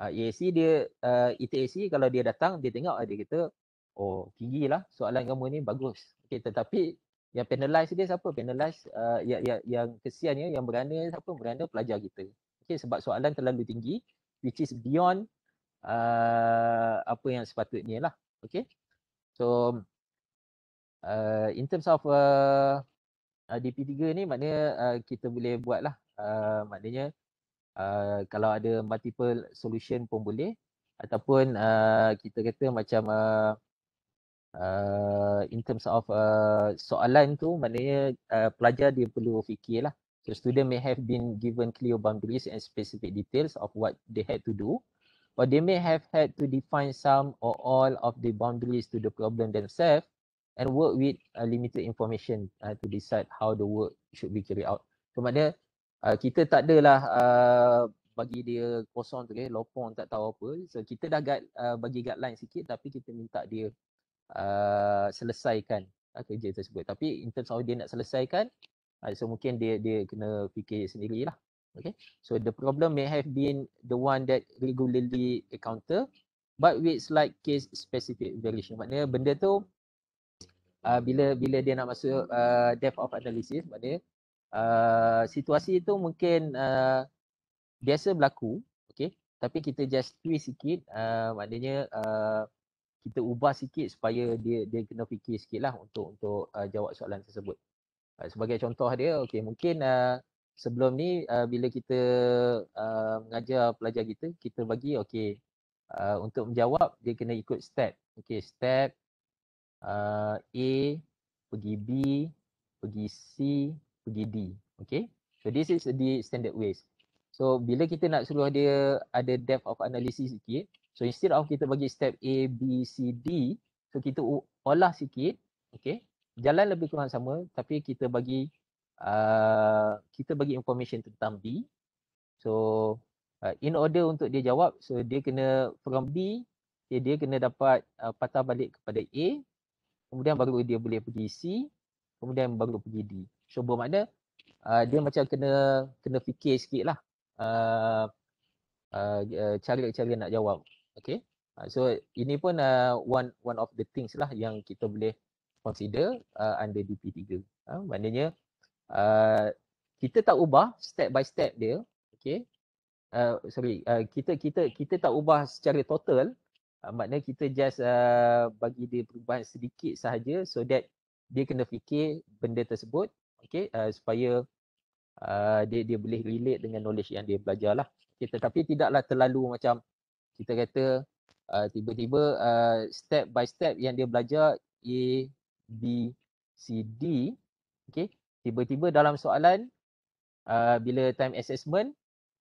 uh, ah, EAC dia uh, ah, ETAC kalau dia datang dia tengok ah, dia kata oh tinggi lah soalan kamu ni bagus okay, tetapi yang penalize dia siapa penalize uh, yang, yang, yang kesiannya yang berani siapa berani pelajar kita okay, sebab soalan terlalu tinggi which is beyond uh, apa yang sepatutnya lah okay? so uh, in terms of uh, DP3 ni maknanya uh, kita boleh buat lah uh, maknanya uh, kalau ada multiple solution pun boleh ataupun uh, kita kata macam uh, uh, in terms of uh, soalan tu maknanya uh, pelajar dia perlu fikirlah so student may have been given clear boundaries and specific details of what they had to do or they may have had to define some or all of the boundaries to the problem themselves and work with uh, limited information uh, to decide how the work should be carried out so maknanya Ah, kita tak adalah uh, bagi dia kosong tu, okay, eh, lopong tak tahu apa. So kita dah guide, uh, bagi guideline sikit tapi kita minta dia uh, selesaikan uh, kerja tersebut. Tapi in terms of dia nak selesaikan, uh, so mungkin dia dia kena fikir sendiri lah. Okay. So the problem may have been the one that regularly encounter but with slight case specific variation. Maknanya benda tu uh, bila bila dia nak masuk uh, depth of analysis maknanya uh, situasi itu mungkin uh, biasa berlaku okey tapi kita just twist sikit uh, maknanya uh, kita ubah sikit supaya dia dia kena fikir sikitlah untuk untuk uh, jawab soalan tersebut uh, sebagai contoh dia okey mungkin uh, sebelum ni uh, bila kita uh, mengajar pelajar kita kita bagi okey uh, untuk menjawab dia kena ikut step okey step uh, A pergi B pergi C pergi D. Okay. So this is the standard ways. So bila kita nak suruh dia ada depth of analysis sikit, so instead of kita bagi step A, B, C, D, so kita olah sikit, okay. Jalan lebih kurang sama tapi kita bagi uh, kita bagi information tentang B. So uh, in order untuk dia jawab, so dia kena from B, dia, dia kena dapat uh, patah balik kepada A, kemudian baru dia boleh pergi C, kemudian baru pergi D. So bermakna uh, ah, dia macam kena kena fikir sikit lah cara-cara ah, ah, uh, uh, uh, nak jawab. Okay. Uh, so ini pun uh, one one of the things lah yang kita boleh consider uh, under DP3. Uh, maknanya uh, kita tak ubah step by step dia. Okay. Uh, sorry, uh, kita kita kita tak ubah secara total uh, maknanya kita just uh, bagi dia perubahan sedikit sahaja so that dia kena fikir benda tersebut okay, uh, eh, supaya uh, dia dia boleh relate dengan knowledge yang dia belajar lah. Okay, tetapi tidaklah terlalu macam kita kata eh, tiba-tiba uh, step by step yang dia belajar A, B, C, D. Okay, tiba-tiba dalam soalan uh, bila time assessment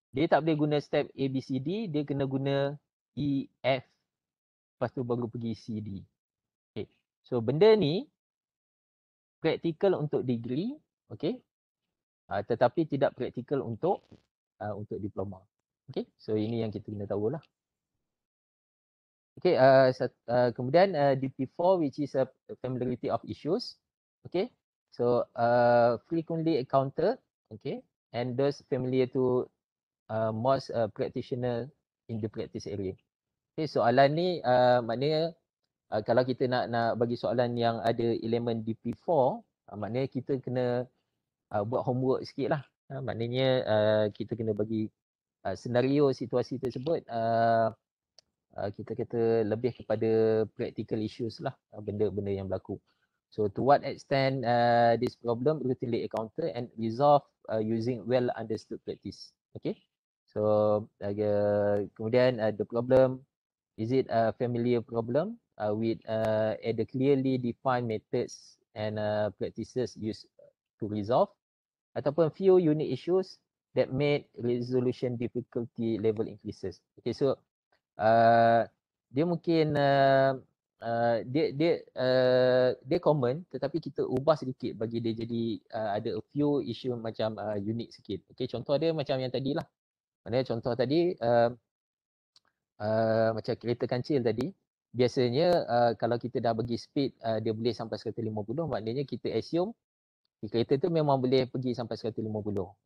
dia tak boleh guna step A, B, C, D. Dia kena guna E, F. Lepas tu baru pergi C, D. Okay. So benda ni practical untuk degree Okay, uh, tetapi tidak praktikal untuk uh, untuk diploma Okay, so ini yang kita kena tahulah okey uh, ah, uh, kemudian uh, dp4 which is a familiarity of issues Okay, so uh, frequently encountered Okay, and those familiar to uh, most uh, practitioner in the practice area okey soalan ni uh, maknanya Uh, kalau kita nak nak bagi soalan yang ada elemen DP4 uh, maknanya kita kena uh, buat homework sikit lah. Uh, ah, maknanya uh, kita kena bagi uh, senario situasi tersebut uh, uh, kita kata lebih kepada practical issues lah uh, benda-benda yang berlaku. So to what extent uh, this problem routinely encounter and resolve uh, using well understood practice. Okay. So uh, kemudian uh, the problem is it a familiar problem uh, with uh, at the clearly defined methods and uh, practices used to resolve ataupun few unique issues that made resolution difficulty level increases. Okay, so uh, dia mungkin uh, uh, dia dia uh, dia common, tetapi kita ubah sedikit bagi dia jadi uh, ada a few issue macam uh, unique sikit. Okay, contoh dia macam yang tadi lah. Maknanya contoh tadi uh, uh, macam kereta kancil tadi, biasanya uh, kalau kita dah bagi speed uh, dia boleh sampai 150 maknanya kita assume kereta tu memang boleh pergi sampai 150.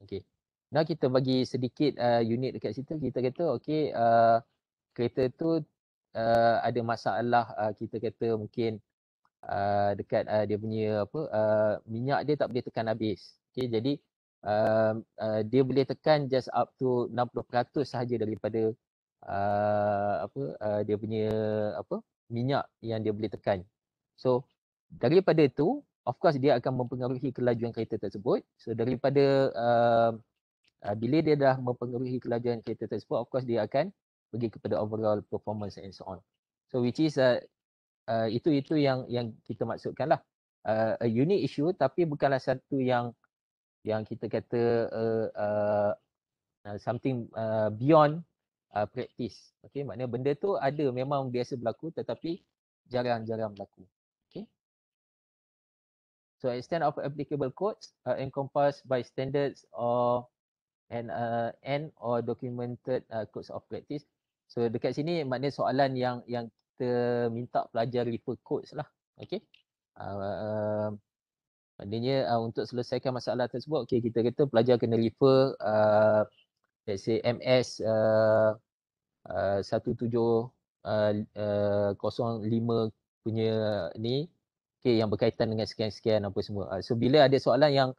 Okay. Nah kita bagi sedikit uh, unit dekat situ kita kata okey uh, kereta tu uh, ada masalah uh, kita kata mungkin uh, dekat uh, dia punya apa uh, minyak dia tak boleh tekan habis. Okey jadi uh, uh, dia boleh tekan just up to 60% sahaja daripada uh, apa uh, dia punya apa minyak yang dia boleh tekan. So daripada itu of course dia akan mempengaruhi kelajuan kereta tersebut so daripada uh, uh, bila dia dah mempengaruhi kelajuan kereta tersebut of course dia akan pergi kepada overall performance and so on so which is uh, uh, itu itu yang yang kita maksudkanlah uh, a unique issue tapi bukanlah satu yang yang kita kata uh, uh, uh, something uh, beyond uh, practice Okay, maknanya benda tu ada memang biasa berlaku tetapi jarang-jarang berlaku So instead of applicable codes are uh, encompassed by standards or and uh, and or documented uh, codes of practice. So dekat sini maknanya soalan yang yang kita minta pelajar refer codes lah. Okay. Uh, uh, maknanya uh, untuk selesaikan masalah tersebut, okay, kita kata pelajar kena refer uh, let's say MS uh, uh, 17 uh, uh, 05 punya uh, ni okay, yang berkaitan dengan sekian-sekian apa semua. Uh, so bila ada soalan yang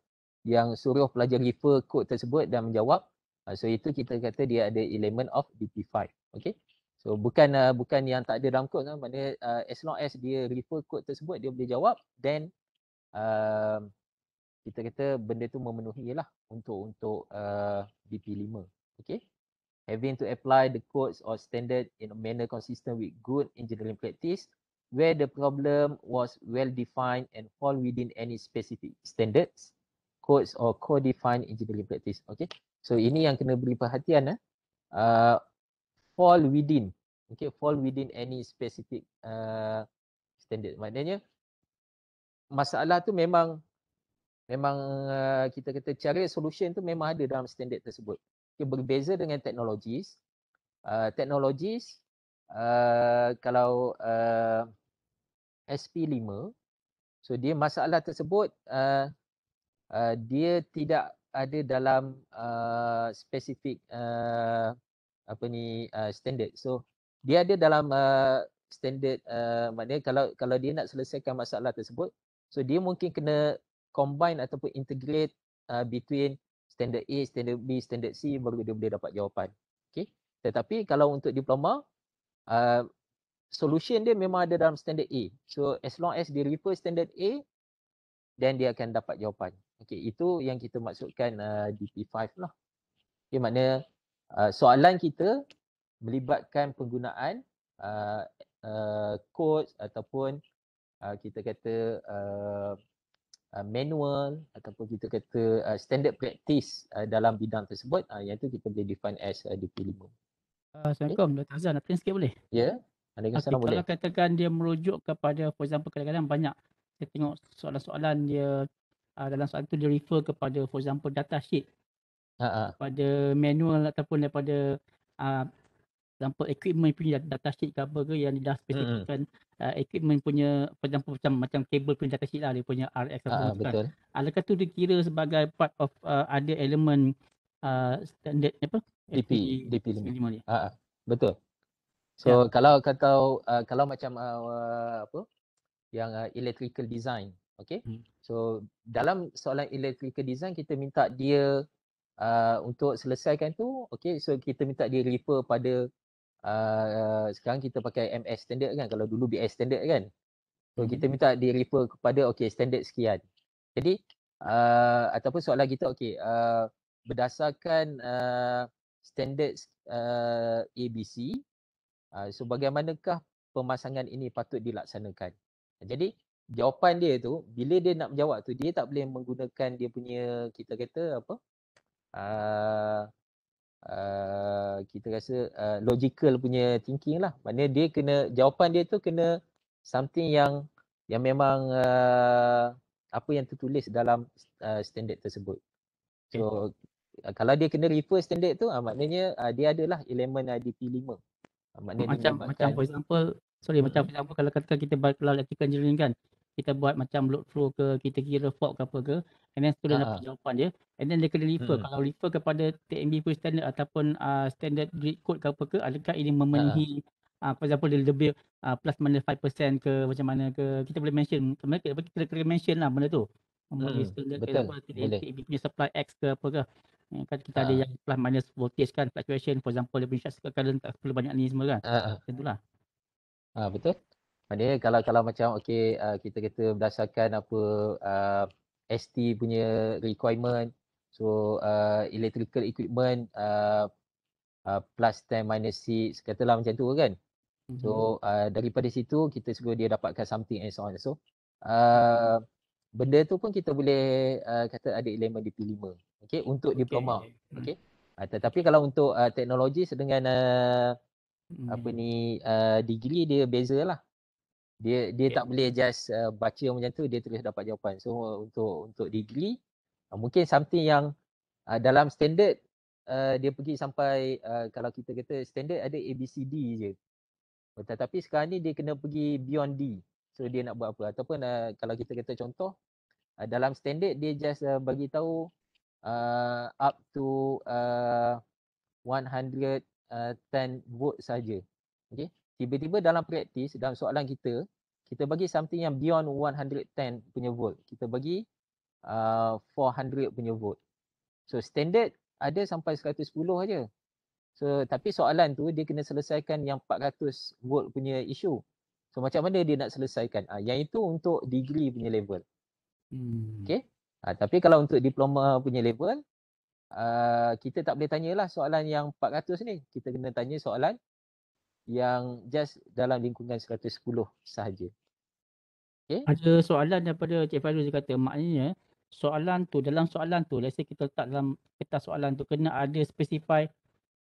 yang suruh pelajar refer kod tersebut dan menjawab, uh, so itu kita kata dia ada element of DP5. Okay. So bukan uh, bukan yang tak ada dalam kod kan, mana uh, as long as dia refer kod tersebut dia boleh jawab then uh, kita kata benda tu memenuhi lah untuk untuk uh, DP5. Okay. Having to apply the codes or standard in a manner consistent with good engineering practice where the problem was well defined and fall within any specific standards, codes or co-defined engineering practice. Okay, so ini yang kena beri perhatian. Eh? Uh, fall within, okay, fall within any specific uh, standard. Maknanya masalah tu memang memang uh, kita kata cara solution tu memang ada dalam standard tersebut. Okay, berbeza dengan technologies. Uh, technologies uh, kalau uh, SP5 so dia masalah tersebut uh, uh, dia tidak ada dalam uh, specific uh, apa ni uh, standard so dia ada dalam uh, standard uh, maknanya kalau kalau dia nak selesaikan masalah tersebut so dia mungkin kena combine ataupun integrate uh, between standard A standard B standard C baru dia boleh dapat jawapan Okay. tetapi kalau untuk diploma uh, solution dia memang ada dalam standard A. So as long as dia refer standard A, then dia akan dapat jawapan. Okay, itu yang kita maksudkan uh, DP5 lah. Okay, maknanya uh, soalan kita melibatkan penggunaan uh, uh, code ataupun uh, kita kata uh, uh, manual ataupun kita kata uh, standard practice uh, dalam bidang tersebut uh, yang itu kita boleh define as uh, DP5. Uh, Assalamualaikum, okay. Dr. Azhar nak tanya sikit boleh? Ya. Yeah. Ada okay, kalau boleh. katakan dia merujuk kepada for example kadang-kadang banyak saya tengok soalan-soalan dia uh, dalam soalan tu dia refer kepada for example data sheet. Uh-huh. Ha, ha. Pada manual ataupun daripada uh, example equipment punya data sheet ke apa ke yang dah spesifikkan mm-hmm. uh, ah, equipment punya for macam macam kabel punya data sheet lah dia punya RX ha, uh, kan. betul. Kan. Adakah tu dikira sebagai part of uh, other element uh, standard apa? DP, FPE, DP 55 ni. Uh, betul. So yeah. kalau kata uh, kalau macam uh, apa yang uh, electrical design, okay? Hmm. So dalam soalan electrical design kita minta dia uh, untuk selesaikan tu, okay? So kita minta dia refer pada uh, sekarang kita pakai MS standard kan? Kalau dulu BS standard kan? So hmm. kita minta dia refer kepada okay standard sekian. Jadi uh, ataupun soalan kita okay uh, berdasarkan uh, standard uh, ABC Ah, so bagaimanakah pemasangan ini patut dilaksanakan? Jadi jawapan dia tu bila dia nak menjawab tu dia tak boleh menggunakan dia punya kita kata apa uh, uh, kita rasa uh, logical punya thinking lah. Maknanya dia kena jawapan dia tu kena something yang yang memang uh, apa yang tertulis dalam uh, standard tersebut. So okay. kalau dia kena refer standard tu uh, maknanya uh, dia adalah elemen uh, DP5. Maknanya macam macam for example sorry hmm. macam for example kalau katakan kita buat kalau electrical engineering kan kita buat macam load flow ke kita kira fault ke apa ke and then student ah. dapat jawapan dia and then dia kena refer hmm. kalau refer kepada TMB full standard ataupun uh, standard grid code ke apa ke adakah ini memenuhi uh, for example dia lebih uh, plus minus 5% ke macam mana ke kita boleh mention kita kena mention lah benda tu hmm. standard, betul ke, apa, TMB punya supply X ke apa ke Eh, kan kita uh. ada ah. yang plus minus voltage kan fluctuation for example dia punya circuit current tak perlu banyak ni semua kan ah, ah. macam uh. ah uh, betul maknanya kalau kalau macam okey uh, kita kata berdasarkan apa uh, ST punya requirement so uh, electrical equipment uh, uh, plus 10 minus 6 katalah macam tu kan so uh, daripada situ kita suruh dia dapatkan something and so on so uh, benda tu pun kita boleh uh, kata ada elemen DP5 okey untuk okay. diploma okey uh, tetapi kalau untuk uh, teknologi dengan uh, hmm. apa ni uh, degree dia bezalah dia dia okay. tak boleh just uh, baca macam tu dia terus dapat jawapan so uh, untuk untuk degree uh, mungkin something yang uh, dalam standard Uh, dia pergi sampai uh, kalau kita kata standard ada A B C D je. Tetapi sekarang ni dia kena pergi beyond D. So dia nak buat apa ataupun uh, kalau kita kata contoh uh, dalam standard dia just uh, bagi tahu uh, up to uh, 110 volt saja. Okey. Tiba-tiba dalam praktis dalam soalan kita kita bagi something yang beyond 110 punya volt. Kita bagi uh, 400 punya volt. So standard ada sampai 110 aja. So tapi soalan tu dia kena selesaikan yang 400 volt punya issue. So macam mana dia nak selesaikan? Ha, yang itu untuk degree punya level. Hmm. Okay. Ha, tapi kalau untuk diploma punya level, uh, kita tak boleh tanyalah soalan yang 400 ni. Kita kena tanya soalan yang just dalam lingkungan 110 sahaja. Okay. Ada soalan daripada Cik Fahru dia kata maknanya eh, soalan tu dalam soalan tu let's say kita letak dalam kertas soalan tu kena ada specify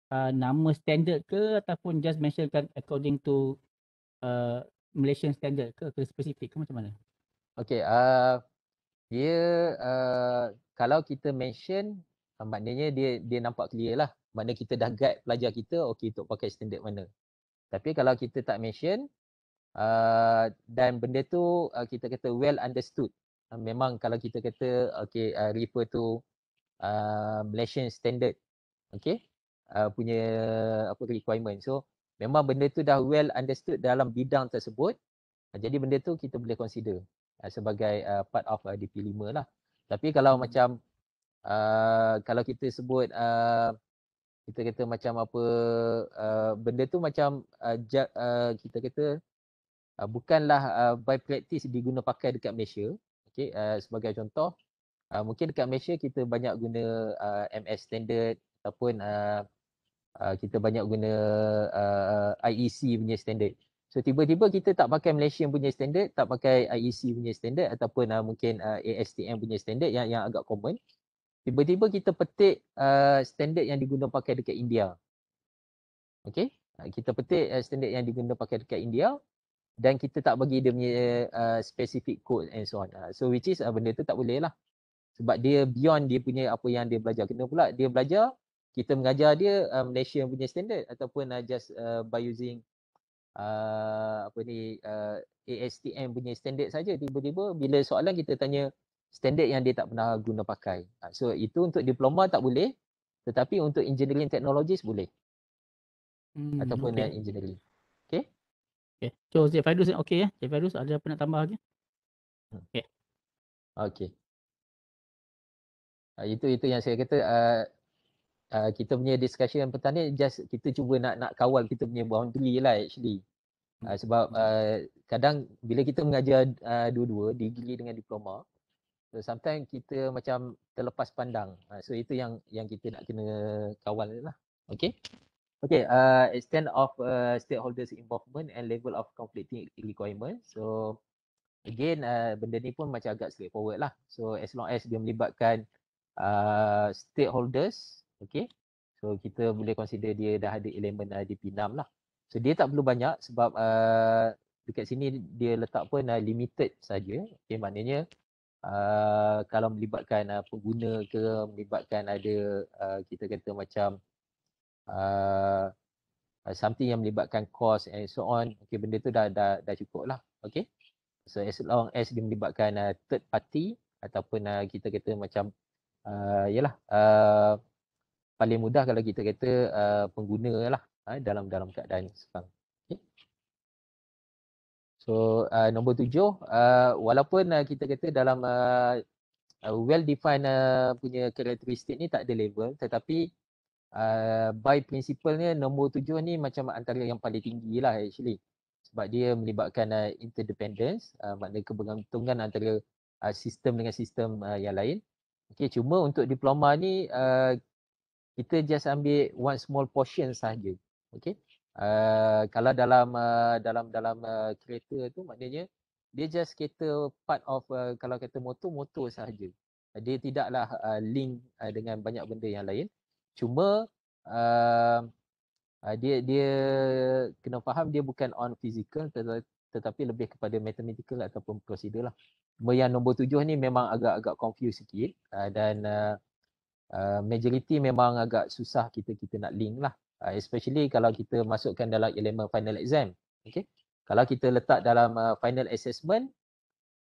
uh, nama standard ke ataupun just mentionkan according to uh, Malaysian standard ke ke spesifik ke macam mana? Okay, uh, dia uh, kalau kita mention uh, maknanya dia dia nampak clear lah. Mana kita dah guide pelajar kita okay untuk pakai standard mana. Tapi kalau kita tak mention uh, dan benda tu uh, kita kata well understood. Uh, memang kalau kita kata okay uh, refer to uh, Malaysian standard. okay, Uh, punya apa requirement. So memang benda tu dah well understood dalam bidang tersebut ah, jadi benda tu kita boleh consider ah, sebagai ah, part of uh, DP5 lah tapi kalau hmm. macam uh, kalau kita sebut uh, kita kata macam apa uh, benda tu macam uh, ja, uh, kita kata uh, bukanlah uh, by practice diguna pakai dekat Malaysia okay, uh, sebagai contoh uh, mungkin dekat Malaysia kita banyak guna uh, MS standard ataupun uh, Uh, kita banyak guna uh, IEC punya standard. So tiba-tiba kita tak pakai Malaysia punya standard, tak pakai IEC punya standard ataupun uh, mungkin uh, ASTM punya standard yang yang agak common. Tiba-tiba kita petik uh, standard yang digunakan pakai dekat India. Okay. Uh, kita petik uh, standard yang digunakan pakai dekat India dan kita tak bagi dia punya uh, specific code and so on. Uh, so which is uh, benda tu tak boleh lah. Sebab dia beyond dia punya apa yang dia belajar. Kena pula dia belajar kita mengajar dia uh, Malaysia punya standard ataupun uh, just uh, by using uh, apa ni uh, ASTM punya standard saja tiba-tiba bila soalan kita tanya standard yang dia tak pernah guna pakai. Uh, so itu untuk diploma tak boleh tetapi untuk engineering technologies boleh. Hmm, ataupun okay. Uh, engineering. Okay. Okay. So Cik Fairuz ni okay ya. Eh? Cik Fairuz ada apa nak tambah lagi? Hmm. Okay. Okay. Uh, itu itu yang saya kata uh, uh, kita punya discussion petang ni just kita cuba nak nak kawal kita punya boundary lah actually. Uh, sebab uh, kadang bila kita mengajar uh, dua-dua degree dengan diploma so sometimes kita macam terlepas pandang. Uh, so itu yang yang kita nak kena kawal lah. Okay. Okay, uh, extent of uh, stakeholders involvement and level of conflicting requirement. So again, uh, benda ni pun macam agak straightforward lah. So as long as dia melibatkan uh, stakeholders, Okay. So kita boleh consider dia dah ada elemen RDP6 lah. So dia tak perlu banyak sebab uh, dekat sini dia letak pun uh, limited saja. Okay maknanya uh, kalau melibatkan uh, pengguna ke melibatkan ada uh, kita kata macam uh, something yang melibatkan cost and so on. Okay benda tu dah, dah, dah cukup lah. Okay. So as long as dia melibatkan uh, third party ataupun uh, kita kata macam uh, yelah uh, paling mudah kalau kita kata uh, pengguna lah uh, dalam dalam keadaan sekarang. Okay. So uh, nombor tujuh, uh, walaupun uh, kita kata dalam uh, uh, well-defined uh, punya karakteristik ni tak ada level, tetapi uh, by principle ni nombor tujuh ni macam antara yang paling tinggi lah actually sebab dia melibatkan uh, interdependence uh, makna kebergantungan antara uh, sistem dengan sistem uh, yang lain. Okey cuma untuk diploma ni uh, kita just ambil one small portion sahaja okey uh, ah, kalau dalam uh, dalam dalam uh, kereta tu maknanya dia just kereta part of uh, kalau kata motor motor sahaja dia tidaklah uh, link uh, dengan banyak benda yang lain cuma uh, uh, dia dia kena faham dia bukan on physical tetapi tetapi lebih kepada matematikal ataupun prosedur lah. Cuma yang nombor tujuh ni memang agak-agak confuse sikit dan uh, Ah, majority memang agak susah kita kita nak link lah uh, especially kalau kita masukkan dalam elemen final exam okay kalau kita letak dalam uh, final assessment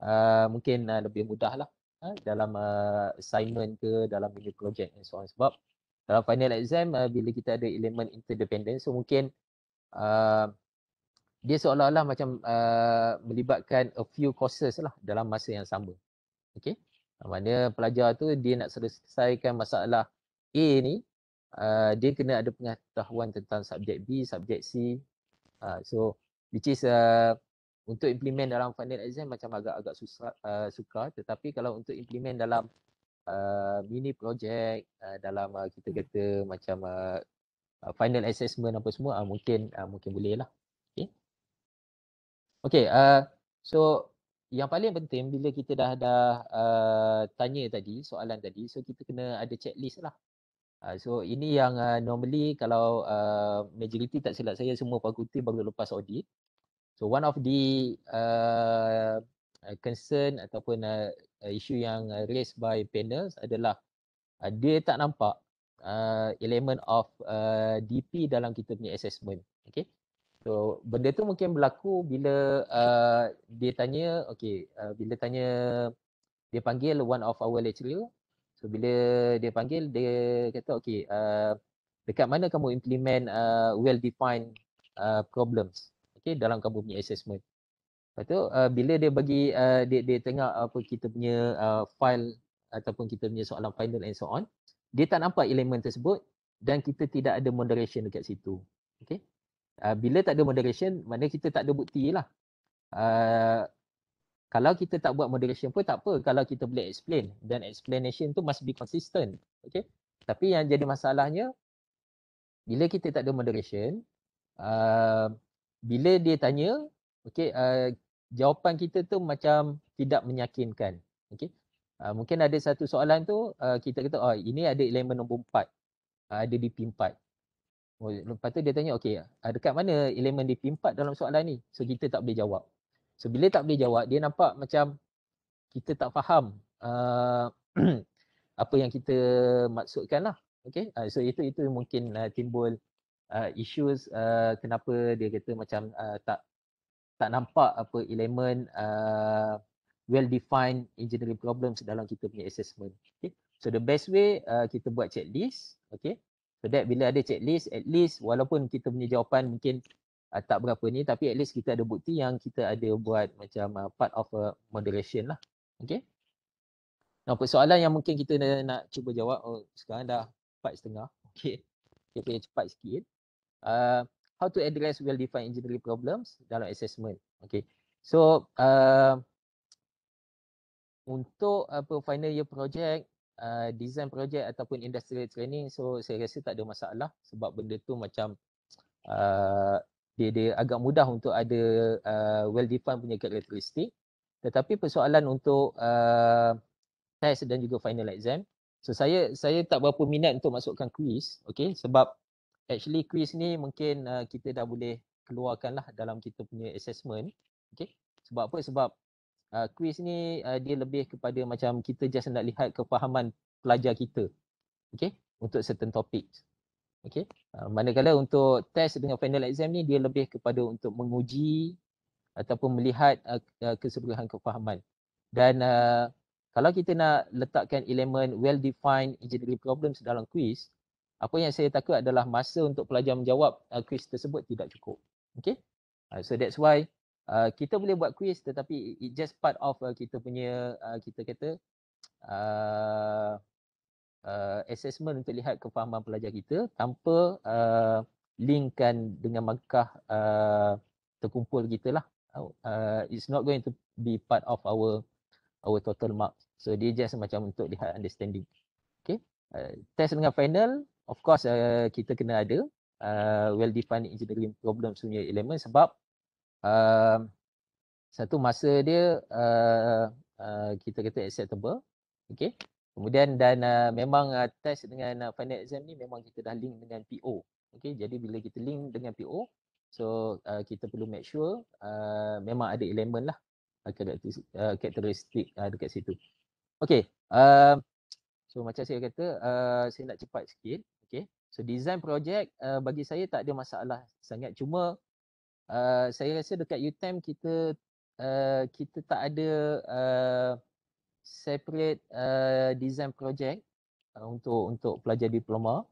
uh, mungkin uh, lebih mudah lah uh, dalam uh, assignment ke dalam mini project and so on sebab dalam final exam uh, bila kita ada elemen interdependence so mungkin uh, dia seolah-olah macam uh, melibatkan a few courses lah dalam masa yang sama okay Maksudnya pelajar tu dia nak selesaikan masalah A ni uh, dia kena ada pengetahuan tentang subjek B, subjek C. Uh, so which is uh, untuk implement dalam final exam macam agak-agak susah uh, suka tetapi kalau untuk implement dalam uh, mini project uh, dalam uh, kita kata macam uh, final assessment apa semua uh, mungkin uh, mungkin boleh lah. Okay. Okay. Uh, so yang paling penting bila kita dah ada uh, tanya tadi soalan tadi so kita kena ada checklist lah uh, so ini yang uh, normally kalau uh, majority tak silap saya semua fakulti baru lepas audit so one of the uh, uh concern ataupun uh, uh issue yang uh, raised by panels adalah uh, dia tak nampak uh, element of uh, DP dalam kita punya assessment okay So benda tu mungkin berlaku bila uh, dia tanya, okay, uh, bila tanya dia panggil one of our lecturer. So bila dia panggil, dia kata, okay, uh, dekat mana kamu implement uh, well-defined uh, problems okay, dalam kamu punya assessment. Lepas tu, uh, bila dia bagi, uh, dia, dia tengok apa kita punya uh, file ataupun kita punya soalan final and so on, dia tak nampak elemen tersebut dan kita tidak ada moderation dekat situ. Okay uh, bila tak ada moderation mana kita tak ada bukti lah uh, kalau kita tak buat moderation pun tak apa kalau kita boleh explain dan explanation tu must be consistent okay tapi yang jadi masalahnya bila kita tak ada moderation uh, bila dia tanya okay uh, jawapan kita tu macam tidak menyakinkan okay Uh, mungkin ada satu soalan tu uh, kita kata oh ini ada elemen nombor 4 ada DP 4 Oh, lepas tu dia tanya, okey, ah, dekat mana elemen DP4 dalam soalan ni? So kita tak boleh jawab. So bila tak boleh jawab, dia nampak macam kita tak faham uh, [clears throat] apa yang kita maksudkan lah. Okay, uh, ah, so itu itu mungkin uh, timbul uh, issues uh, kenapa dia kata macam uh, tak tak nampak apa elemen uh, well defined engineering problems dalam kita punya assessment. Okay, so the best way uh, kita buat checklist, okay, So that bila ada checklist, at least walaupun kita punya jawapan mungkin uh, tak berapa ni tapi at least kita ada bukti yang kita ada buat macam uh, part of a moderation lah. Okay. Nah, persoalan yang mungkin kita nak, nak cuba jawab oh, sekarang dah 4 setengah. [laughs] Okay. Kita okay, cepat sikit. Uh, how to address well-defined engineering problems dalam assessment. Okay. So, uh, untuk apa final year project, uh, design project ataupun industrial training so saya rasa tak ada masalah sebab benda tu macam uh, dia dia agak mudah untuk ada uh, well defined punya karakteristik tetapi persoalan untuk uh, test dan juga final exam so saya saya tak berapa minat untuk masukkan quiz okey sebab actually quiz ni mungkin uh, kita dah boleh keluarkanlah dalam kita punya assessment okey sebab apa sebab uh, quiz ni uh, dia lebih kepada macam kita just nak lihat kefahaman pelajar kita. Okay? Untuk certain topics. Okay? Uh, ah, manakala untuk test dengan final exam ni dia lebih kepada untuk menguji ataupun melihat uh, keseluruhan kefahaman. Dan uh, kalau kita nak letakkan elemen well-defined engineering problems dalam quiz, apa yang saya takut adalah masa untuk pelajar menjawab uh, quiz tersebut tidak cukup. Okay? Uh, so that's why uh, kita boleh buat quiz tetapi it just part of uh, kita punya uh, kita kata [tsk] uh, uh, assessment untuk lihat kefahaman pelajar kita tanpa uh, linkkan dengan markah uh, terkumpul kita lah oh, uh, it's not going to be part of our our total mark so dia just macam untuk lihat understanding okay uh, test dengan final of course uh, kita kena ada uh, well defined engineering problem sebenarnya elemen sebab uh, satu masa dia uh, uh, kita kata acceptable okey kemudian dan uh, memang uh, test dengan uh, final exam ni memang kita dah link dengan PO okey jadi bila kita link dengan PO so uh, kita perlu make sure uh, memang ada elemen lah karakteristik uh, dekat situ okey uh, ehm, so macam saya kata uh, saya nak cepat sikit okey so design project uh, bagi saya tak ada masalah sangat cuma uh, saya rasa dekat UTEM kita uh, kita tak ada uh, separate uh, design project uh, untuk untuk pelajar diploma.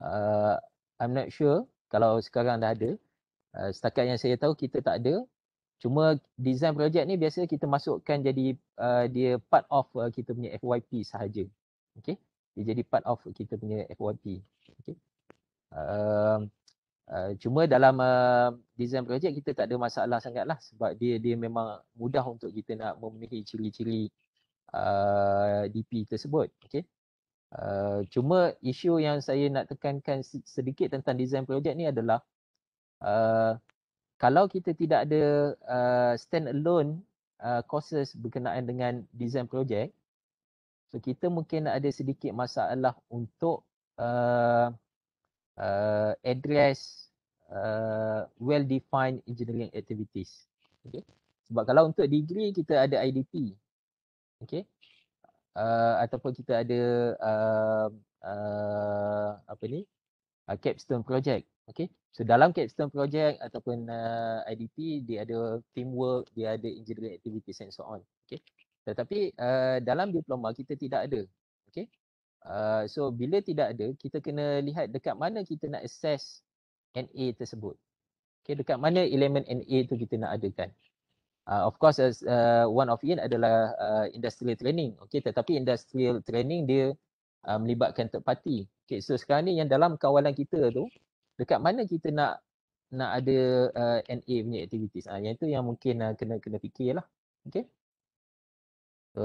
Uh, I'm not sure kalau sekarang dah ada. Uh, setakat yang saya tahu kita tak ada. Cuma design project ni biasa kita masukkan jadi uh, dia part of uh, kita punya FYP sahaja. Okay. Dia jadi part of kita punya FYP. Okay. Uh, Eh, cuma dalam uh, design project kita tak ada masalah sangatlah sebab dia dia memang mudah untuk kita nak memenuhi ciri-ciri uh, eh, DP tersebut. Okay. Uh, cuma isu yang saya nak tekankan sedikit tentang design projek ni adalah uh, kalau kita tidak ada uh, stand alone uh, courses berkenaan dengan design projek, so kita mungkin ada sedikit masalah untuk uh, uh, address uh, well defined engineering activities okay sebab kalau untuk degree kita ada IDP okay uh, ataupun kita ada uh, uh, apa ni a uh, capstone project okay so dalam capstone project ataupun uh, IDP dia ada teamwork dia ada engineering activities and so on okay tetapi uh, dalam diploma kita tidak ada okay Uh, so bila tidak ada kita kena lihat dekat mana kita nak assess NA tersebut. Okay, dekat mana elemen NA tu kita nak adakan. Uh, of course as uh, one of it adalah uh, industrial training. Okay, tetapi industrial training dia uh, melibatkan third party. Okay, so sekarang ni yang dalam kawalan kita tu dekat mana kita nak nak ada uh, NA punya activities. Ah uh, yang itu yang mungkin uh, kena kena lah. Okay. So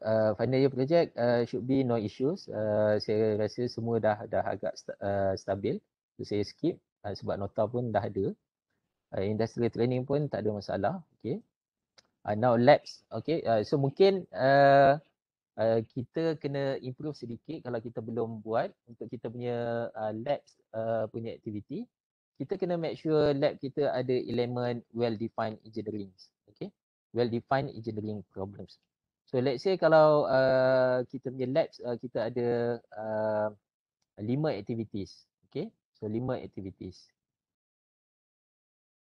uh, final year project uh, should be no issues. Uh, saya rasa semua dah dah agak st- uh, stabil. So, saya skip uh, sebab nota pun dah ada. Uh, industrial training pun tak ada masalah. Okay. Uh, now labs. Okay. Uh, so mungkin uh, uh, kita kena improve sedikit kalau kita belum buat untuk kita punya uh, labs uh, punya aktiviti. Kita kena make sure lab kita ada elemen well-defined engineering. Okay. Well-defined engineering problems. So let's say kalau uh, kita punya labs uh, kita ada uh, lima activities. Okay. So lima activities.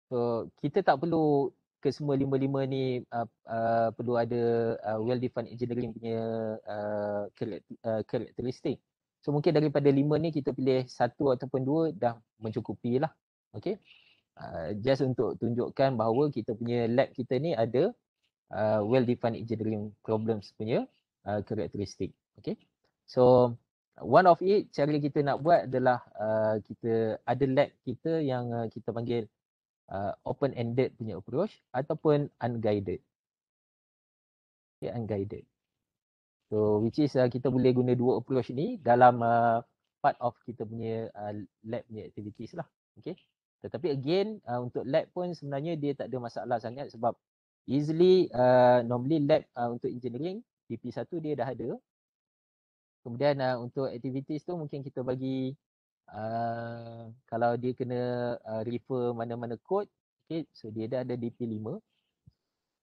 So kita tak perlu ke semua lima-lima ni uh, uh, perlu ada uh, well-defined engineering punya karakteristik. Uh, uh so mungkin daripada lima ni kita pilih satu ataupun dua dah mencukupi lah. Okay. Uh, just untuk tunjukkan bahawa kita punya lab kita ni ada uh, well defined engineering problems punya uh, karakteristik uh, okay so one of it cara kita nak buat adalah uh, kita ada lab kita yang uh, kita panggil uh, open ended punya approach ataupun unguided okay unguided so which is uh, kita boleh guna dua approach ni dalam uh, part of kita punya uh, lab punya activities lah okay tetapi again uh, untuk lab pun sebenarnya dia tak ada masalah sangat sebab Easily uh, normally lab uh, untuk engineering DP1 dia dah ada. Kemudian uh, untuk activities tu mungkin kita bagi uh, kalau dia kena uh, refer mana-mana code, okay, so dia dah ada DP5.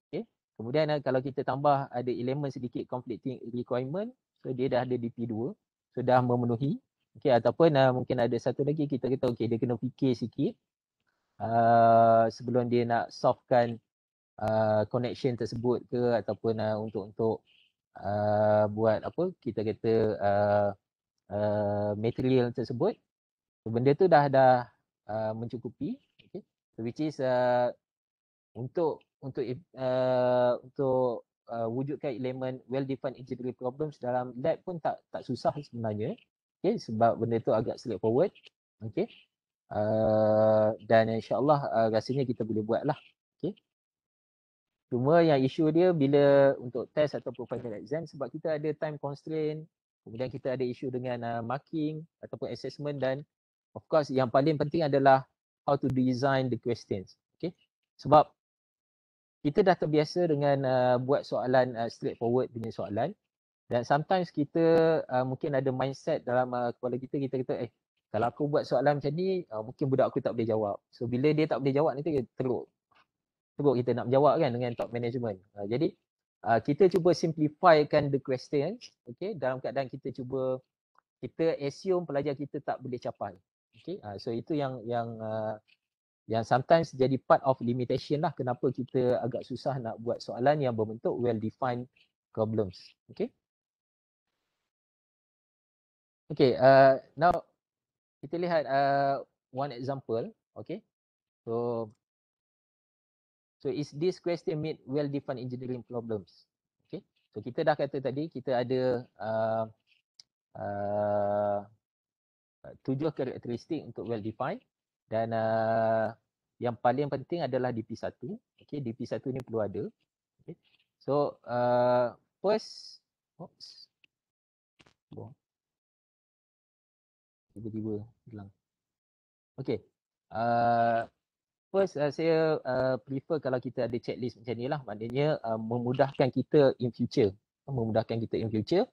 Okay. Kemudian uh, kalau kita tambah ada elemen sedikit conflicting requirement, so dia dah ada DP2. So dah memenuhi. Okay, ataupun uh, mungkin ada satu lagi kita kata okay, dia kena fikir sikit uh, sebelum dia nak softkan uh, connection tersebut ke ataupun uh, untuk untuk uh, buat apa kita kata uh, uh, material tersebut so, benda tu dah dah uh, mencukupi okay. so, which is uh, untuk untuk uh, untuk uh, wujudkan elemen well defined integral problems dalam lab pun tak tak susah sebenarnya okey sebab benda tu agak straightforward okey uh, dan insyaallah uh, rasanya kita boleh buatlah Cuma yang isu dia bila untuk test ataupun final exam sebab kita ada time constraint, kemudian kita ada isu dengan uh, marking ataupun assessment dan of course yang paling penting adalah how to design the questions. Okay. Sebab kita dah terbiasa dengan uh, buat soalan uh, forward punya soalan dan sometimes kita uh, mungkin ada mindset dalam uh, kepala kita, kita kata eh kalau aku buat soalan macam ni uh, mungkin budak aku tak boleh jawab. So bila dia tak boleh jawab nanti dia teruk sebut kita nak menjawab kan dengan top management. Uh, jadi uh, kita cuba simplifykan the question. Okay, dalam keadaan kita cuba kita assume pelajar kita tak boleh capai. Okay, uh, so itu yang yang uh, yang sometimes jadi part of limitation lah kenapa kita agak susah nak buat soalan yang berbentuk well defined problems. Okay. Okay, uh, now kita lihat uh, one example. Okay, so So is this question meet well defined engineering problems? Okay. So kita dah kata tadi kita ada uh, uh, tujuh karakteristik untuk well defined dan uh, yang paling penting adalah DP1. Okay, DP1 ni perlu ada. Okay. So uh, first, oops, bom, tiba-tiba hilang. Okay. Uh, First, uh, saya uh, prefer kalau kita ada checklist macam ni lah. Maknanya uh, memudahkan kita in future. Memudahkan kita in future.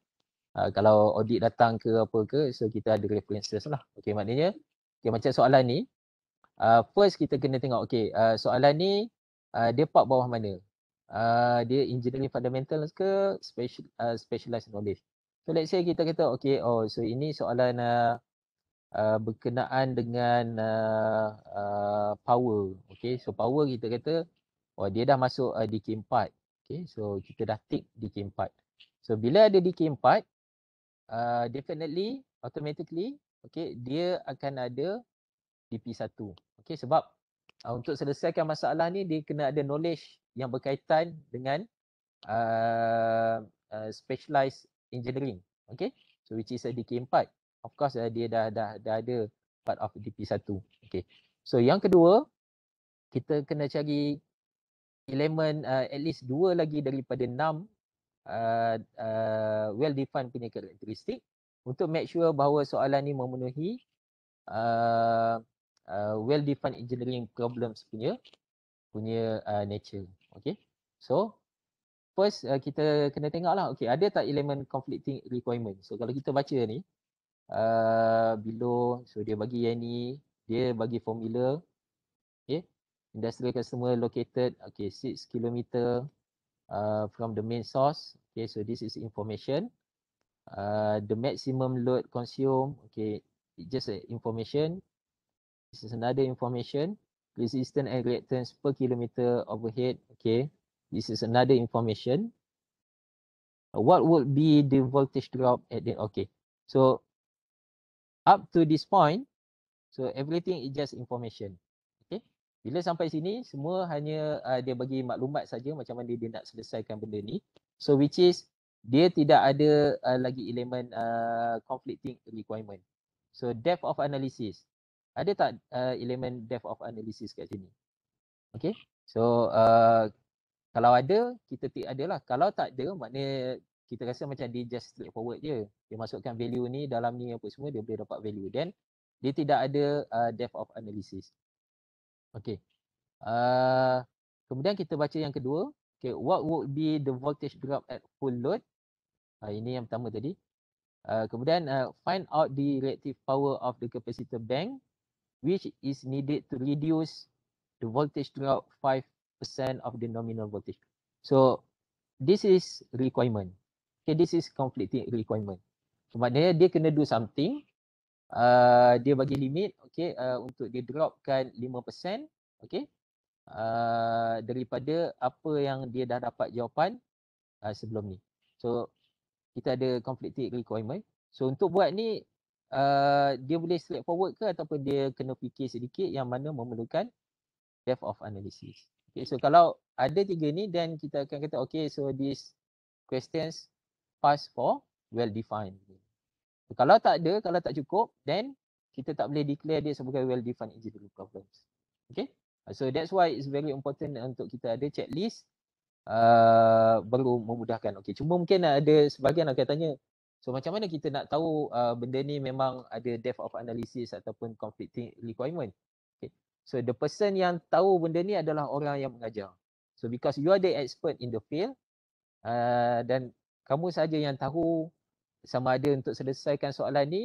Uh, kalau audit datang ke apa ke, so kita ada references lah. Okay, maknanya. Okay, macam soalan ni. Uh, first, kita kena tengok. Okay, uh, soalan ni uh, dia part bawah mana? Uh, dia engineering fundamental ke special, uh, specialized knowledge? So, let's say kita kata, okay, oh, so ini soalan uh, Uh, berkenaan dengan uh, uh, power. Okay, so power kita kata oh, dia dah masuk uh, DK4. Okay, so kita dah tick DK4. So bila ada DK4, uh, definitely, automatically, okay, dia akan ada DP1. Okay, sebab uh, untuk selesaikan masalah ni, dia kena ada knowledge yang berkaitan dengan uh, uh, specialized engineering. Okay, so which is a DK4 of course uh, dia dah, dah dah ada part of DP1. Okay. So yang kedua, kita kena cari elemen uh, at least dua lagi daripada enam uh, uh, well defined punya karakteristik untuk make sure bahawa soalan ni memenuhi uh, uh, well defined engineering problems punya punya uh, nature. Okay. So first uh, kita kena tengok lah. Okay. Ada tak elemen conflicting requirement? So kalau kita baca ni, Uh, below so dia bagi yang ni dia hmm. bagi formula okey industrial customer located okey 6 km uh, from the main source okey so this is information uh, the maximum load consume okey just information this is another information resistance and reactance per kilometer overhead okey this is another information what would be the voltage drop at the okey so up to this point so everything is just information okay bila sampai sini semua hanya uh, dia bagi maklumat saja macam mana dia nak selesaikan benda ni so which is dia tidak ada uh, lagi elemen uh, ah, conflicting requirement so depth of analysis ada tak uh, elemen depth of analysis kat sini okay so uh, kalau ada kita tick adalah kalau tak ada maknanya kita rasa macam dia just straight forward je. Dia masukkan value ni dalam ni apa semua dia boleh dapat value. Then dia tidak ada uh, depth of analysis. Okay. Uh, kemudian kita baca yang kedua. Okay. What would be the voltage drop at full load? Uh, ini yang pertama tadi. Uh, kemudian uh, find out the reactive power of the capacitor bank which is needed to reduce the voltage drop 5% of the nominal voltage. So this is requirement. Okay, this is conflicting requirement. So, maknanya dia kena do something. Uh, dia bagi limit okay, uh, untuk dia dropkan 5% okay, uh, daripada apa yang dia dah dapat jawapan uh, sebelum ni. So, kita ada conflicting requirement. So, untuk buat ni, uh, dia boleh forward ke ataupun dia kena fikir sedikit yang mana memerlukan depth of analysis. Okay, so kalau ada tiga ni dan kita akan kata okay so these questions pass for well defined. So, kalau tak ada, kalau tak cukup, then kita tak boleh declare dia sebagai well defined engineering problems. Okay. So that's why it's very important untuk kita ada checklist uh, baru memudahkan. Okay. Cuma mungkin ada sebagian akan tanya, so macam mana kita nak tahu uh, benda ni memang ada depth of analysis ataupun conflicting requirement. Okay. So the person yang tahu benda ni adalah orang yang mengajar. So because you are the expert in the field, Uh, dan kamu saja yang tahu sama ada untuk selesaikan soalan ni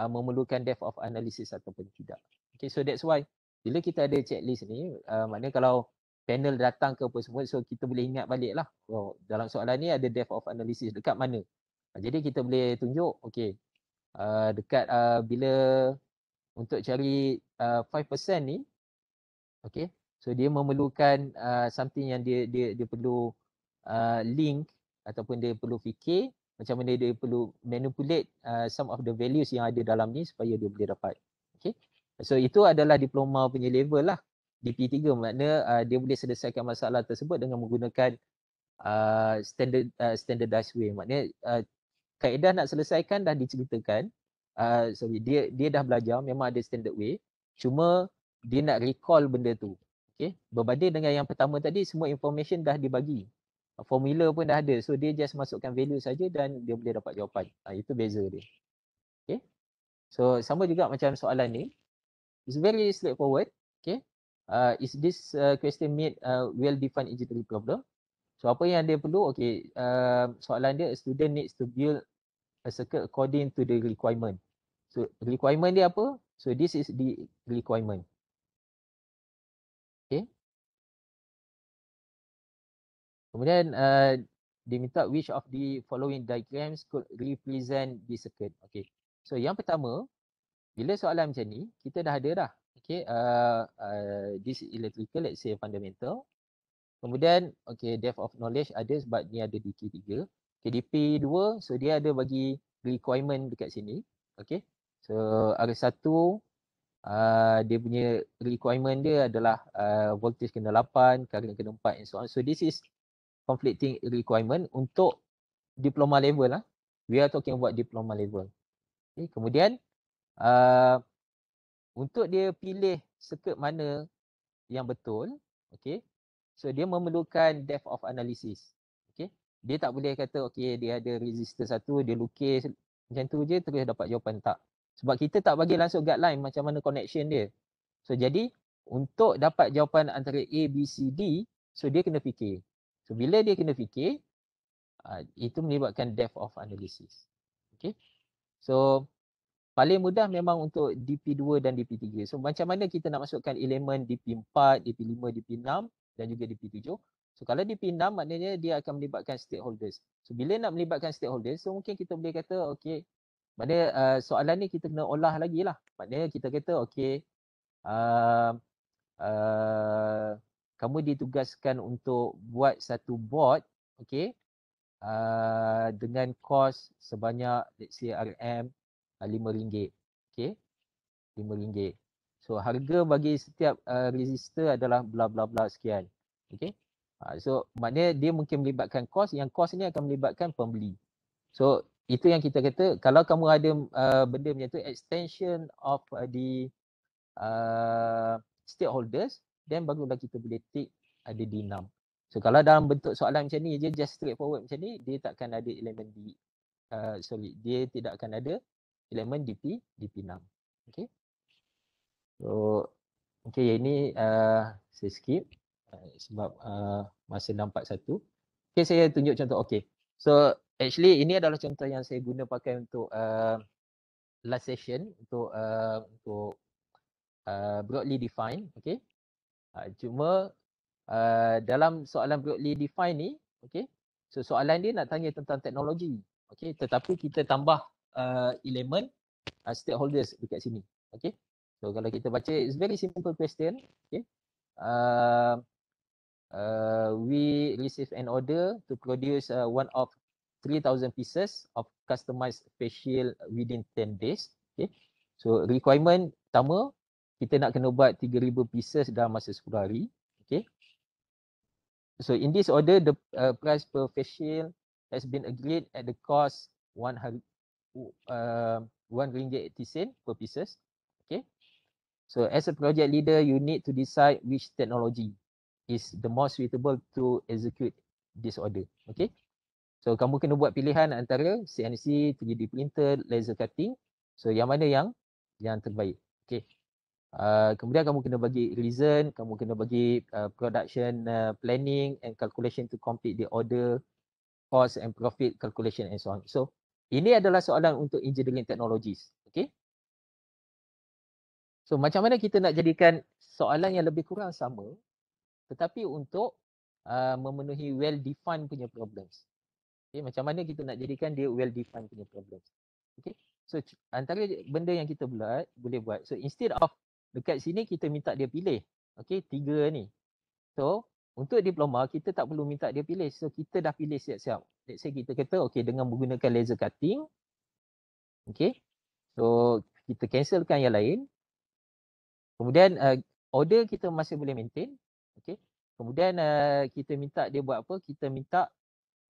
uh, memerlukan depth of analysis ataupun tidak. Okay, so that's why bila kita ada checklist ni, uh, maknanya kalau panel datang ke apa semua, so kita boleh ingat balik lah. Oh, dalam soalan ni ada depth of analysis dekat mana. Uh, jadi kita boleh tunjuk, okay, uh, dekat uh, bila untuk cari uh, 5% ni, okay, so dia memerlukan uh, something yang dia dia dia perlu uh, link ataupun dia perlu fikir macam mana dia perlu manipulate uh, some of the values yang ada dalam ni supaya dia boleh dapat. Okay. So itu adalah diploma punya level lah. DP3 makna uh, dia boleh selesaikan masalah tersebut dengan menggunakan uh, standard uh, standardized way. Maknanya uh, kaedah nak selesaikan dah diceritakan. Uh, sorry, dia dia dah belajar memang ada standard way. Cuma dia nak recall benda tu. Okay. Berbanding dengan yang pertama tadi semua information dah dibagi formula pun dah ada. So dia just masukkan value saja dan dia boleh dapat jawapan. Ha, itu beza dia. Okay. So sama juga macam soalan ni. It's very straightforward. Okay. Uh, is this uh, question made uh, well defined engineering problem? So apa yang dia perlu? Okay. Uh, soalan dia, student needs to build a circuit according to the requirement. So requirement dia apa? So this is the requirement. Kemudian uh, dia minta which of the following diagrams could represent the circuit. Okay. So yang pertama, bila soalan macam ni, kita dah ada dah. Okay. Uh, uh, this electrical, let's say fundamental. Kemudian, okay, depth of knowledge ada sebab ni ada DK3. Okay, DP2, so dia ada bagi requirement dekat sini. Okay. So, R1, uh, dia punya requirement dia adalah uh, voltage kena 8, current kena 4 and so on. So, this is conflicting requirement untuk diploma level lah. We are talking about diploma level. Okay. Eh, kemudian uh, untuk dia pilih circuit mana yang betul, okay. So dia memerlukan depth of analysis. Okay. Dia tak boleh kata okay dia ada resistor satu, dia lukis macam tu je terus dapat jawapan tak. Sebab kita tak bagi langsung guideline macam mana connection dia. So jadi untuk dapat jawapan antara A, B, C, D, so dia kena fikir. So bila dia kena fikir, uh, itu melibatkan depth of analysis. Okay. So paling mudah memang untuk DP2 dan DP3. So macam mana kita nak masukkan elemen DP4, DP5, DP6 dan juga DP7. So kalau DP6 maknanya dia akan melibatkan stakeholders. So bila nak melibatkan stakeholders, so mungkin kita boleh kata okay, maknanya uh, soalan ni kita kena olah lagi lah. Maknanya kita kata okay, uh, kamu ditugaskan untuk buat satu bot okey uh, dengan kos sebanyak let's say RM RM5 uh, okey RM5 so harga bagi setiap uh, ah, resistor adalah bla bla bla sekian okey uh, so maknanya dia mungkin melibatkan kos yang kos ni akan melibatkan pembeli so itu yang kita kata kalau kamu ada uh, benda macam tu extension of uh, the uh, stakeholders then barulah kita boleh tick ada D6. So kalau dalam hmm. bentuk soalan macam ni je just straightforward macam ni dia takkan ada elemen D uh, sorry dia tidak akan ada elemen DP DP6. Okay. So okay yang ini uh, saya skip uh, sebab uh, masa nampak satu. Okay saya tunjuk contoh. Okay. So actually ini adalah contoh yang saya guna pakai untuk uh, last session untuk uh, untuk uh, broadly define. Okay. Uh, cuma uh, dalam soalan broadly defined ni, okay, so soalan dia nak tanya tentang teknologi. Okay, tetapi kita tambah uh, elemen uh, stakeholders dekat sini. Okay, so kalau kita baca, it's very simple question. Okay, uh, uh, we receive an order to produce uh, one of 3,000 pieces of customized facial within 10 days. Okay, so requirement pertama kita nak kena buat 3000 pieces dalam masa 10 hari okay so in this order the uh, price per facial has been agreed at the cost 1 hari uh, um, 1 ringgit 80 sen per pieces okay so as a project leader you need to decide which technology is the most suitable to execute this order okay so kamu kena buat pilihan antara CNC 3D printer laser cutting so yang mana yang yang terbaik okay Uh, kemudian kamu kena bagi reason, kamu kena bagi uh, production uh, planning and calculation to complete the order, cost and profit calculation and so on. So ini adalah soalan untuk engineering technologies. Okay. So macam mana kita nak jadikan soalan yang lebih kurang sama tetapi untuk uh, memenuhi well defined punya problems. Okay. Macam mana kita nak jadikan dia well defined punya problems. Okay. So antara benda yang kita buat, boleh buat. So instead of dekat sini kita minta dia pilih okey tiga ni so untuk diploma kita tak perlu minta dia pilih so kita dah pilih siap-siap let's say kita kata okey dengan menggunakan laser cutting okey so kita cancelkan yang lain kemudian uh, order kita masih boleh maintain okey kemudian uh, kita minta dia buat apa kita minta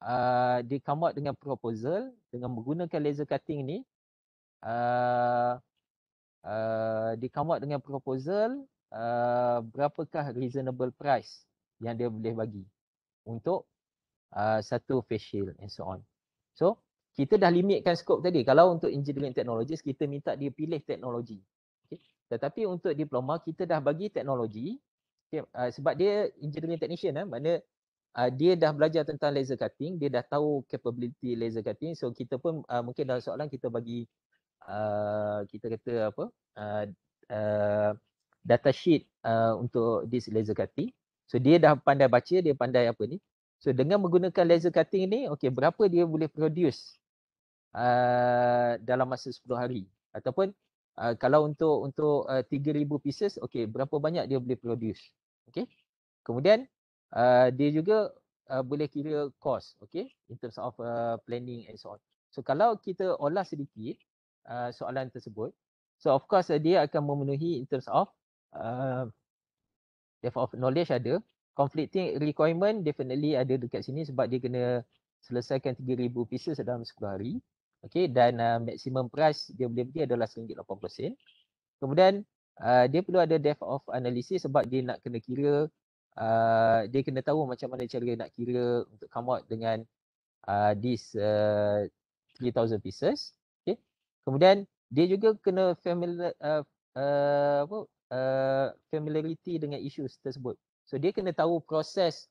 uh, dia come dengan proposal dengan menggunakan laser cutting ni uh, uh, dikamuat dengan proposal uh, berapakah reasonable price yang dia boleh bagi untuk uh, satu facial and so on. So kita dah limitkan skop tadi. Kalau untuk engineering technologies kita minta dia pilih teknologi. Okay. Tetapi untuk diploma kita dah bagi teknologi okay. uh, sebab dia engineering technician eh, mana uh, dia dah belajar tentang laser cutting, dia dah tahu capability laser cutting. So kita pun uh, mungkin dalam soalan kita bagi Uh, kita kata apa uh, uh, data sheet uh, untuk this laser cutting so dia dah pandai baca dia pandai apa ni so dengan menggunakan laser cutting ni okey berapa dia boleh produce uh, dalam masa 10 hari ataupun uh, kalau untuk untuk uh, 3000 pieces okey berapa banyak dia boleh produce okey kemudian uh, dia juga uh, boleh kira cost okey in terms of uh, planning and so on so kalau kita olah sedikit uh, soalan tersebut. So of course uh, dia akan memenuhi in terms of uh, depth of knowledge ada. Conflicting requirement definitely ada dekat sini sebab dia kena selesaikan 3,000 pieces dalam 10 hari. Okay dan uh, maximum price dia boleh beli adalah RM1.80. Kemudian uh, dia perlu ada depth of analysis sebab dia nak kena kira uh, dia kena tahu macam mana cara nak kira untuk come out dengan uh, this uh, 3,000 pieces. Kemudian dia juga kena familiar uh, uh, apa uh, familiarity dengan isu tersebut. So dia kena tahu proses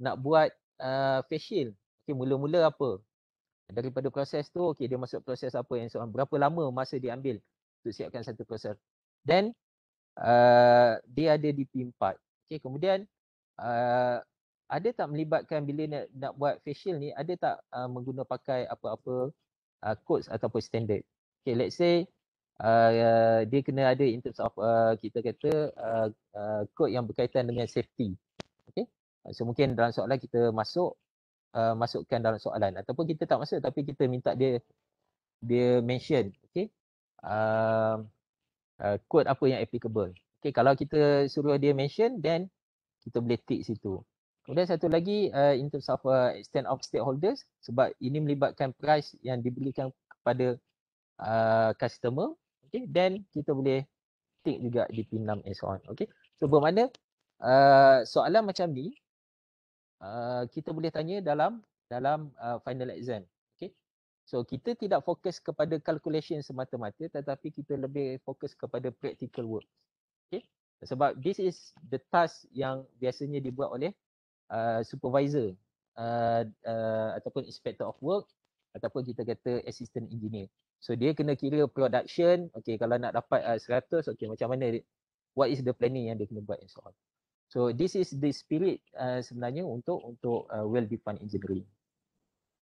nak buat uh, facial. Okey mula-mula apa? Daripada proses tu okey dia masuk proses apa yang soalan berapa lama masa dia ambil untuk siapkan satu proses. Then uh, dia ada DP4. Okey kemudian uh, ada tak melibatkan bila nak, nak buat facial ni ada tak uh, menggunakan pakai apa-apa uh, codes ataupun standard Okay, let's say uh, uh, dia kena ada in terms of uh, kita kata kod uh, uh, yang berkaitan dengan safety. Okay, so mungkin dalam soalan kita masuk uh, masukkan dalam soalan ataupun kita tak masuk tapi kita minta dia dia mention okay kod um, uh, uh, apa yang applicable. Okay, kalau kita suruh dia mention then kita boleh tick situ. Kemudian satu lagi uh, in terms of uh, extent of stakeholders sebab ini melibatkan price yang diberikan kepada Uh, customer okay then kita boleh take juga DP6 and so on okay so bermakna uh, soalan macam ni uh, kita boleh tanya dalam dalam uh, final exam okay so kita tidak fokus kepada calculation semata-mata tetapi kita lebih fokus kepada practical work okay sebab this is the task yang biasanya dibuat oleh uh, supervisor uh, uh, ataupun inspector of work ataupun kita kata assistant engineer So dia kena kira production, okay kalau nak dapat uh, 100, okay macam mana what is the planning yang dia kena buat and so on. So this is the spirit uh, sebenarnya untuk untuk uh, well defined engineering.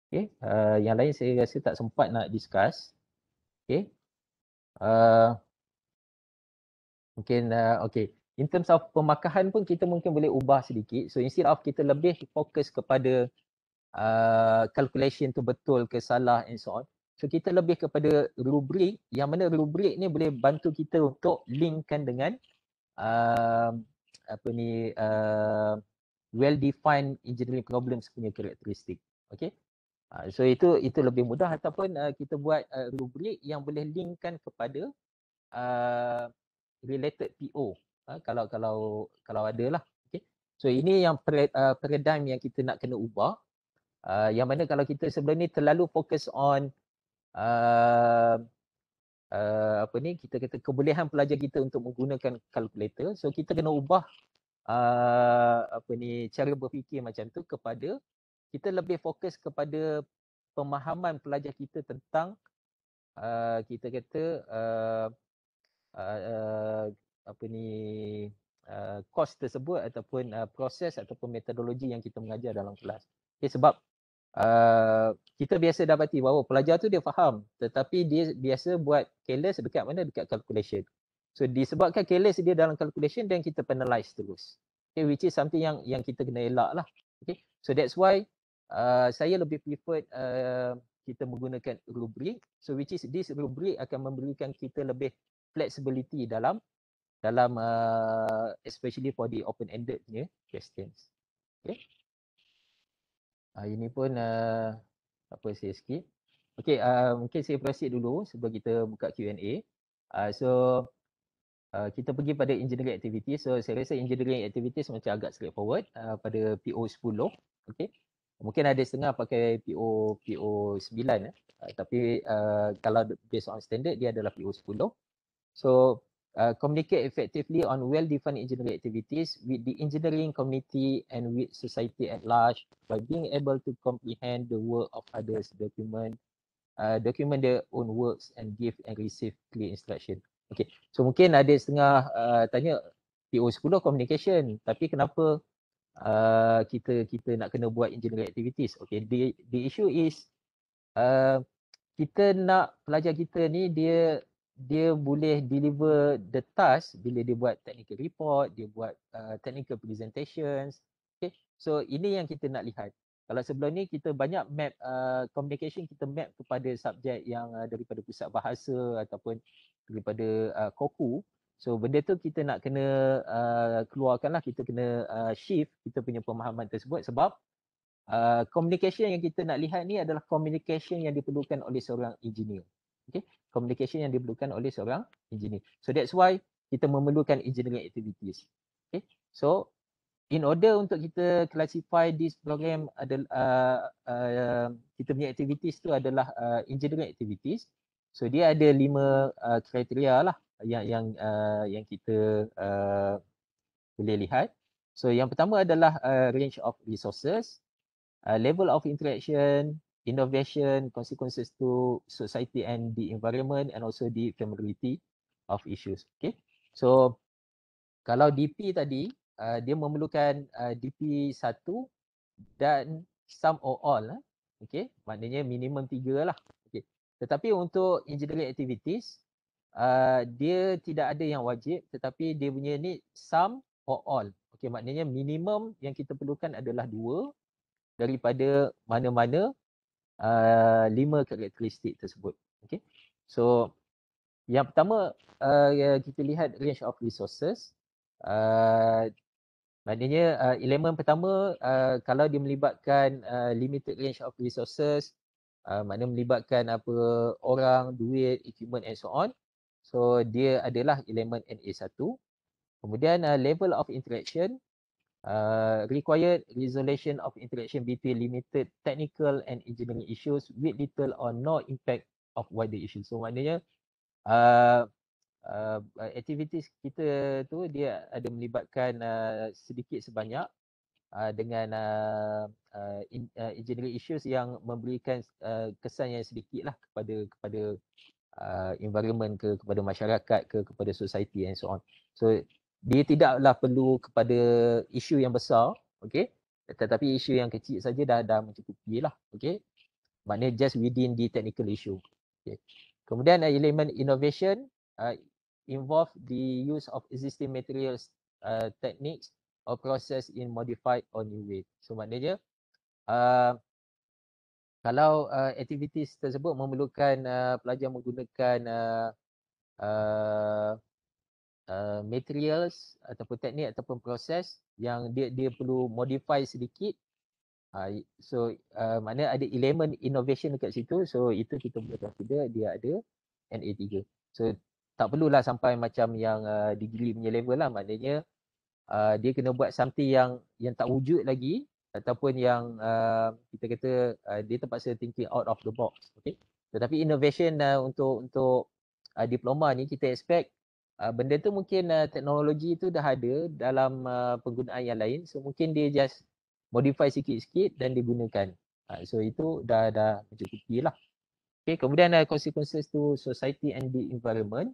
Okay, uh, yang lain saya rasa tak sempat nak discuss. Okay. Uh, mungkin uh, okay. In terms of pemakahan pun kita mungkin boleh ubah sedikit. So instead of kita lebih fokus kepada uh, calculation tu betul ke salah and so on. So kita lebih kepada rubrik yang mana rubrik ni boleh bantu kita untuk linkkan dengan uh, apa ni uh, um, well defined engineering problems punya karakteristik. Okay. Ah, so itu itu lebih mudah ataupun uh, kita buat uh, rubrik yang boleh linkkan kepada uh, related PO. Uh, ha, kalau kalau kalau ada lah. Okay. So ini yang per, uh, paradigm yang kita nak kena ubah. Uh, yang mana kalau kita sebelum ni terlalu fokus on uh, uh, apa ni kita kata kebolehan pelajar kita untuk menggunakan kalkulator so kita kena ubah uh, apa ni cara berfikir macam tu kepada kita lebih fokus kepada pemahaman pelajar kita tentang uh, kita kata uh, uh, uh, apa ni kos uh, tersebut ataupun uh, proses ataupun metodologi yang kita mengajar dalam kelas. Okay, sebab Ah, kita biasa dapati bahawa pelajar tu dia faham tetapi dia biasa buat careless dekat mana dekat calculation so disebabkan careless dia dalam calculation then kita penalize terus okay which is something yang yang kita kena elak lah okay so that's why uh, saya lebih prefer uh, kita menggunakan rubric so which is this rubric akan memberikan kita lebih flexibility dalam dalam uh, especially for the open ended questions okay Uh, ini pun uh, apa saya skip. Okay, uh, ah, mungkin saya proceed dulu sebelum kita buka Q&A. Uh, ah, so Uh, kita pergi pada engineering activity. So saya rasa engineering activity macam agak straightforward uh, pada PO 10. Okay. Mungkin ada setengah pakai PO PO 9. Eh. Uh, tapi uh, kalau based on standard dia adalah PO 10. So Uh, communicate effectively on well-defined engineering activities with the engineering community and with society at large by being able to comprehend the work of others, document uh, document their own works and give and receive clear instruction. Okay, so mungkin ada setengah uh, tanya PO 10 communication tapi kenapa uh, kita kita nak kena buat engineering activities? Okay, the, the issue is uh, kita nak pelajar kita ni dia dia boleh deliver the task bila dia buat technical report, dia buat uh, technical presentations. Okay. So ini yang kita nak lihat. Kalau sebelum ni kita banyak map uh, communication kita map kepada subjek yang uh, daripada pusat bahasa ataupun daripada uh, koku. So benda tu kita nak kena uh, lah kita kena uh, shift kita punya pemahaman tersebut sebab uh, communication yang kita nak lihat ni adalah communication yang diperlukan oleh seorang engineer. Okay communication yang diperlukan oleh seorang engineer. So that's why kita memerlukan engineering activities. Okay. So in order untuk kita classify this program ada uh, uh, kita punya activities tu adalah uh, engineering activities. So dia ada lima uh, kriteria lah yang yang uh, yang kita uh, boleh lihat. So yang pertama adalah uh, range of resources, uh, level of interaction, innovation, consequences to society and the environment and also the familiarity of issues. Okay. So kalau DP tadi, uh, dia memerlukan uh, DP 1 dan some or all. Eh? Okay. Maknanya minimum 3 lah. Okay. Tetapi untuk engineering activities, uh, dia tidak ada yang wajib tetapi dia punya ni some or all. Okay. Maknanya minimum yang kita perlukan adalah 2 daripada mana-mana uh, lima karakteristik tersebut. Okay. So yang pertama uh, ya, kita lihat range of resources. Uh, maknanya uh, elemen pertama uh, kalau dia melibatkan uh, limited range of resources uh, maknanya melibatkan apa orang, duit, equipment and so on. So dia adalah elemen NA1. Kemudian uh, level of interaction uh, required resolution of interaction between limited technical and engineering issues with little or no impact of wider issues. So maknanya uh, uh, aktiviti kita tu dia ada melibatkan uh, sedikit sebanyak uh, dengan uh, uh, in, uh, engineering issues yang memberikan uh, kesan yang sedikit lah kepada kepada uh, environment ke kepada masyarakat ke kepada society and so on. So dia tidaklah perlu kepada isu yang besar okey tetapi isu yang kecil saja dah dah mencukupi lah okey maknanya just within the technical issue okey kemudian uh, elemen innovation uh, involve the use of existing materials uh, techniques or process in modified or new way so maknanya uh, kalau uh, aktiviti tersebut memerlukan uh, pelajar menggunakan uh, uh, uh, materials ataupun teknik ataupun proses yang dia dia perlu modify sedikit uh, so uh, mana ada elemen innovation dekat situ so itu kita boleh consider dia ada NA3 so tak perlulah sampai macam yang uh, degree punya level lah maknanya uh, dia kena buat something yang yang tak wujud lagi ataupun yang uh, kita kata uh, dia terpaksa thinking out of the box okay? tetapi innovation uh, untuk untuk uh, diploma ni kita expect uh, benda tu mungkin uh, teknologi tu dah ada dalam uh, penggunaan yang lain so mungkin dia just modify sikit-sikit dan digunakan uh, so itu dah dah mencukupi lah okay, kemudian uh, consequences to society and the environment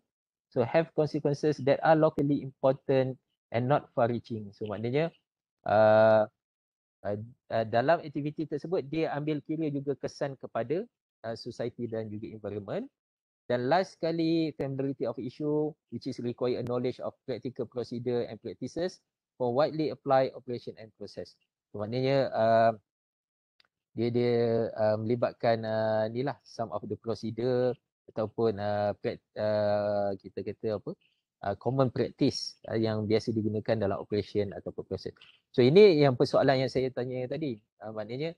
so have consequences that are locally important and not far reaching so maknanya uh, uh, uh, dalam aktiviti tersebut dia ambil kira juga kesan kepada uh, society dan juga environment dan last sekali, familiarity of issue which is require a knowledge of practical procedure and practices for widely applied operation and process. So, maknanya uh, dia dia uh, melibatkan uh, ni lah some of the procedure ataupun uh, uh, kita kata apa uh, common practice uh, yang biasa digunakan dalam operation ataupun proses. So ini yang persoalan yang saya tanya tadi. Uh, maknanya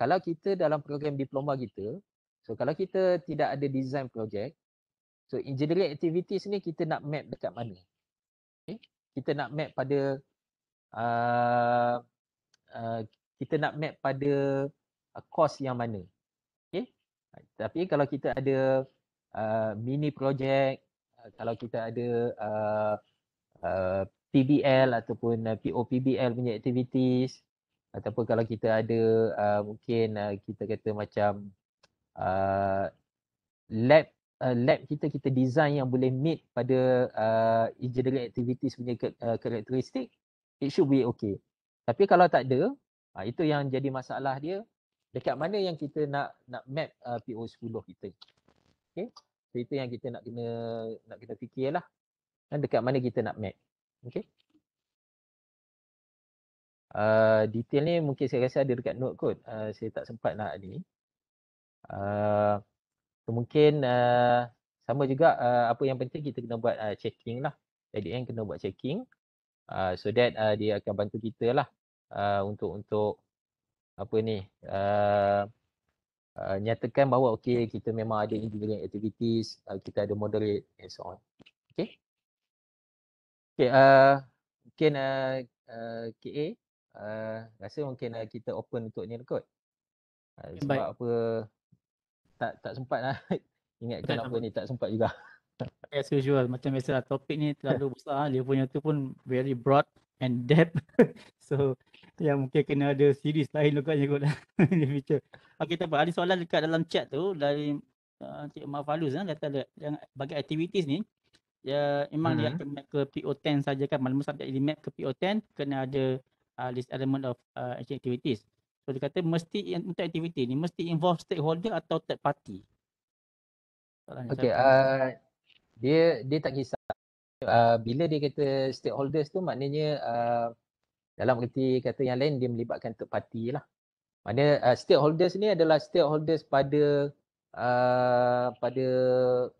kalau kita dalam program diploma kita So kalau kita tidak ada design project, so engineering activities ni kita nak map dekat mana? Okay. Eh, kita nak map pada uh, uh, kita nak map pada uh, ah, cost yang mana? Okay. Eh, tapi kalau kita ada uh, mini project, kalau kita ada uh, uh, PBL ataupun uh, POPBL punya activities ataupun kalau kita ada uh, mungkin uh, kita kata macam uh, lab uh, lab kita kita design yang boleh meet pada uh, engineering activities punya uh, karakteristik it should be okay tapi kalau tak ada uh, itu yang jadi masalah dia dekat mana yang kita nak nak map uh, PO 10 kita okey so, itu yang kita nak kena nak kita fikirlah dan dekat mana kita nak map okey Uh, detail ni mungkin saya rasa ada dekat note kot. Uh, saya tak sempat nak ni. Uh, mungkin uh, sama juga uh, apa yang penting kita kena buat uh, checking lah. Jadi yang eh, kena buat checking uh, so that uh, dia akan bantu kita lah uh, untuk untuk apa ni uh, uh, nyatakan bahawa okay kita memang ada engineering activities uh, kita ada moderate and so on. Okay. Okay, uh, mungkin uh, uh, KA uh, rasa mungkin uh, kita open untuk ni kot. Uh, sebab Bye. apa tak tak sempat lah. [laughs] ingatkan kenapa ni tak sempat juga. [laughs] As usual, macam biasa lah, topik ni terlalu besar. Dia punya tu pun very broad and deep [laughs] so, ya yeah, mungkin kena ada series lain juga je kot lah. the future. Okay, tak apa. Ada soalan dekat dalam chat tu dari uh, Encik Mahfuz Falus. Eh, kata yang bagi activities ni, ya memang dia hmm. akan map ke PO10 saja kan. Malam-malam subjek dia map ke PO10, kena ada uh, this element of uh, activities. So dia kata mesti untuk aktiviti ni mesti involve stakeholder atau third party. Okay, uh, dia dia tak kisah. Uh, bila dia kata stakeholders tu maknanya uh, dalam erti kata yang lain dia melibatkan third party lah. Maknanya uh, stakeholders ni adalah stakeholders pada uh, pada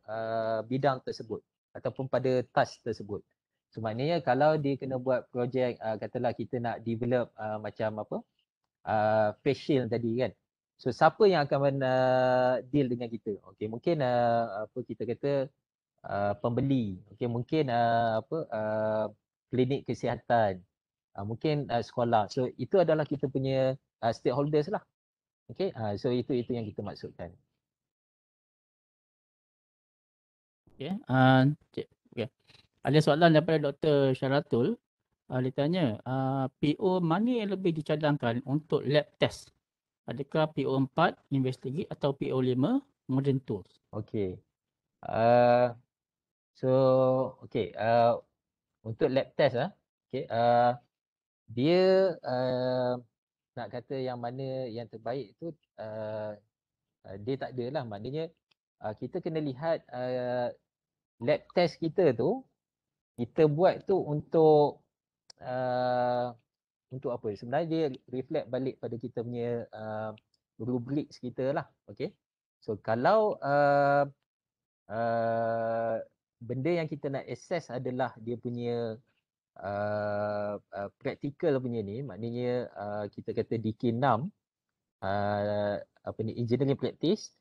uh, bidang tersebut ataupun pada task tersebut. So maknanya kalau dia kena buat projek uh, katalah kita nak develop uh, macam apa uh, uh, face shield tadi kan so siapa yang akan uh, deal dengan kita okey mungkin uh, apa kita kata uh, pembeli okey mungkin uh, apa uh, klinik kesihatan uh, mungkin uh, sekolah so itu adalah kita punya uh, stakeholders lah okey uh, so itu itu yang kita maksudkan okey uh, okay. ada soalan daripada Dr Syaratul uh, uh, dia tanya uh, ah, PO mana yang lebih dicadangkan untuk lab test? Adakah PO4 investigate atau PO5 modern tools? Okay. Uh, ah, so, okay. Uh, untuk lab test, uh, okay. Uh, dia uh, nak kata yang mana yang terbaik tu uh, dia tak ada lah. Maknanya uh, kita kena lihat uh, lab test kita tu kita buat tu untuk Uh, untuk apa? Sebenarnya dia reflect balik pada kita punya uh, rubrik kita lah. Okay. So kalau uh, uh, benda yang kita nak assess adalah dia punya uh, uh, practical punya ni, maknanya uh, kita kata DK6, uh, apa ni, engineering practice,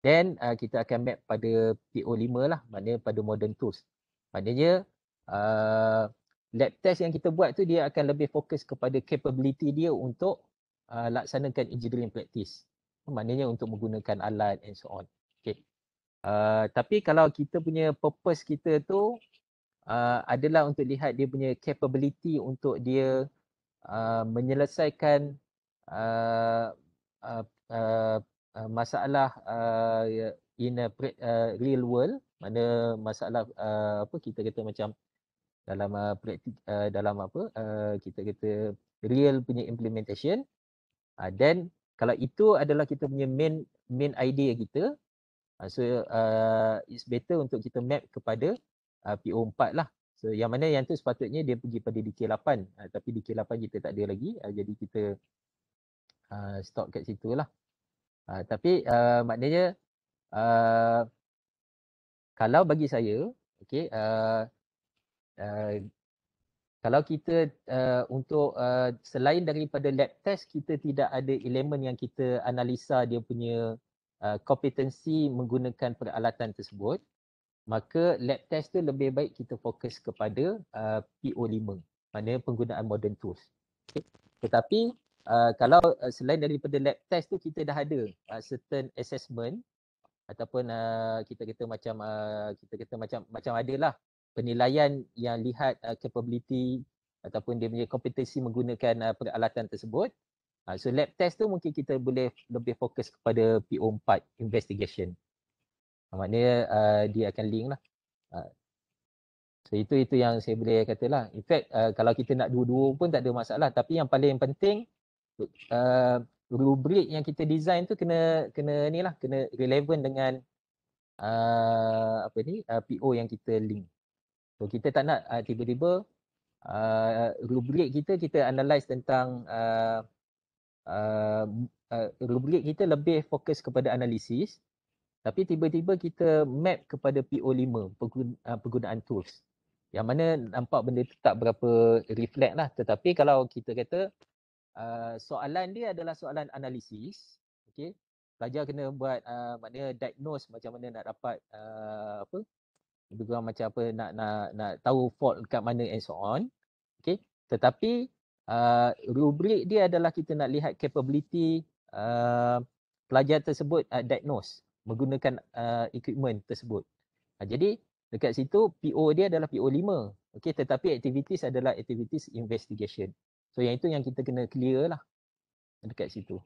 then uh, kita akan map pada PO5 lah, maknanya pada modern tools. Maknanya uh, lab test yang kita buat tu dia akan lebih fokus kepada capability dia untuk uh, laksanakan engineering practice. Maknanya untuk menggunakan alat and so on. Okay. Uh, tapi kalau kita punya purpose kita tu uh, adalah untuk lihat dia punya capability untuk dia uh, menyelesaikan uh, uh, uh, uh, masalah uh, in a uh, real world mana masalah uh, apa kita kata macam dalam uh, praktik uh, dalam apa uh, kita kata real punya implementation uh, then kalau itu adalah kita punya main main idea kita uh, so uh, it's better untuk kita map kepada uh, PO4 lah so yang mana yang tu sepatutnya dia pergi pada DK8 uh, ah, tapi DK8 kita tak ada lagi uh, jadi kita uh, stop kat situ lah uh, tapi uh, maknanya uh, kalau bagi saya okay, uh, Eh, kalau kita uh, untuk uh, selain daripada lab test kita tidak ada elemen yang kita analisa dia punya uh, kompetensi menggunakan peralatan tersebut maka lab test tu lebih baik kita fokus kepada uh, PO5 maknanya penggunaan modern tools okay. tetapi uh, kalau uh, selain daripada lab test tu kita dah ada uh, certain assessment ataupun uh, kita kata macam uh, kita kata macam macam adalah penilaian yang lihat uh, capability ataupun dia punya kompetensi menggunakan uh, peralatan tersebut. Uh, so lab test tu mungkin kita boleh lebih fokus kepada PO4 investigation. Uh, maknanya uh, dia akan link lah. Uh, so itu itu yang saya boleh katalah. In fact uh, kalau kita nak dua-dua pun tak ada masalah tapi yang paling penting uh, rubrik yang kita design tu kena kena ni lah kena relevan dengan uh, apa ni uh, PO yang kita link. So kita tak nak ah, tiba-tiba uh, ah, rubrik kita kita analyse tentang uh, ah, uh, uh, rubrik kita lebih fokus kepada analisis tapi tiba-tiba kita map kepada PO5 pengguna, uh, penggunaan tools yang mana nampak benda tu tak berapa reflect lah tetapi kalau kita kata uh, soalan dia adalah soalan analisis okay. pelajar kena buat uh, maknanya diagnose macam mana nak dapat uh, apa lebih kurang macam apa nak nak nak tahu fault dekat mana and so on okey tetapi uh, rubrik dia adalah kita nak lihat capability uh, pelajar tersebut uh, diagnose menggunakan uh, equipment tersebut uh, jadi dekat situ PO dia adalah PO5 okey tetapi activities adalah activities investigation so yang itu yang kita kena clear lah dekat situ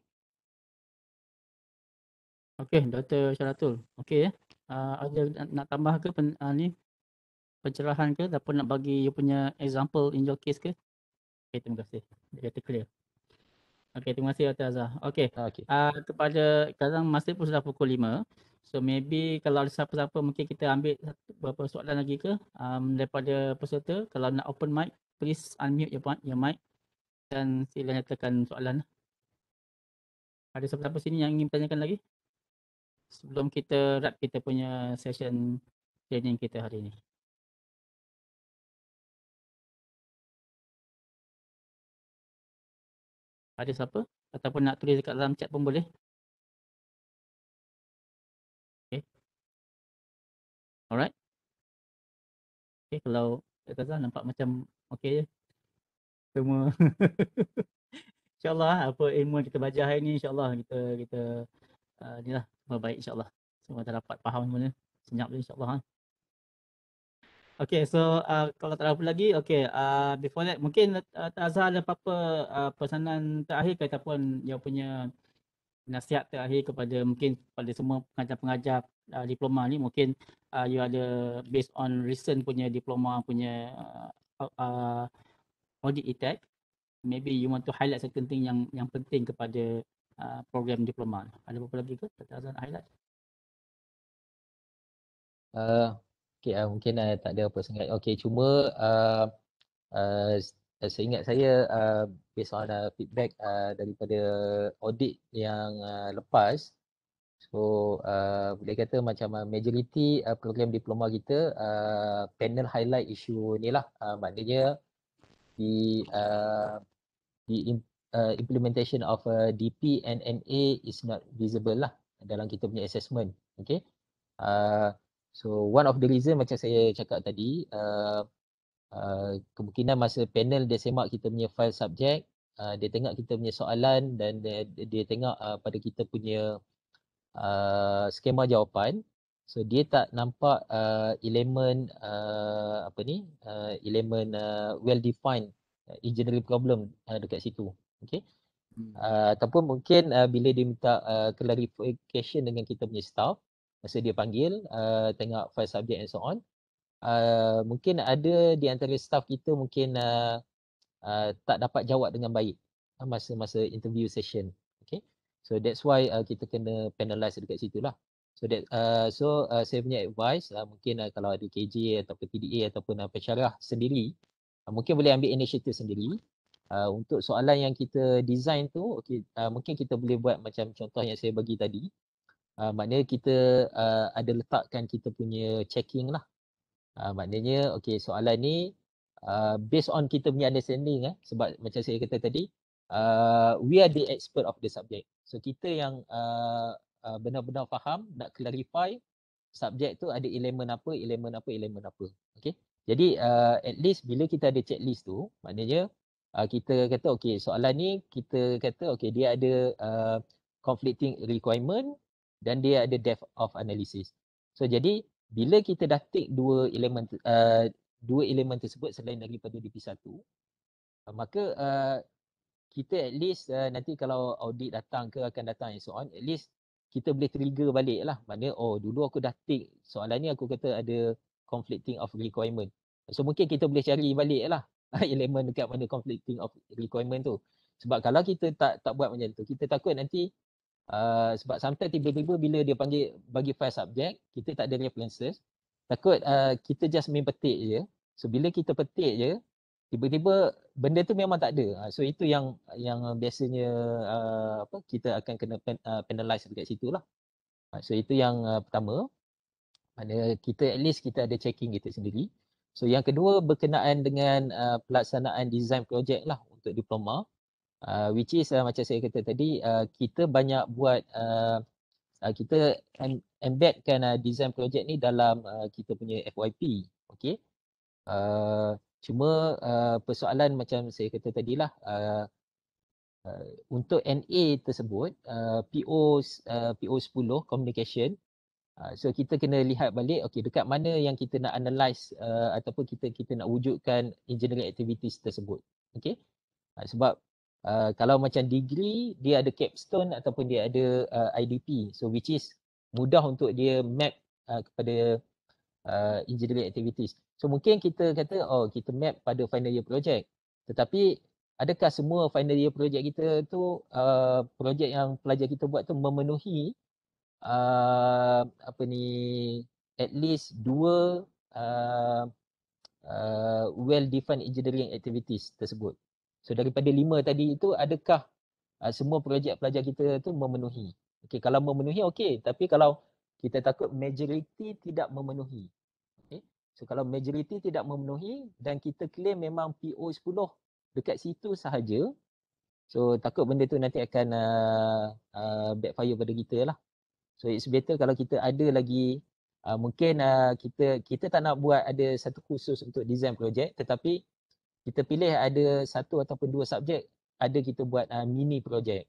Okey, Dr. Syaratul. Okey, eh? uh, ada nak, nak tambah ke pen, uh, ni pencerahan ke ataupun nak bagi you punya example in your case ke? Okay, terima kasih. Dia kata clear. Okay, terima kasih Dr. Azhar. Okay. Ah, okay. Uh, kepada sekarang masih pun sudah pukul 5. So maybe kalau ada siapa-siapa mungkin kita ambil beberapa soalan lagi ke um, daripada peserta. Kalau nak open mic, please unmute your, your mic dan sila nyatakan soalan. Ada siapa-siapa sini yang ingin tanyakan lagi? sebelum kita wrap kita punya session training kita hari ini. Ada siapa? Ataupun nak tulis dekat dalam chat pun boleh. Okay. Alright. Okay, kalau Ustazah nampak macam okay je. Semua. [laughs] InsyaAllah apa ilmu kita belajar hari ni. InsyaAllah kita kita uh, ah, lah, baik insyaAllah. Semua dah dapat faham semuanya. Senyap dia insyaAllah. Ha? Okay, so uh, kalau tak ada apa lagi, okay, uh, before that, mungkin uh, Tak Azhar ada apa-apa uh, pesanan terakhir ke ataupun dia punya nasihat terakhir kepada mungkin kepada semua pengajar-pengajar uh, diploma ni, mungkin uh, you ada based on recent punya diploma punya uh, uh, audit e-tech, maybe you want to highlight certain thing yang yang penting kepada Uh, program diploma. Ada beberapa lagi ke? Tak highlight. Uh, okay, uh, mungkin uh, tak ada apa sangat. Okay, cuma uh, uh, uh, seingat saya uh, based on uh, feedback uh, daripada audit yang uh, lepas So uh, boleh kata macam uh, majoriti uh, program diploma kita uh, panel highlight isu ni lah uh, maknanya di uh, di uh, implementation of uh, DP and NA is not visible lah dalam kita punya assessment. Okay. Uh, so one of the reason macam saya cakap tadi, uh, uh, kemungkinan masa panel dia semak kita punya file subjek, uh, dia tengok kita punya soalan dan dia, dia tengok uh, pada kita punya uh, skema jawapan. So dia tak nampak uh, elemen uh, apa ni, uh, elemen uh, well defined uh, engineering problem uh, dekat situ. Okay, uh, hmm. ah, ataupun mungkin uh, bila dia minta uh, clarification dengan kita punya staff masa dia panggil uh, tengok file subject and so on uh, mungkin ada di antara staff kita mungkin uh, uh, tak dapat jawab dengan baik masa-masa interview session Okay, so that's why uh, kita kena penalize dekat lah. so that uh, so uh, saya punya advice uh, mungkin uh, kalau ada KJ atau PDA ataupun uh, pensyarah sendiri uh, mungkin boleh ambil inisiatif sendiri uh, untuk soalan yang kita design tu okay, uh, ah, mungkin kita boleh buat macam contoh yang saya bagi tadi uh, maknanya kita uh, ada letakkan kita punya checking lah uh, maknanya okay, soalan ni uh, based on kita punya understanding eh sebab macam saya kata tadi uh, we are the expert of the subject so kita yang uh, uh, benar-benar faham nak clarify subjek tu ada elemen apa elemen apa elemen apa Okay, jadi uh, at least bila kita ada checklist tu maknanya uh, kita kata okey soalan ni kita kata okey dia ada uh, conflicting requirement dan dia ada depth of analysis. So jadi bila kita dah take dua elemen uh, ah, dua elemen tersebut selain daripada DP1 uh, maka uh, kita at least uh, nanti kalau audit datang ke akan datang and so on at least kita boleh trigger balik lah maknanya oh dulu aku dah take soalan ni aku kata ada conflicting of requirement so mungkin kita boleh cari balik lah [laughs] elemen dekat mana conflicting of requirement tu. Sebab kalau kita tak tak buat macam tu, kita takut nanti uh, sebab sometimes tiba-tiba bila dia panggil bagi file subject, kita tak ada references, takut uh, kita just main petik je. So bila kita petik je, tiba-tiba benda tu memang tak ada. Ah, so itu yang yang biasanya uh, apa kita akan kena pen, uh, penalize dekat situ lah. Ah, so itu yang uh, pertama. Mana kita at least kita ada checking kita sendiri. So yang kedua berkenaan dengan uh, pelaksanaan design projek lah untuk diploma uh, which is uh, macam saya kata tadi uh, kita banyak buat uh, uh, kita em- embedkan uh, design projek ni dalam uh, kita punya FYP okay uh, cuma uh, persoalan macam saya kata tadilah uh, Uh, untuk NA tersebut uh, PO uh, PO 10 communication Uh, so kita kena lihat balik okay, dekat mana yang kita nak analyse uh, ataupun kita kita nak wujudkan engineering activities tersebut okay? uh, sebab uh, kalau macam degree dia ada capstone ataupun dia ada uh, IDP so which is mudah untuk dia map uh, kepada uh, engineering activities so mungkin kita kata oh kita map pada final year project tetapi adakah semua final year project kita tu uh, project yang pelajar kita buat tu memenuhi uh, apa ni at least dua uh, uh, well defined engineering activities tersebut. So daripada lima tadi itu adakah uh, semua projek pelajar kita tu memenuhi? Okey kalau memenuhi okey tapi kalau kita takut majoriti tidak memenuhi. Okey. So kalau majoriti tidak memenuhi dan kita claim memang PO 10 dekat situ sahaja So takut benda tu nanti akan uh, uh, backfire pada kita lah So it's better kalau kita ada lagi uh, mungkin uh, kita kita tak nak buat ada satu khusus untuk design project tetapi kita pilih ada satu ataupun dua subjek ada kita buat uh, mini project.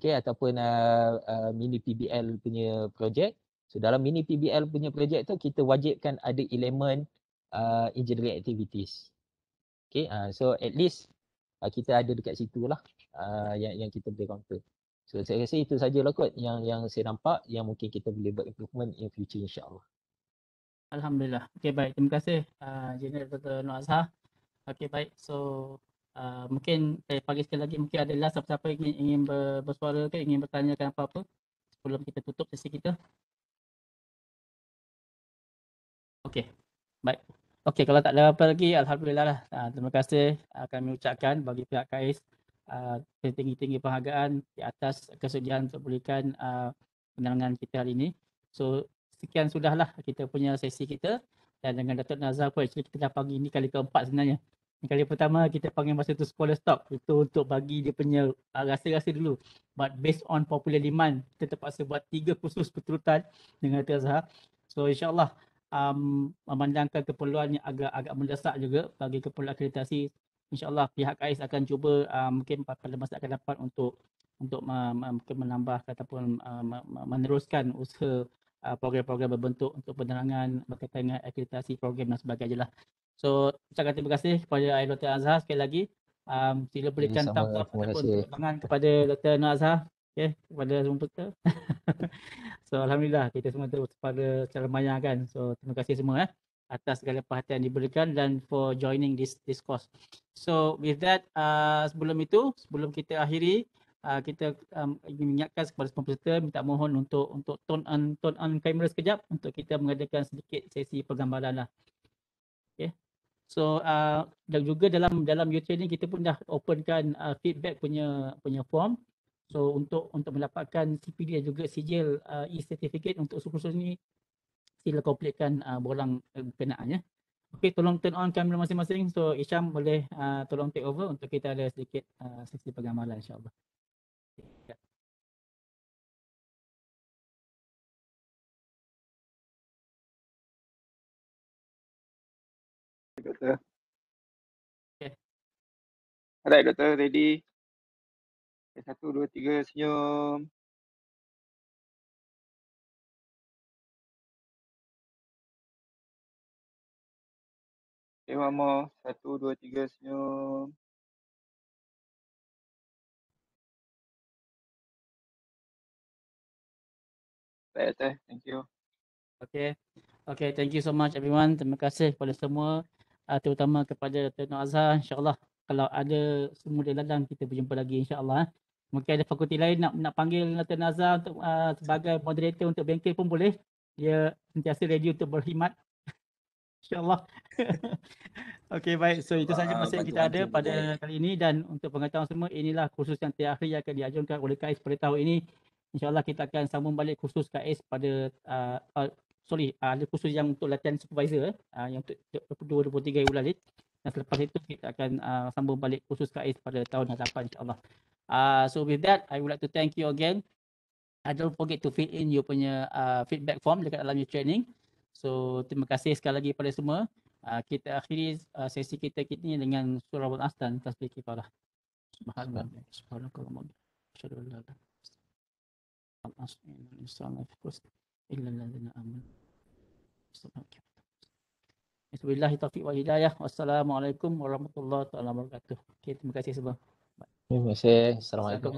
Okay ataupun uh, uh, mini PBL punya project. So dalam mini PBL punya project tu kita wajibkan ada elemen uh, engineering activities. Okay uh, so at least uh, kita ada dekat situ lah uh, yang, yang kita boleh counter. So saya rasa itu sajalah kot yang yang saya nampak yang mungkin kita boleh buat improvement in future insyaAllah. Alhamdulillah. Okay baik. Terima kasih uh, General Dr. Nur Azhar. Okay baik. So uh, mungkin saya panggil sekali lagi mungkin adalah siapa-siapa ingin, ingin ber, bersuara ke ingin bertanyakan apa-apa sebelum kita tutup sesi kita. Okay. Baik. Okay kalau tak ada apa lagi Alhamdulillah lah. Uh, terima kasih uh, mengucapkan bagi pihak KAIS uh, tinggi-tinggi penghargaan di atas kesediaan untuk berikan uh, penerangan kita hari ini. So sekian sudahlah kita punya sesi kita dan dengan Datuk Nazar pun actually kita dah panggil ini kali keempat sebenarnya. Ini kali pertama kita panggil masa tu spoiler stock itu untuk bagi dia punya uh, rasa-rasa dulu. But based on popular demand kita terpaksa buat tiga khusus berturutan dengan Datuk Nazar. So insyaAllah um, memandangkan keperluan yang agak agak mendesak juga bagi keperluan akreditasi insyaallah pihak AIS akan cuba uh, mungkin pada masa akan dapat untuk untuk mungkin menambah ataupun ah, meneruskan usaha ah, program-program berbentuk untuk penerangan berkaitan dengan akreditasi program dan sebagainya lah. So, ucapkan terima kasih kepada Air Dr. Azhar sekali lagi. Um, sila berikan tap tap ataupun tangan kepada Dr. Nur Azhar. Okay, kepada semua peserta. [laughs] so, Alhamdulillah kita semua terus pada cara maya kan. So, terima kasih semua. Eh atas segala perhatian diberikan dan for joining this this course. So with that uh, sebelum itu sebelum kita akhiri uh, kita um, ingin mengingatkan kepada semua peserta minta mohon untuk untuk tone on tone on kamera sekejap untuk kita mengadakan sedikit sesi pergambaran lah. Okay. So uh, dan juga dalam dalam YouTube ni kita pun dah openkan uh, feedback punya punya form. So untuk untuk mendapatkan CPD dan juga sijil uh, e-certificate untuk sukses ni sila komplitkan uh, borang uh, berkenaannya. Okay, tolong turn on kamera masing-masing. So Isham boleh uh, tolong take over untuk kita ada sedikit uh, sesi pengamalan insyaAllah. Ya. Doktor. Okay. Ya. Alright, Doktor, ready. Satu, dua, tiga, senyum. Okay, one more. Satu, dua, tiga, senyum. Baik, Teh. Thank you. Okay. Okay, thank you so much everyone. Terima kasih kepada semua. Uh, terutama kepada Tuan Azhar. InsyaAllah kalau ada semua di ladang, kita berjumpa lagi insyaAllah. Eh. Mungkin ada fakulti lain nak nak panggil Tuan Azhar untuk, uh, sebagai moderator untuk bengkel pun boleh. Dia sentiasa ready untuk berkhidmat InsyaAllah. [laughs] Okey baik. So itu sahaja ah, masa yang kita ada pada kali ini dan untuk pengetahuan semua inilah kursus yang terakhir yang akan diajunkan oleh KAIS pada tahun ini. InsyaAllah kita akan sambung balik kursus KAIS pada uh, uh, sorry uh, ada kursus yang untuk latihan supervisor uh, yang untuk 2023 bulan bulan Dan selepas itu kita akan uh, sambung balik kursus KAIS pada tahun hadapan insyaAllah. Uh, so with that I would like to thank you again. I don't forget to fill in your punya uh, feedback form dekat dalam your training. So terima kasih sekali lagi kepada semua. Uh, kita akhiri uh, sesi kita kita ini dengan surah Al-Astan tasbih kifarah. Subhanallah. Subhanallah. Subhanallah. Assalamualaikum warahmatullahi wabarakatuh. Okay, terima kasih semua. Terima kasih. Assalamualaikum.